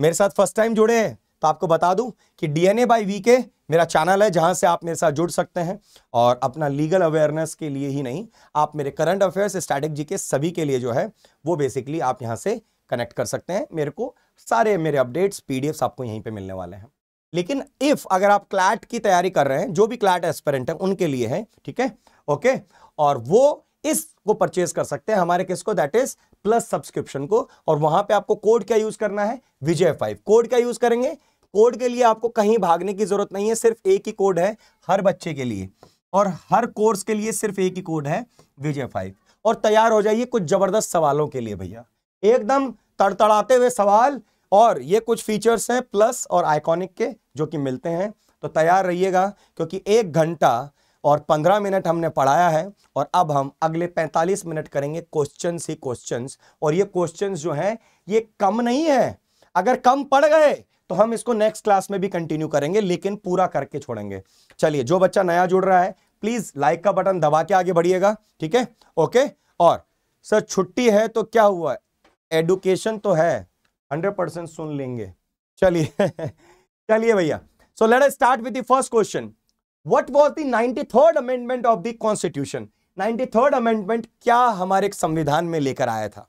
मेरे साथ फर्स्ट टाइम जुड़े हैं तो आपको बता दूं कि D N A by V K मेरा चैनल है जहां से आप मेरे साथ जुड़ सकते हैं और अपना लीगल अवेयरनेस के लिए ही नहीं आप मेरे करंट अफेयर्स स्ट्रैटेजी के सभी के लिए जो है वो बेसिकली आप यहां से कनेक्ट कर सकते हैं मेरे को सारे मेरे अपडेट्स पीडीएफ्स आपको यहीं पर मिलने वाले हैं लेकिन इफ अगर आप क्लैट की तैयारी कर रहे हैं जो भी क्लैट एस्पेरेंट है उनके लिए है ठीक है ओके और वो इसको परचेज कर सकते हैं हमारे किसको दैट इज प्लस सब्सक्रिप्शन को और वहां पे आपको कोड क्या यूज करना है विजय फाइव कोड क्या यूज करेंगे कोड के लिए आपको कहीं भागने की जरूरत नहीं है सिर्फ एक ही कोड है हर बच्चे के लिए और हर कोर्स के लिए सिर्फ एक ही कोड है विजय फाइव और तैयार हो जाइए कुछ जबरदस्त सवालों के लिए भैया एकदम तड़तड़ाते हुए सवाल और ये कुछ फीचर्स हैं प्लस और आइकॉनिक के जो कि मिलते हैं तो तैयार रहिएगा क्योंकि एक घंटा और 15 मिनट हमने पढ़ाया है और अब हम अगले 45 मिनट करेंगे क्वेश्चन ही क्वेश्चन और ये क्वेश्चन जो हैं ये कम नहीं है अगर कम पड़ गए तो हम इसको नेक्स्ट क्लास में भी कंटिन्यू करेंगे लेकिन पूरा करके छोड़ेंगे चलिए जो बच्चा नया जुड़ रहा है प्लीज लाइक का बटन दबा के आगे बढ़िएगा ठीक है ओके और सर छुट्टी है तो क्या हुआ एडुकेशन तो है हंड्रेड परसेंट सुन लेंगे चलिए चलिए भैया so let start with the first question what was the ninety third amendment of the constitution ninety third amendment क्या हमारे संविधान में लेकर आया था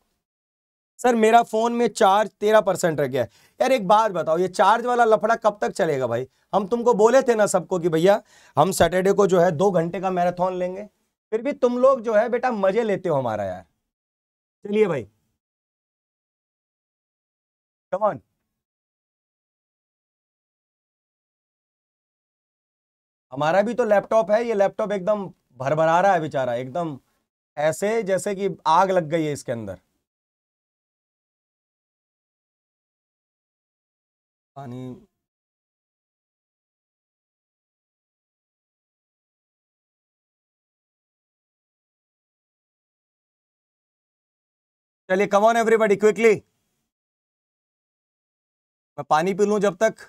सर मेरा फोन में चार्ज तेरह परसेंट रह गया यार एक बात बताओ ये चार्ज वाला लफड़ा कब तक चलेगा भाई हम तुमको बोले थे ना सबको कि भैया हम सैटरडे को जो है दो घंटे का मैराथन लेंगे फिर भी तुम लोग जो है बेटा मजे लेते हो हमारा यार चलिए भाई कमान हमारा भी तो लैपटॉप है ये लैपटॉप एकदम भरभरा रहा है बेचारा एकदम ऐसे जैसे कि आग लग गई है इसके अंदर पानी चलिए कम ऑन एवरीबॉडी क्विकली मैं पानी पी लू जब तक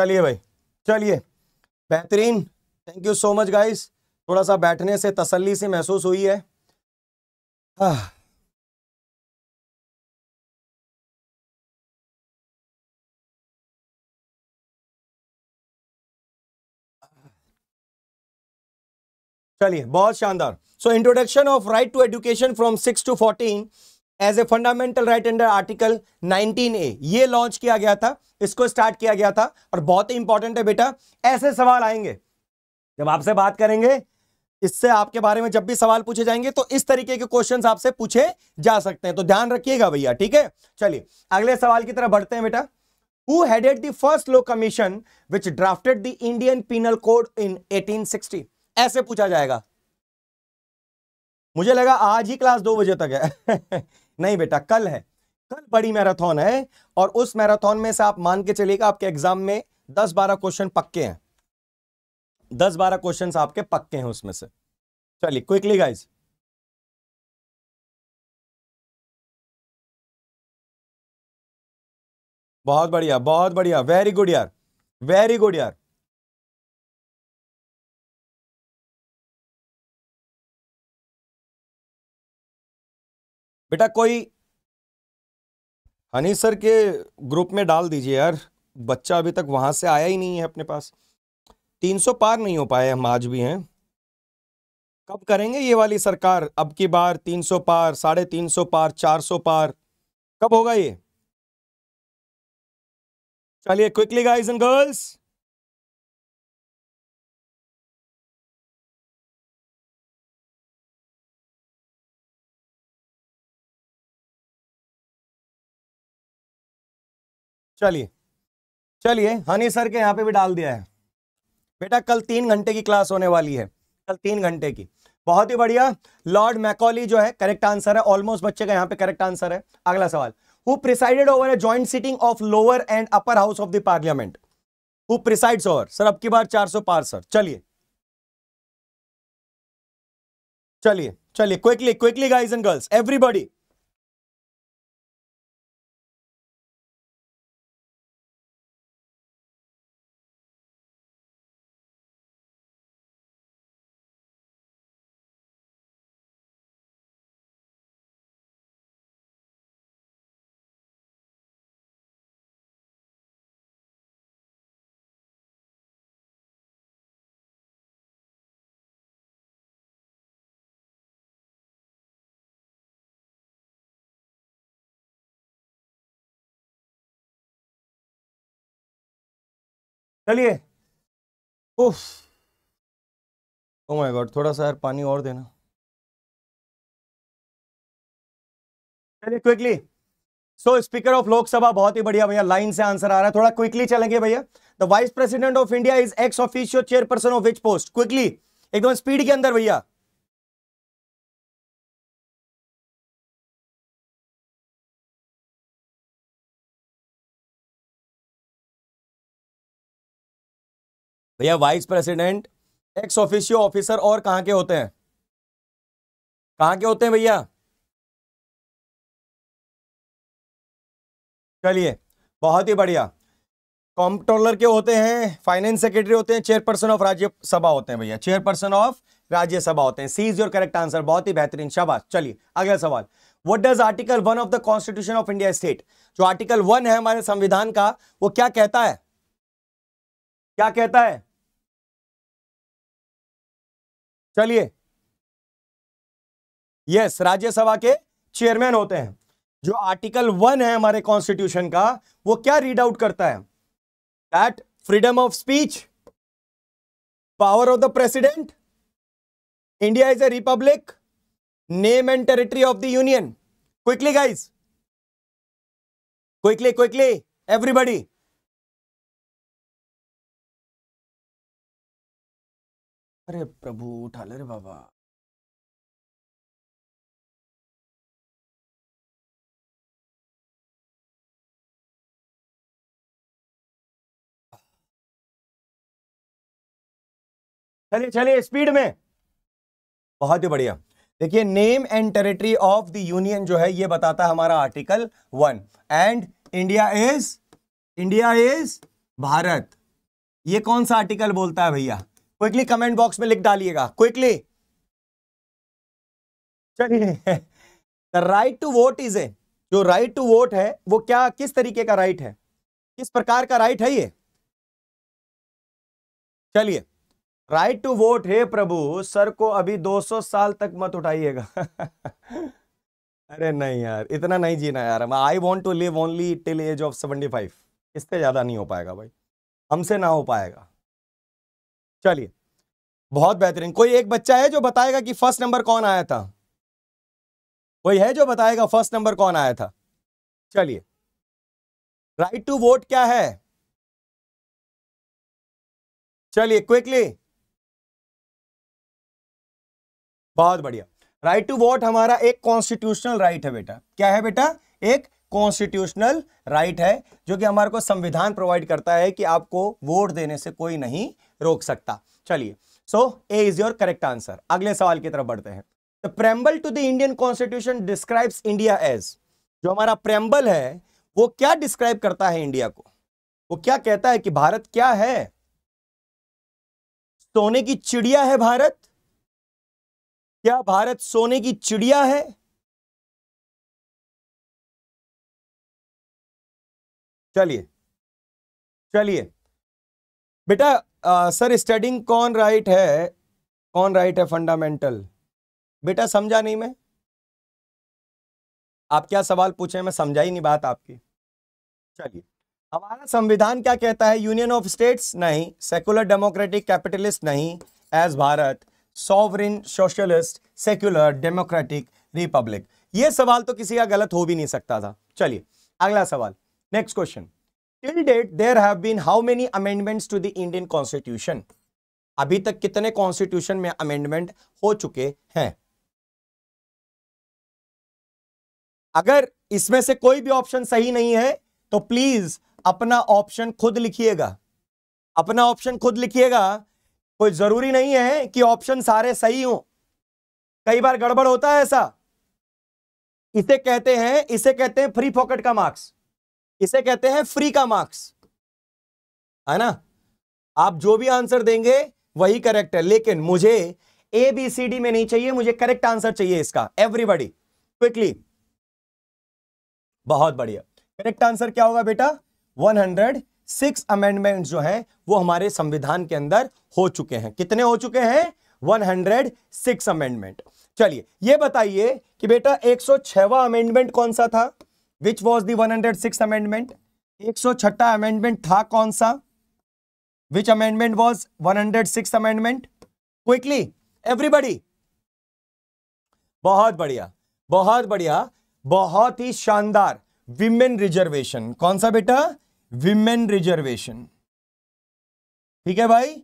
चलिए भाई चलिए बेहतरीन thank you so much guys थोड़ा सा बैठने से तसल्ली से महसूस हुई है चलिए बहुत शानदार so introduction of right to education from six to fourteen as a fundamental right under article 19 A ये लॉन्च किया गया था इसको स्टार्ट किया गया था और बहुत ही इंपॉर्टेंट है बेटा ऐसे सवाल आएंगे जब आपसे बात करेंगे इससे आपके बारे में जब भी सवाल पूछे जाएंगे तो इस तरीके के क्वेश्चन आपसे पूछे जा सकते हैं तो ध्यान रखिएगा भैया ठीक है चलिए अगले सवाल की तरफ बढ़ते हैं बेटा Who headed the first law commission which drafted the Indian Penal Code in 1860? ऐसे पूछा जाएगा मुझे लगा आज ही क्लास दो बजे तक है नहीं बेटा कल है कल बड़ी मैराथन है और उस मैराथन में से आप मान के चलिएगा आपके एग्जाम में दस बारह क्वेश्चन पक्के हैं दस बारह क्वेश्चन आपके पक्के हैं उसमें से चलिए क्विकली गाइज बहुत बढ़िया बहुत बढ़िया वेरी गुड यार वेरी गुड यार बेटा कोई हनी सर के ग्रुप में डाल दीजिए यार बच्चा अभी तक वहां से आया ही नहीं है अपने पास 300 पार नहीं हो पाए हम आज भी हैं कब करेंगे ये वाली सरकार अब की बार 300 पार साढ़े तीन सौ पार 400 पार कब होगा ये चलिए क्विकली गाइस एंड गर्ल्स चलिए चलिए हनी सर के यहाँ पे भी डाल दिया है बेटा कल तीन घंटे की क्लास होने वाली है कल तीन घंटे की बहुत ही बढ़िया लॉर्ड मैकॉली जो है करेक्ट आंसर है ऑलमोस्ट बच्चे का यहाँ पे करेक्ट आंसर है अगला सवाल who presided over a joint sitting of lower and upper house of the parliament who presides over sir अब की बार चार सौ पार सर चलिए चलिए चलिए quickly quickly guys and girls everybody चलिए ओ माय गॉड थोड़ा सा यार पानी और देना चलिए quickly so speaker of Lok Sabha बहुत ही बढ़िया भैया लाइन से आंसर आ रहा है थोड़ा क्विकली चलेंगे भैया the vice president of India is ex official chairperson of which post quickly एकदम स्पीड के अंदर भैया भैया vice president ex officio officer और कहा के होते हैं कहां के होते हैं भैया चलिए बहुत ही बढ़िया कॉम्प्ट्रोलर के होते हैं फाइनेंस सेक्रेटरी होते हैं चेयरपर्सन ऑफ राज्यसभा होते हैं भैया चेयरपर्सन ऑफ राज्यसभा होते हैं C is your correct answer बहुत ही बेहतरीन शाबाश चलिए अगला सवाल what does article one of the constitution of India state जो आर्टिकल वन है हमारे संविधान का वो क्या कहता है क्या कहता है चलिए यस राज्यसभा के चेयरमैन होते हैं जो आर्टिकल वन है हमारे कॉन्स्टिट्यूशन का वो क्या रीड आउट करता है that freedom of speech power of the president India is a republic name and territory of the union quickly guys quickly quickly everybody अरे प्रभु उठा ले रे बाबा चलिए चलिए स्पीड में बहुत ही बढ़िया देखिए name and territory of the union जो है ये बताता है हमारा article one and India is India is Bharat ये कौन सा आर्टिकल बोलता है भैया क्विकली कमेंट बॉक्स में लिख डालिएगा क्विकली चलिए the right to vote is a जो राइट टू वोट है वो क्या किस तरीके का राइट है किस प्रकार का राइट है ये चलिए राइट टू वोट हे प्रभु सर को अभी 200 साल तक मत उठाइएगा अरे नहीं यार इतना नहीं जीना यार I want to live only till age of seventy five इससे ज़्यादा नहीं हो पाएगा भाई हमसे ना हो पाएगा चलिए बहुत बेहतरीन कोई एक बच्चा है जो बताएगा कि फर्स्ट नंबर कौन आया था कोई है जो बताएगा फर्स्ट नंबर कौन आया था चलिए राइट टू वोट क्या है चलिए क्विकली बहुत बढ़िया राइट टू वोट हमारा एक कॉन्स्टिट्यूशनल राइट right है बेटा क्या है बेटा एक कॉन्स्टिट्यूशनल राइट right है जो कि हमारे को संविधान प्रोवाइड करता है कि आपको वोट देने से कोई नहीं रोक सकता चलिए so A is your correct answer अगले सवाल की तरफ बढ़ते हैं the preamble to the Indian constitution describes India as जो हमारा प्रेम्बल है वो क्या डिस्क्राइब करता है इंडिया को वो क्या कहता है कि भारत क्या है सोने की चिड़िया है भारत क्या भारत सोने की चिड़िया है चलिए चलिए बेटा सर स्टडिंग कौन राइट है कौन राइट है फंडामेंटल बेटा समझा नहीं मैं आप क्या सवाल पूछे मैं समझा ही नहीं बात आपकी चलिए हमारा संविधान क्या कहता है यूनियन ऑफ स्टेट्स नहीं सेकुलर डेमोक्रेटिक कैपिटलिस्ट नहीं as Bharat sovereign socialist secular democratic republic ये सवाल तो किसी का गलत हो भी नहीं सकता था चलिए अगला सवाल next question till date there have been how many amendments to the Indian constitution अभी तक कितने कॉन्स्टिट्यूशन में अमेंडमेंट हो चुके हैं अगर इसमें से कोई भी ऑप्शन सही नहीं है तो प्लीज अपना ऑप्शन खुद लिखिएगा अपना ऑप्शन खुद लिखिएगा कोई जरूरी नहीं है कि ऑप्शन सारे सही हो कई बार गड़बड़ होता है ऐसा इसे कहते हैं इसे कहते हैं फ्री पॉकेट का मार्क्स इसे कहते हैं फ्री का मार्क्स है ना आप जो भी आंसर देंगे वही करेक्ट है लेकिन मुझे ए बी सी डी में नहीं चाहिए मुझे करेक्ट आंसर चाहिए इसका एवरीबडी क्विकली बहुत बढ़िया करेक्ट आंसर क्या होगा बेटा 106 अमेंडमेंट्स जो हैं वो हमारे संविधान के अंदर हो चुके हैं कितने हो चुके हैं 106 अमेंडमेंट चलिए ये बताइए कि बेटा 106वां अमेंडमेंट कौन सा था which was the one hundred six amendment एक सौ छठा अमेंडमेंट था कौन सा which amendment was one hundred six amendment quickly everybody बहुत बढ़िया बहुत बढ़िया बहुत ही शानदार विमेन रिजर्वेशन कौन सा बेटा विमेन रिजर्वेशन ठीक है भाई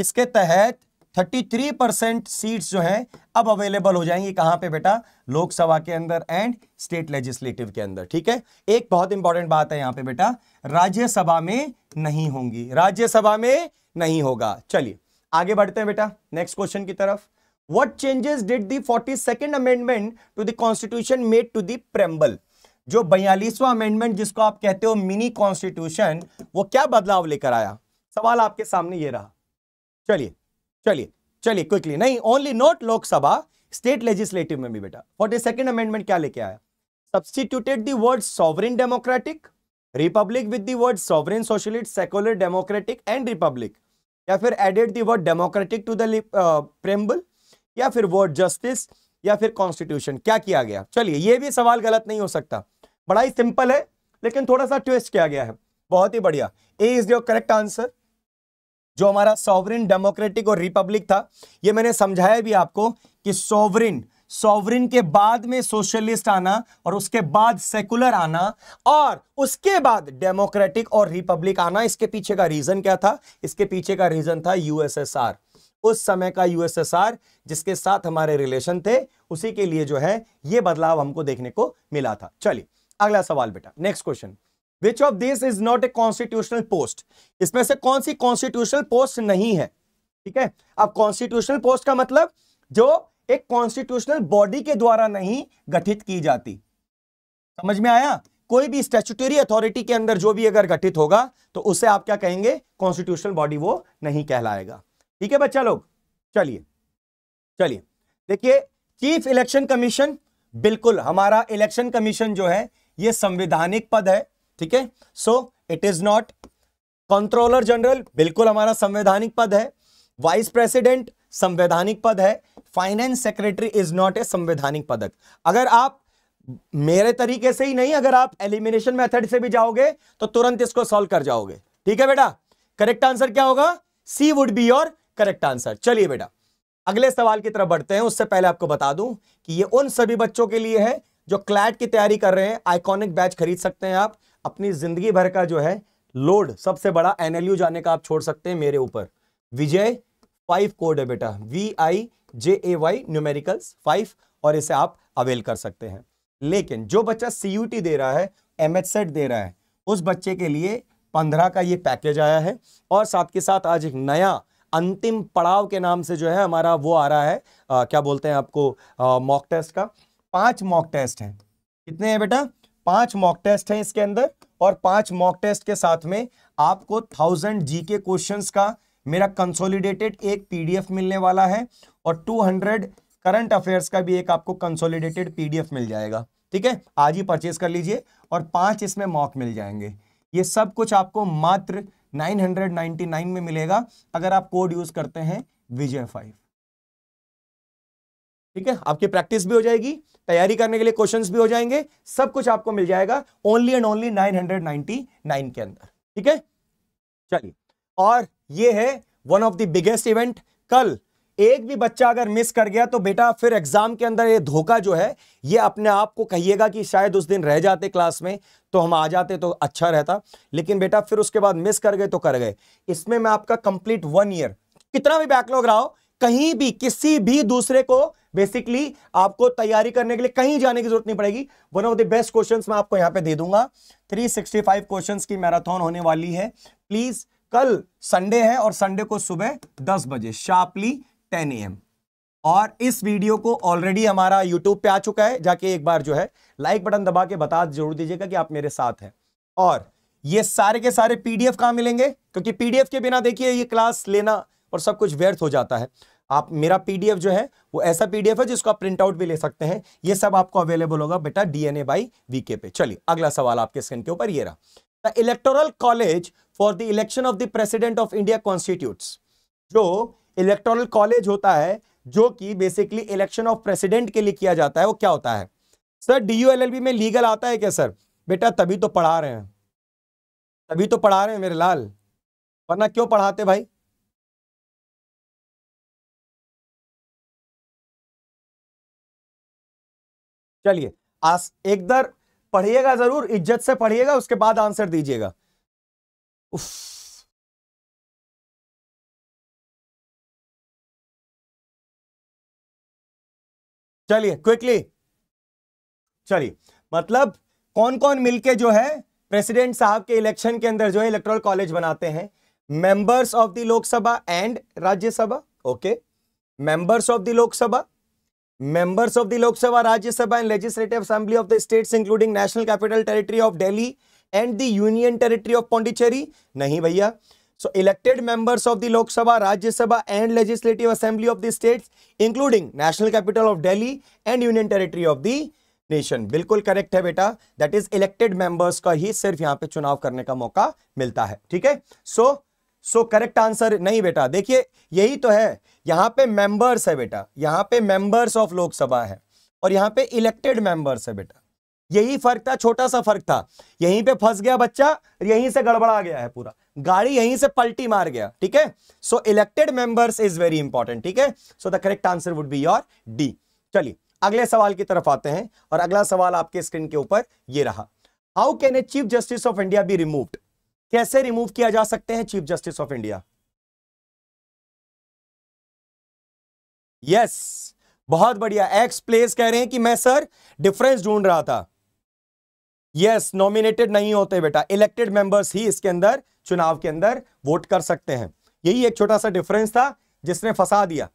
इसके तहत 33 परसेंट सीट्स जो है अब अवेलेबल हो जाएंगी कहां पे बेटा लोकसभा के अंदर एंड स्टेट लेजिस्लेटिव के अंदर ठीक है एक बहुत इंपॉर्टेंट बात है यहां पे बेटा राज्यसभा में नहीं होंगी राज्यसभा में नहीं होगा चलिए आगे बढ़ते हैं बेटा नेक्स्ट क्वेश्चन की तरफ what changes did the forty second amendment to the constitution made to the preamble जो बयालीसवां अमेंडमेंट जिसको आप कहते हो मिनी कॉन्स्टिट्यूशन वो क्या बदलाव लेकर आया सवाल आपके सामने ये रहा चलिए चलिए चलिए क्विकली नहीं only not Lok Sabha state legislative में भी बेटा फोर्टी सेकेंड अमेंडमेंट क्या लेके आया substituted the word sovereign democratic republic with the word sovereign socialist secular democratic and republic या फिर added the word democratic to the preamble या फिर वर्ड जस्टिस या फिर कॉन्स्टिट्यूशन क्या किया गया चलिए ये भी सवाल गलत नहीं हो सकता बड़ा ही सिंपल है लेकिन थोड़ा सा ट्विस्ट किया गया है बहुत ही बढ़िया A is your correct answer जो हमारा सॉवरिन डेमोक्रेटिक और रिपब्लिक था ये मैंने समझाया भी आपको कि सॉवरिन सॉवरिन के बाद में सोशलिस्ट आना और उसके बाद सेकुलर आना और उसके बाद डेमोक्रेटिक और रिपब्लिक आना इसके पीछे का रीजन क्या था इसके पीछे का रीजन था यूएसएसआर उस समय का यूएसएसआर जिसके साथ हमारे रिलेशन थे उसी के लिए जो है ये बदलाव हमको देखने को मिला था चलिए अगला सवाल बेटा next question which of this is not a constitutional post इसमें से कौन सी कॉन्स्टिट्यूशनल पोस्ट नहीं है ठीक है अब कॉन्स्टिट्यूशनल पोस्ट का मतलब जो एक कॉन्स्टिट्यूशनल बॉडी के द्वारा नहीं गठित की जाती समझ में आया कोई भी स्टेचुटरी अथॉरिटी के अंदर जो भी अगर गठित होगा तो उसे आप क्या कहेंगे कॉन्स्टिट्यूशनल बॉडी वो नहीं कहलाएगा ठीक है बच्चा लोग चलिए चलिए देखिए चीफ इलेक्शन कमीशन बिल्कुल हमारा इलेक्शन कमीशन जो है ये संवैधानिक पद है ठीक है so it is not controller general बिल्कुल हमारा संवैधानिक पद है वाइस प्रेसिडेंट संवैधानिक पद है finance secretary is not a संवैधानिक पदक अगर आप मेरे तरीके से ही नहीं अगर आप एलिमिनेशन मेथड से भी जाओगे तो तुरंत इसको सॉल्व कर जाओगे ठीक है बेटा करेक्ट आंसर क्या होगा C would be your correct answer चलिए बेटा अगले सवाल की तरफ बढ़ते हैं उससे पहले आपको बता दूं कि ये उन सभी बच्चों के लिए है जो क्लैट की तैयारी कर रहे हैं आइकॉनिक बैच खरीद सकते हैं आप अपनी जिंदगी भर का जो है लोड सबसे बड़ा एनएलयू जाने का आप छोड़ सकते हैं मेरे ऊपर विजय फाइव कोड है बेटा V I J A Y numericals five और इसे आप अवेल कर सकते हैं लेकिन जो बच्चा सी दे रहा है एम दे रहा है उस बच्चे के लिए पंद्रह का ये पैकेज आया है और साथ के साथ आज एक नया अंतिम पड़ाव के नाम से जो है हमारा वो आ रहा है आ, क्या बोलते हैं आपको मॉक टेस्ट का पांच मॉक टेस्ट हैं कितने हैं बेटा पांच मॉक टेस्ट हैं इसके अंदर और पांच मॉक टेस्ट के साथ में आपको थाउजेंड जी के क्वेश्चन का मेरा कंसोलिडेटेड एक पीडीएफ मिलने वाला है और टू करंट अफेयर्स का भी एक आपको कंसोलिडेटेड पीडीएफ मिल जाएगा ठीक है आज ही परचेज कर लीजिए और पांच इसमें मॉक मिल जाएंगे ये सब कुछ आपको मात्र 999 में मिलेगा अगर आप कोड यूज करते हैं विजय फाइव ठीक है आपकी प्रैक्टिस भी हो जाएगी तैयारी करने के लिए क्वेश्चंस भी हो जाएंगे सब कुछ आपको मिल जाएगा ओनली एंड ओनली 999 के अंदर ठीक है चलिए और ये है one of the biggest event कल एक भी बच्चा अगर मिस कर गया तो बेटा फिर एग्जाम के अंदर ये धोखा जो है ये अपने आप को कहिएगा कि शायद उस दिन रह जाते क्लास में तो हम आ जाते तो अच्छा रहता लेकिन बेटा फिर उसके बाद मिस कर गए तो कर गए इसमें मैं आपका कंप्लीट वन ईयर कितना भी बैकलॉग रहा हो कहीं भी किसी भी दूसरे को बेसिकली आपको तैयारी करने के लिए कहीं जाने की जरूरत नहीं पड़ेगी one of the best question मैं आपको यहां पे दे दूंगा 365 क्वेश्चंस की मैराथन होने वाली है प्लीज कल संडे है और संडे को सुबह 10 बजे शार्पली 10 एम और इस वीडियो को ऑलरेडी हमारा यूट्यूब पे आ चुका है जाके एक बार जो है लाइक बटन दबा के बता जरूर दीजिएगा कि आप मेरे साथ हैं और ये सारे के सारे पीडीएफ कहां मिलेंगे क्योंकि पीडीएफ के बिना देखिए ये क्लास लेना और सब कुछ व्यर्थ हो जाता है आप मेरा पीडीएफ जो है वो ऐसा पीडीएफ है जिसको आप प्रिंट आउट भी ले सकते हैं ये सब आपको अवेलेबल होगा बेटा डीएनए बाई वीके पे चलिए अगला सवाल आपके स्क्रीन के ऊपर ये रहा the electoral college for the election of the president of India constitute जो इलेक्टोरल कॉलेज होता है जो कि बेसिकली इलेक्शन ऑफ प्रेसिडेंट के लिए किया जाता है वो क्या होता है सर डी में लीगल आता है क्या सर बेटा तभी तो पढ़ा रहे हैं तभी तो पढ़ा रहे हैं मेरे लाल वरना क्यों पढ़ाते भाई चलिए आस एक दर पढ़िएगा जरूर इज्जत से पढ़िएगा उसके बाद आंसर दीजिएगा चलिए क्विकली चलिए मतलब कौन कौन मिलके जो है प्रेसिडेंट साहब के इलेक्शन के अंदर जो है इलेक्ट्रल कॉलेज बनाते हैं members of the Lok Sabha and Rajya Sabha okay members of the Lok Sabha members of the Lok Sabha, Rajya Sabha and Legislative Assembly of the states including National Capital Territory of Delhi and the Union Territory of Pondicherry? नहीं भैया So elected members of the Lok Sabha, Rajya Sabha and Legislative Assembly of the states including National Capital of Delhi and Union Territory of the nation बिल्कुल correct है बेटा that is elected members का ही सिर्फ यहाँ पे चुनाव करने का मौका मिलता है ठीक है सो सो करेक्ट आंसर नहीं बेटा देखिए यही तो है यहाँ पे मेंबर्स है बेटा यहाँ पे मेंबर्स ऑफ लोकसभा है और यहाँ पे इलेक्टेड मेंबर्स है बेटा यही फर्क था छोटा सा फर्क था यहीं पे फंस गया बच्चा यहीं से गड़बड़ा गया है पूरा गाड़ी यहीं से पलटी मार गया ठीक है so elected members is very important ठीक है so the correct answer would be your D चलिए अगले सवाल की तरफ आते हैं और अगला सवाल आपके स्क्रीन के ऊपर ये रहा how can a chief justice of India be removed कैसे रिमूव किया जा सकते हैं chief justice of India yes बहुत बढ़िया एक्स प्लेस कह रहे हैं कि मैं सर डिफरेंस ढूंढ रहा था यस नॉमिनेटेड नहीं होते बेटा इलेक्टेड मेंबर्स ही इसके अंदर चुनाव के अंदर वोट कर सकते हैं यही एक छोटा सा डिफरेंस था जिसने फंसा दिया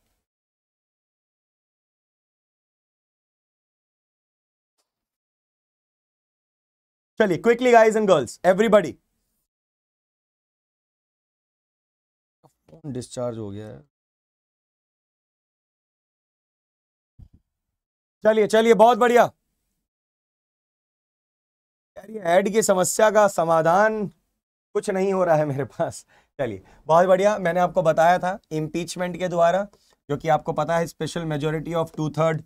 चलिए quickly guys and girls everybody phone discharge हो गया है चलिए चलिए बहुत बढ़िया यार ये की समस्या का समाधान कुछ नहीं हो रहा है मेरे पास चलिए बहुत बढ़िया मैंने आपको बताया था इम्पीचमेंट के द्वारा जो कि आपको पता है special majority of two third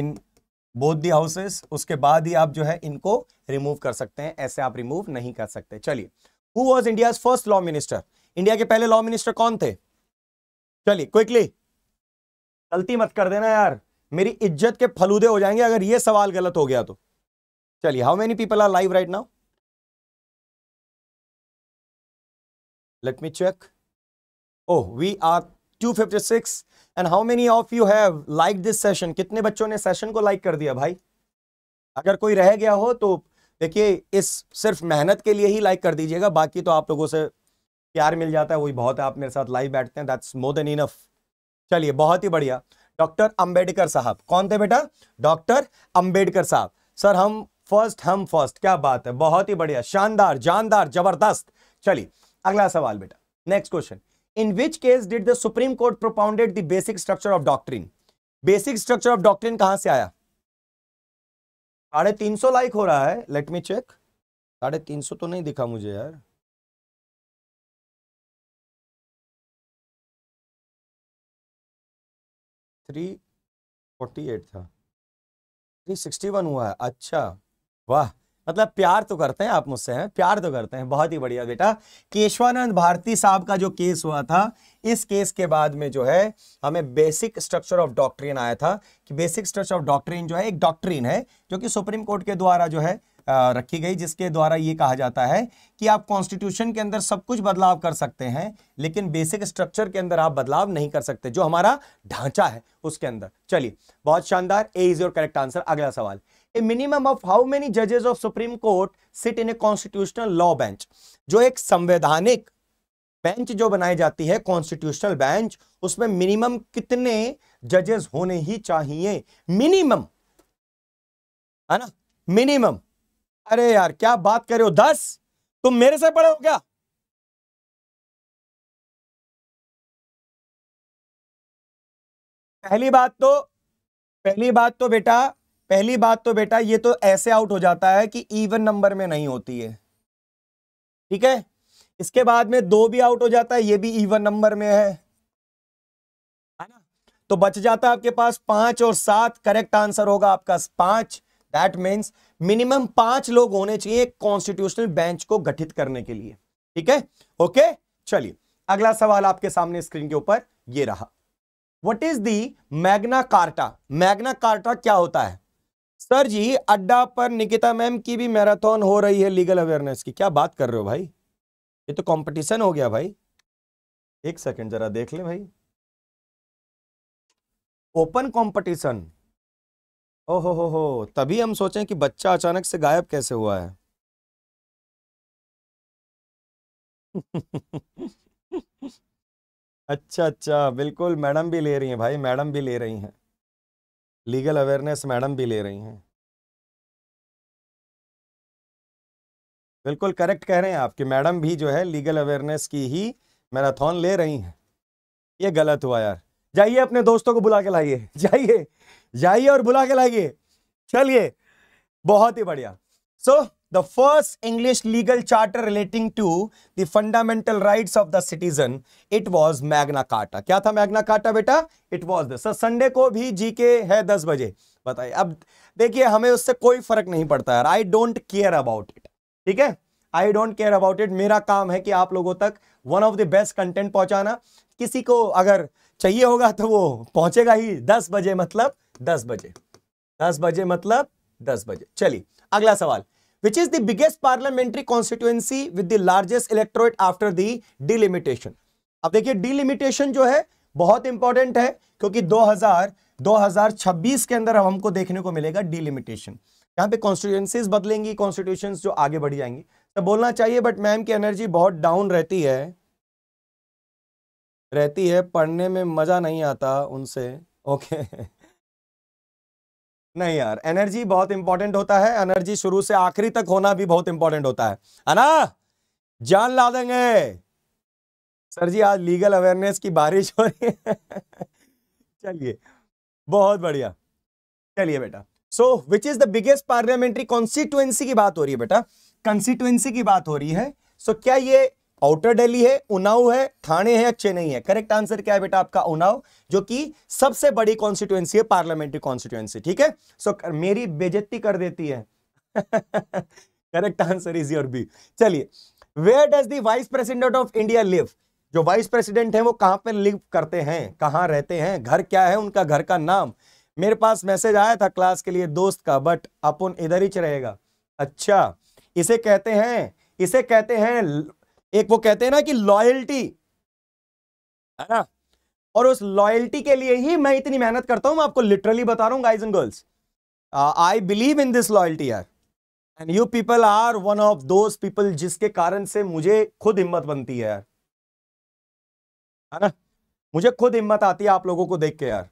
in both the houses उसके बाद ही आप जो है इनको रिमूव कर सकते हैं ऐसे आप रिमूव नहीं कर सकते चलिए who was India first law minister India के पहले लॉ मिनिस्टर कौन थे चलिए क्विकली गलती मत कर देना यार मेरी इज्जत के फलूदे हो जाएंगे अगर ये सवाल गलत हो गया तो चलिए how many people are live right now let me check oh we are 256 and how many of you have like this session कितने बच्चों ने सेशन को लाइक कर दिया भाई अगर कोई रह गया हो तो देखिए इस सिर्फ मेहनत के लिए ही लाइक कर दीजिएगा बाकी तो आप लोगों से प्यार मिल जाता है वही बहुत है आप मेरे साथ लाइव बैठते हैं दैट्स मोर देन इनफ चलिए बहुत ही बढ़िया डॉक्टर अंबेडकर साहब कौन थे बेटा डॉक्टर अंबेडकर साहब सर हम फर्स्ट हम फर्स्ट क्या बात है बहुत ही बढ़िया शानदार जानदार जबरदस्त चलिए अगला सवाल बेटा next question in which case did the supreme court propounded the basic structure of doctrine basic structure of doctrine कहां से आया साढ़े तीन सौ लाइक हो रहा है लेट मी चेक साढ़े तीन सौ तो नहीं दिखा मुझे यार थ्री फोर्टी एट था थ्री सिक्सटी वन हुआ है अच्छा वाह मतलब प्यार तो करते हैं आप मुझसे हैं प्यार तो करते हैं बहुत ही बढ़िया बेटा केशवानंद भारती साहब का जो केस हुआ था इस केस के बाद में जो है हमें बेसिक स्ट्रक्चर ऑफ डॉक्ट्रिन आया था कि बेसिक स्ट्रक्चर ऑफ डॉक्ट्रिन जो है एक डॉक्ट्रिन है जो कि सुप्रीम कोर्ट के द्वारा जो है रखी गई जिसके द्वारा ये कहा जाता है कि आप कॉन्स्टिट्यूशन के अंदर सब कुछ बदलाव कर सकते हैं लेकिन बेसिक स्ट्रक्चर के अंदर आप बदलाव नहीं कर सकते जो हमारा ढांचा है उसके अंदर चलिए बहुत शानदार A is your correct answer अगला सवाल a minimum of how many जजेस of supreme court sit in a constitutional law bench जो एक संवैधानिक बेंच जो बनाई जाती है कॉन्स्टिट्यूशनल बेंच उसमें मिनिमम कितने जजेस होने ही चाहिए मिनिमम है ना मिनिमम अरे यार क्या बात कर रहे हो दस तुम मेरे से पढ़े हो क्या पहली बात तो पहली बात तो बेटा पहली बात तो बेटा ये तो ऐसे आउट हो जाता है कि इवन नंबर में नहीं होती है ठीक है इसके बाद में दो भी आउट हो जाता है ये भी इवन नंबर में है है ना तो बच जाता है आपके पास पांच और सात करेक्ट आंसर होगा आपका पांच दैट मीन्स मिनिमम पांच लोग होने चाहिए कॉन्स्टिट्यूशनल बेंच को गठित करने के लिए ठीक है ओके चलिए अगला सवाल आपके सामने स्क्रीन के ऊपर ये रहा what is the Magna Carta Magna Carta क्या होता है सर जी अड्डा पर निकिता मैम की भी मैराथन हो रही है लीगल अवेयरनेस की क्या बात कर रहे हो भाई ये तो कंपटीशन हो गया भाई एक सेकंड जरा देख ले भाई ओपन कंपटीशन ओहो हो हो तभी हम सोचें कि बच्चा अचानक से गायब कैसे हुआ है अच्छा अच्छा बिल्कुल मैडम भी ले रही हैं भाई मैडम भी ले रही हैं लीगल अवेयरनेस मैडम भी ले रही हैं बिल्कुल करेक्ट कह रहे हैं आपके मैडम भी जो है लीगल अवेयरनेस की ही मैराथन ले रही हैं ये गलत हुआ यार जाइए अपने दोस्तों को बुला के लाइए जाइए जाइए और बुला के लाइए चलिए बहुत ही बढ़िया so the first English legal charter relating to the fundamental rights of the citizen it was Magna Carta. क्या था मैग्ना काटा बेटा? It was this. संडे को भी जीके है दस बजे बताइए अब देखिए हमें उससे कोई फर्क नहीं पड़ता है I don't care about it ठीक है I don't care about it मेरा काम है कि आप लोगों तक one of the best content पहुंचाना किसी को अगर चाहिए होगा तो वो पहुंचेगा ही दस बजे मतलब दस बजे दस बजे मतलब दस बजे चलिए अगला सवाल which is digest biggest parliamentary constituency with the largest electorate after the अब देखिए डिलिमिटेशन जो है बहुत इंपॉर्टेंट है क्योंकि 2000 2026 के अंदर अब हमको देखने को मिलेगा डिलिमिटेशन यहाँ पे कॉन्स्टिट्यूएंसीज बदलेंगी कॉन्स्टिट्यूशन जो आगे बढ़ जाएंगी तो बोलना चाहिए बट मैम की एनर्जी बहुत डाउन रहती है रहती है पढ़ने में मज़ा नहीं आता उनसे ओके नहीं यार एनर्जी बहुत इंपॉर्टेंट होता है एनर्जी शुरू से आखिरी तक होना भी बहुत इंपॉर्टेंट होता है है ना जान ला देंगे सर जी आज लीगल अवेयरनेस की बारिश हो रही है चलिए बहुत बढ़िया चलिए बेटा so which is the biggest parliamentary constituency की बात हो रही है बेटा कंस्टिट्युएंसी की बात हो रही है सो so, क्या ये आउटर दिल्ली है उनाव है थाने है या चेन्नई है करेक्ट आंसर क्या है बेटा आपका उनाव जो कि सबसे बड़ी कॉन्स्टिट्यूएंसी है पार्लियामेंट्री कॉन्स्टिट्यूएंसी ठीक है सो so, मेरी बेजती कर देती है correct answer is your B चलिए where does the vice president of India live जो वाइस प्रेसिडेंट है वो कहां पर लिव करते हैं कहां रहते हैं घर क्या है उनका घर का नाम मेरे पास मैसेज आया था क्लास के लिए दोस्त का बट अपन इधर ही रहेगा अच्छा इसे कहते हैं इसे कहते हैं एक वो कहते हैं ना कि लॉयल्टी है ना और उस लॉयल्टी के लिए ही मैं इतनी मेहनत करता हूं मैं आपको लिटरली बता रहा हूं guys and girls I believe in this loyalty यार and you people are one of those people जिसके कारण से मुझे खुद हिम्मत बनती है यार है ना मुझे खुद हिम्मत आती है आप लोगों को देख के यार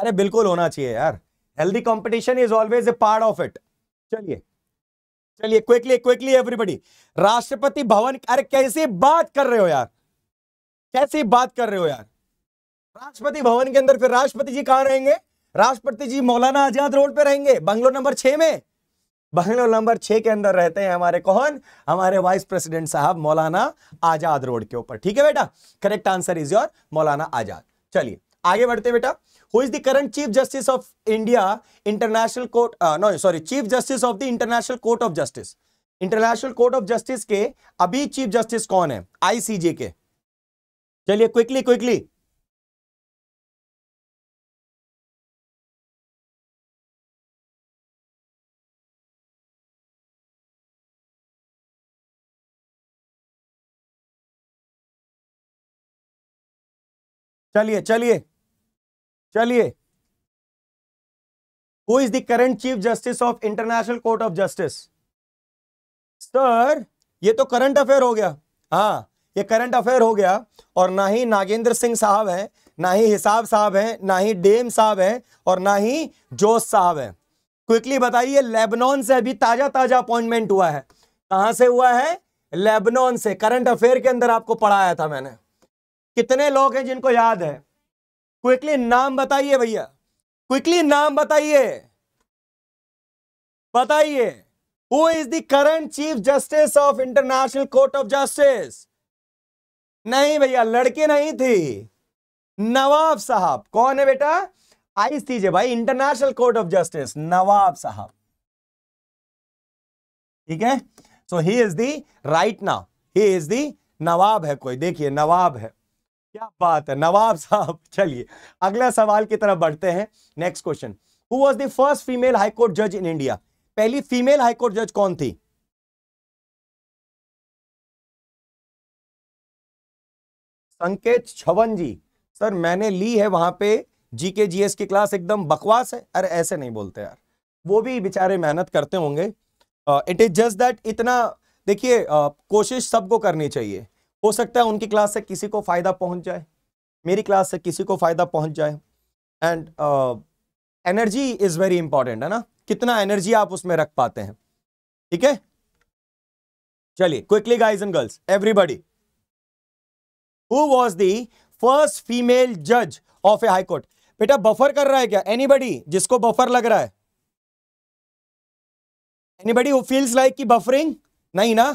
अरे बिल्कुल होना चाहिए यार healthy competition is always a part of it चलिए चलिए क्विकली क्विकली एवरीबडी राष्ट्रपति भवन अरे कैसी बात कर रहे हो यार कैसी बात कर रहे हो यार राष्ट्रपति भवन के अंदर फिर राष्ट्रपति जी कहां रहेंगे राष्ट्रपति जी मौलाना आजाद रोड पे रहेंगे बंगलो नंबर छह में बंगलो नंबर छह के अंदर रहते हैं हमारे कौन हमारे वाइस प्रेसिडेंट साहब मौलाना आजाद रोड के ऊपर ठीक है बेटा करेक्ट आंसर इज योर मौलाना आजाद चलिए आगे बढ़ते बेटा who is the current chief justice of India international court no sorry chief justice of the international court of justice international court of justice के अभी चीफ जस्टिस कौन है आईसीजे के चलिए क्विकली क्विकली चलिए चलिए चलिए who is the current chief justice of international court of justice sir ये तो करंट अफेयर हो गया हाँ ये करंट अफेयर हो गया और ना ही नागेंद्र सिंह साहब हैं ना ही हिसाब साहब हैं ना ही डेम साहब हैं और ना ही जोश साहब हैं क्विकली बताइए लेबनान से अभी ताजा ताजा अपॉइंटमेंट हुआ है कहां से हुआ है लेबनान से करंट अफेयर के अंदर आपको पढ़ाया था मैंने कितने लोग हैं जिनको याद है क्विकली नाम बताइए भैया क्विकली नाम बताइए बताइए who is the current chief justice of international court of justice नहीं भैया लड़के नहीं थी नवाब साहब कौन है बेटा आई थी भाई इंटरनेशनल कोर्ट ऑफ जस्टिस नवाब साहब ठीक है so he is the right now he is the नवाब है कोई देखिए नवाब है क्या बात है नवाब साहब चलिए अगला सवाल की तरफ बढ़ते हैं next question who was the first female high court जज इन इंडिया पहली फीमेल हाईकोर्ट जज कौन थी संकेत छवन जी सर मैंने ली है वहां पे जीके जीएस की क्लास एकदम बकवास है अरे ऐसे नहीं बोलते यार वो भी बेचारे मेहनत करते होंगे इट इज जस्ट दैट इतना देखिए कोशिश सबको करनी चाहिए हो सकता है उनकी क्लास से किसी को फ़ायदा पहुंच जाए मेरी क्लास से किसी को फ़ायदा पहुंच जाए and energy is very important है ना कितना एनर्जी आप उसमें रख पाते हैं ठीक है चलिए quickly guys and girls everybody who was the first female जज ऑफ ए हाईकोर्ट बेटा बफर कर रहा है क्या एनीबडी जिसको बफर लग रहा है एनीबडी हु फील्स लाइक की बफरिंग नहीं ना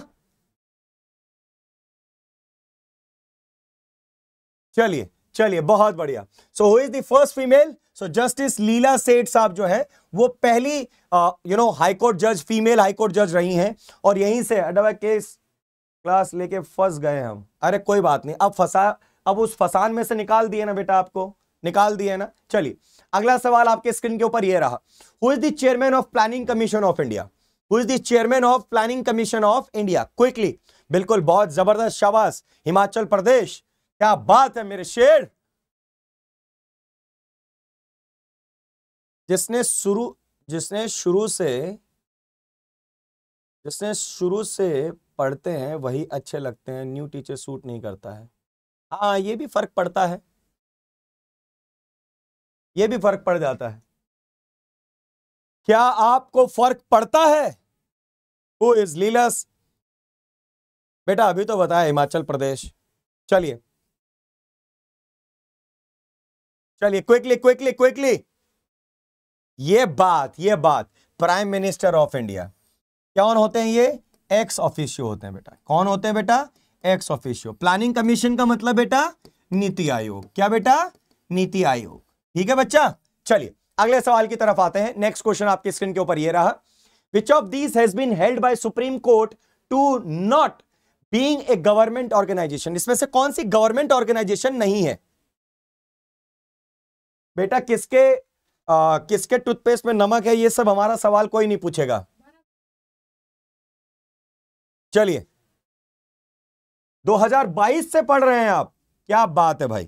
चलिए चलिए बहुत बढ़िया so who is the first female so justice लीला सेठ साहब जो है वो पहली यू नो हाईकोर्ट जज फीमेल हाईकोर्ट जज रही हैं और यहीं से अडवा केस क्लास लेके फंस गए हम अरे कोई बात नहीं अब फसा अब उस फसान में से निकाल दिए ना बेटा आपको निकाल दिए ना चलिए अगला सवाल आपके स्क्रीन के ऊपर ये रहा who is the chairman of planning commission of India who is the chairman of planning commission of India quickly बिल्कुल बहुत जबरदस्त शाबाश हिमाचल प्रदेश क्या बात है मेरे शेर जिसने शुरू जिसने शुरू से जिसने शुरू से पढ़ते हैं वही अच्छे लगते हैं न्यू टीचर सूट नहीं करता है हाँ ये भी फर्क पड़ता है ये भी फर्क पड़ जाता है क्या आपको फर्क पड़ता है हु इज लीलस बेटा अभी तो बताया हिमाचल प्रदेश चलिए चलिए क्विकली क्विकली क्विकली ये बात ये बात प्राइम मिनिस्टर ऑफ इंडिया कौन होते हैं ये एक्स ऑफिशियो होते हैं बेटा कौन होते हैं बेटा एक्स ऑफिशियो प्लानिंग कमीशन का मतलब बेटा नीति आयोग क्या बेटा नीति आयोग ठीक है बच्चा चलिए अगले सवाल की तरफ आते हैं नेक्स्ट क्वेश्चन आपकी स्क्रीन के ऊपर ये रहा which of these has been held by supreme court to not being a government organisation इसमें से कौन सी गवर्नमेंट ऑर्गेनाइजेशन नहीं है बेटा किसके आ, किसके टूथपेस्ट में नमक है ये सब हमारा सवाल कोई नहीं पूछेगा चलिए 2022 से पढ़ रहे हैं आप क्या बात है भाई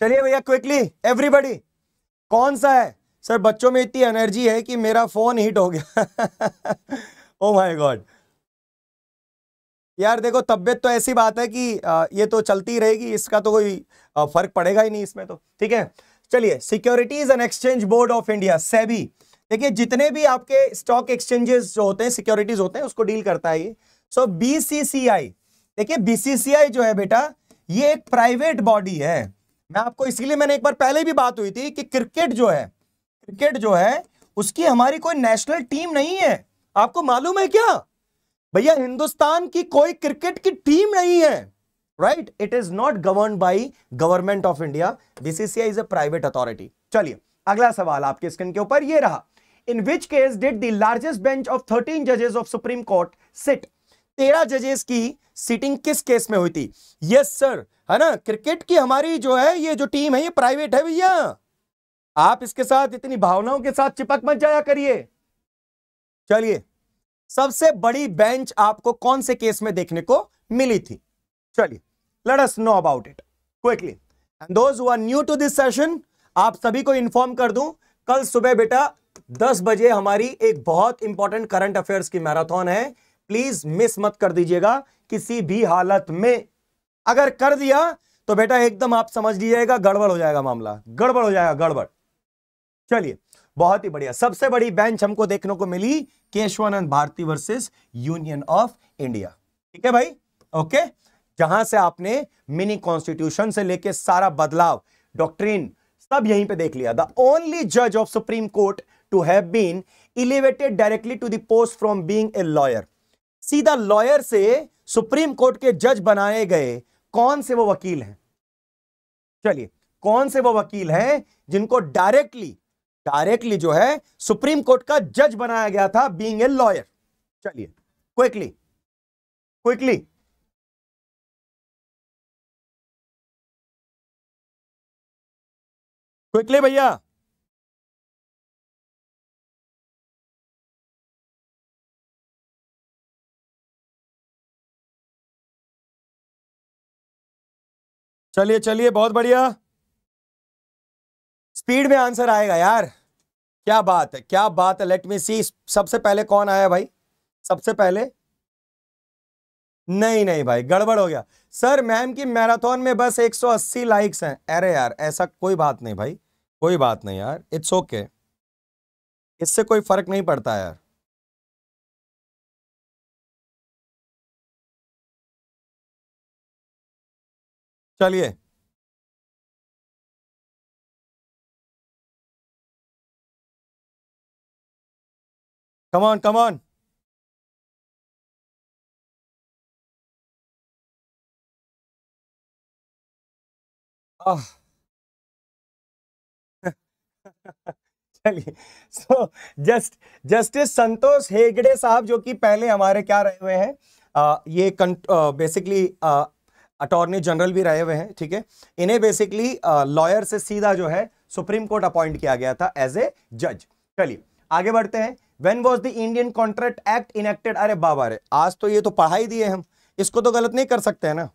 चलिए भैया क्विकली एवरीबडी कौन सा है सर बच्चों में इतनी एनर्जी है कि मेरा फोन हीट हो गया ओ माय गॉड यार देखो तबियत तो ऐसी बात है कि ये तो चलती रहेगी इसका तो कोई फर्क पड़ेगा ही नहीं इसमें तो ठीक है चलिए securities and exchange board of India SEBI देखिए जितने भी आपके स्टॉक एक्सचेंजेस जो होते हैं सिक्योरिटीज होते हैं उसको डील करता है ये सो बीसीसीआई देखिए बीसीसीआई जो है बेटा ये एक प्राइवेट बॉडी है मैं आपको इसीलिए मैंने एक बार पहले भी बात हुई थी कि क्रिकेट जो है क्रिकेट जो है उसकी हमारी कोई नेशनल टीम नहीं है आपको मालूम है क्या भैया हिंदुस्तान की कोई क्रिकेट की टीम नहीं है right it is not govern by government of India BCCI is a private authority चलिए अगला सवाल आपके स्क्रीन के ऊपर ये रहा in which case did the largest bench of thirteen जजेस ऑफ सुप्रीम कोर्ट सिट तेरह जजेस की सीटिंग किस केस में हुई थी यस सर है ना क्रिकेट की हमारी जो है ये जो टीम है ये प्राइवेट है भैया आप इसके साथ इतनी भावनाओं के साथ चिपक मत जाया करिए चलिए सबसे बड़ी बेंच आपको कौन से केस में देखने को मिली थी चलिए let us know about it quickly and those हुआ न्यू टू दिस सेशन आप सभी को इन्फॉर्म कर दूं कल सुबह बेटा 10 बजे हमारी एक बहुत इंपॉर्टेंट करंट अफेयर्स की मैराथन है प्लीज मिस मत कर दीजिएगा किसी भी हालत में अगर कर दिया तो बेटा एकदम आप समझ लीजिएगा गड़बड़ हो जाएगा मामला गड़बड़ हो जाएगा गड़बड़ चलिए बहुत ही बढ़िया सबसे बड़ी बेंच हमको देखने को मिली Keshavananda Bharati versus union of India ठीक है भाई ओके जहां से आपने मिनी कॉन्स्टिट्यूशन से लेके सारा बदलाव डॉक्ट्रीन सब यहीं पे देख लिया द ओनली जज of supreme court to have been elevated directly to the post from being a lawyer सीधा लॉयर से सुप्रीम कोर्ट के जज बनाए गए कौन से वो वकील हैं चलिए कौन से वो वकील हैं जिनको डायरेक्टली डायरेक्टली जो है सुप्रीम कोर्ट का जज बनाया गया था बीइंग ए लॉयर चलिए क्विकली क्विकली क्विकली भैया चलिए चलिए बहुत बढ़िया स्पीड में आंसर आएगा यार क्या बात है क्या बात है लेट मी सी सबसे पहले कौन आया भाई सबसे पहले नहीं नहीं भाई गड़बड़ हो गया सर मैम की मैराथन में बस 180 लाइक्स हैं अरे यार ऐसा कोई बात नहीं भाई कोई बात नहीं यार इट्स ओके okay. इससे कोई फर्क नहीं पड़ता यार चलिए कमान कमान चलिए so just justice Santosh Hegde साहब जो कि पहले हमारे क्या रहे हुए हैं आ, ये बेसिकली अटॉर्नी जनरल भी रहे हुए हैं ठीक है इन्हें बेसिकली लॉयर से सीधा जो है सुप्रीम कोर्ट अपॉइंट किया गया था एज ए जज चलिए आगे बढ़ते हैं when was the Indian contract act enacted अरे बाबा रे आज तो ये तो पढ़ा ही दिए हम इसको तो गलत नहीं कर सकते हैं ना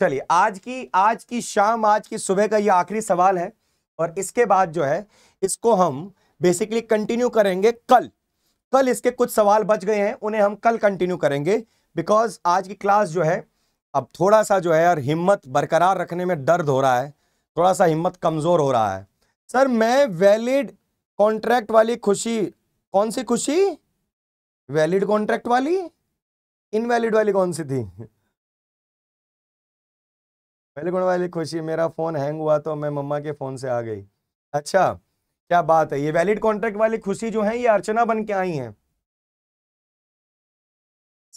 चलिए आज की आज की शाम आज की सुबह का ये आखिरी सवाल है और इसके बाद जो है इसको हम बेसिकली कंटिन्यू करेंगे कल कल इसके कुछ सवाल बच गए हैं उन्हें हम कल कंटिन्यू करेंगे बिकॉज आज की क्लास जो है अब थोड़ा सा जो है यार हिम्मत बरकरार रखने में दर्द हो रहा है थोड़ा सा हिम्मत कमज़ोर हो रहा है सर मैं वैलिड कॉन्ट्रैक्ट वाली खुशी कौन सी खुशी वैलिड कॉन्ट्रैक्ट वाली इनवैलिड वाली कौन सी थी वैलिड वाली खुशी मेरा फ़ोन हैंग हुआ तो मैं मम्मा के फ़ोन से आ गई अच्छा क्या बात है ये वैलिड कॉन्ट्रैक्ट वाली खुशी जो है ये अर्चना बन के आई हैं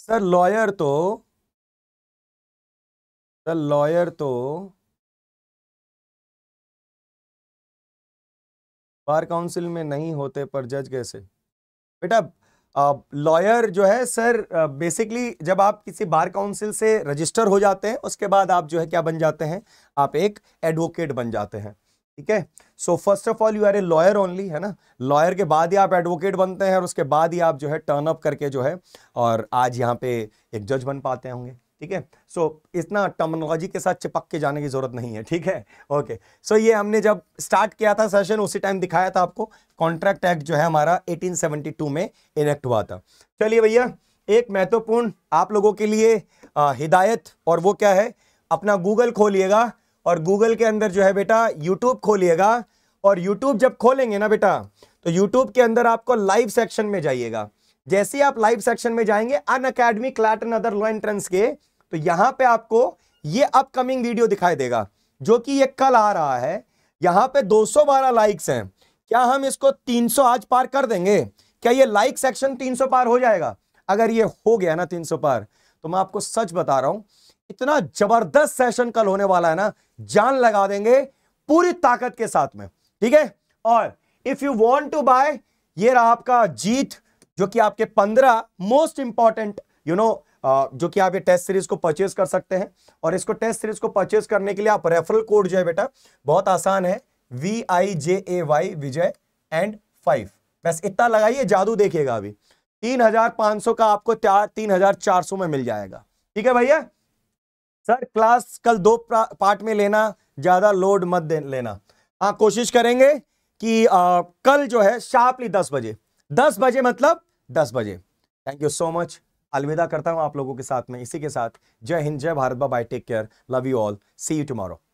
सर लॉयर तो द लॉयर तो बार काउंसिल में नहीं होते पर जज कैसे बेटा लॉयर जो है सर बेसिकली जब आप किसी बार काउंसिल से रजिस्टर हो जाते हैं उसके बाद आप जो है क्या बन जाते हैं आप एक एडवोकेट बन जाते हैं ठीक है so first of all you are a lawyer only है ना लॉयर के बाद ही आप एडवोकेट बनते हैं और उसके बाद ही आप जो है टर्न अप करके जो है और आज यहाँ पे एक जज बन पाते होंगे ठीक है सो इतना टर्मोलॉजी के साथ चिपक के जाने की ज़रूरत नहीं है ठीक है ओके सो ये हमने जब स्टार्ट किया था सेशन उसी टाइम दिखाया था आपको कॉन्ट्रैक्ट एक्ट जो है हमारा 1872 में इनेक्ट हुआ था चलिए भैया एक महत्वपूर्ण आप लोगों के लिए आ, हिदायत और वो क्या है अपना गूगल खोलिएगा और गूगल के अंदर जो है बेटा यूट्यूब खोलिएगा और यूट्यूब जब खोलेंगे ना बेटा तो यूट्यूब के अंदर आपको लाइव सेक्शन में जाइएगा जैसे आप लाइव सेक्शन में जाएंगे Unacademy CLAT and other law entrance के तो यहां पे आपको ये अपकमिंग वीडियो दिखाई देगा जो कि ये कल आ रहा है यहां पे 212 लाइक्स हैं क्या हम इसको 300 आज पार कर देंगे क्या ये लाइक सेक्शन 300 पार हो जाएगा अगर ये हो गया ना 300 पार तो मैं आपको सच बता रहा हूं इतना जबरदस्त सेशन कल होने वाला है ना जान लगा देंगे पूरी ताकत के साथ में ठीक है और if you want to buy ये रहा आपका जीत जो कि आपके पंद्रह मोस्ट इंपॉर्टेंट यू नो जो कि आप ये टेस्ट सीरीज को परचेज कर सकते हैं और इसको टेस्ट सीरीज को परचेज करने के लिए आप रेफरल कोड जो है बेटा बहुत आसान है V I J A Y Vijay and five बस इतना लगाइए जादू देखिएगा अभी तीन हजार पांच सौ का आपको तीन हजार चार सौ में मिल जाएगा ठीक है भैया सर क्लास कल दो पार्ट में लेना ज़्यादा लोड मत लेना हाँ कोशिश करेंगे कि आ, कल जो है शार्पली दस बजे दस बजे मतलब दस बजे थैंक यू सो मच अलविदा करता हूँ आप लोगों के साथ में इसी के साथ जय हिंद जय Bharat bye take care love you all see you tomorrow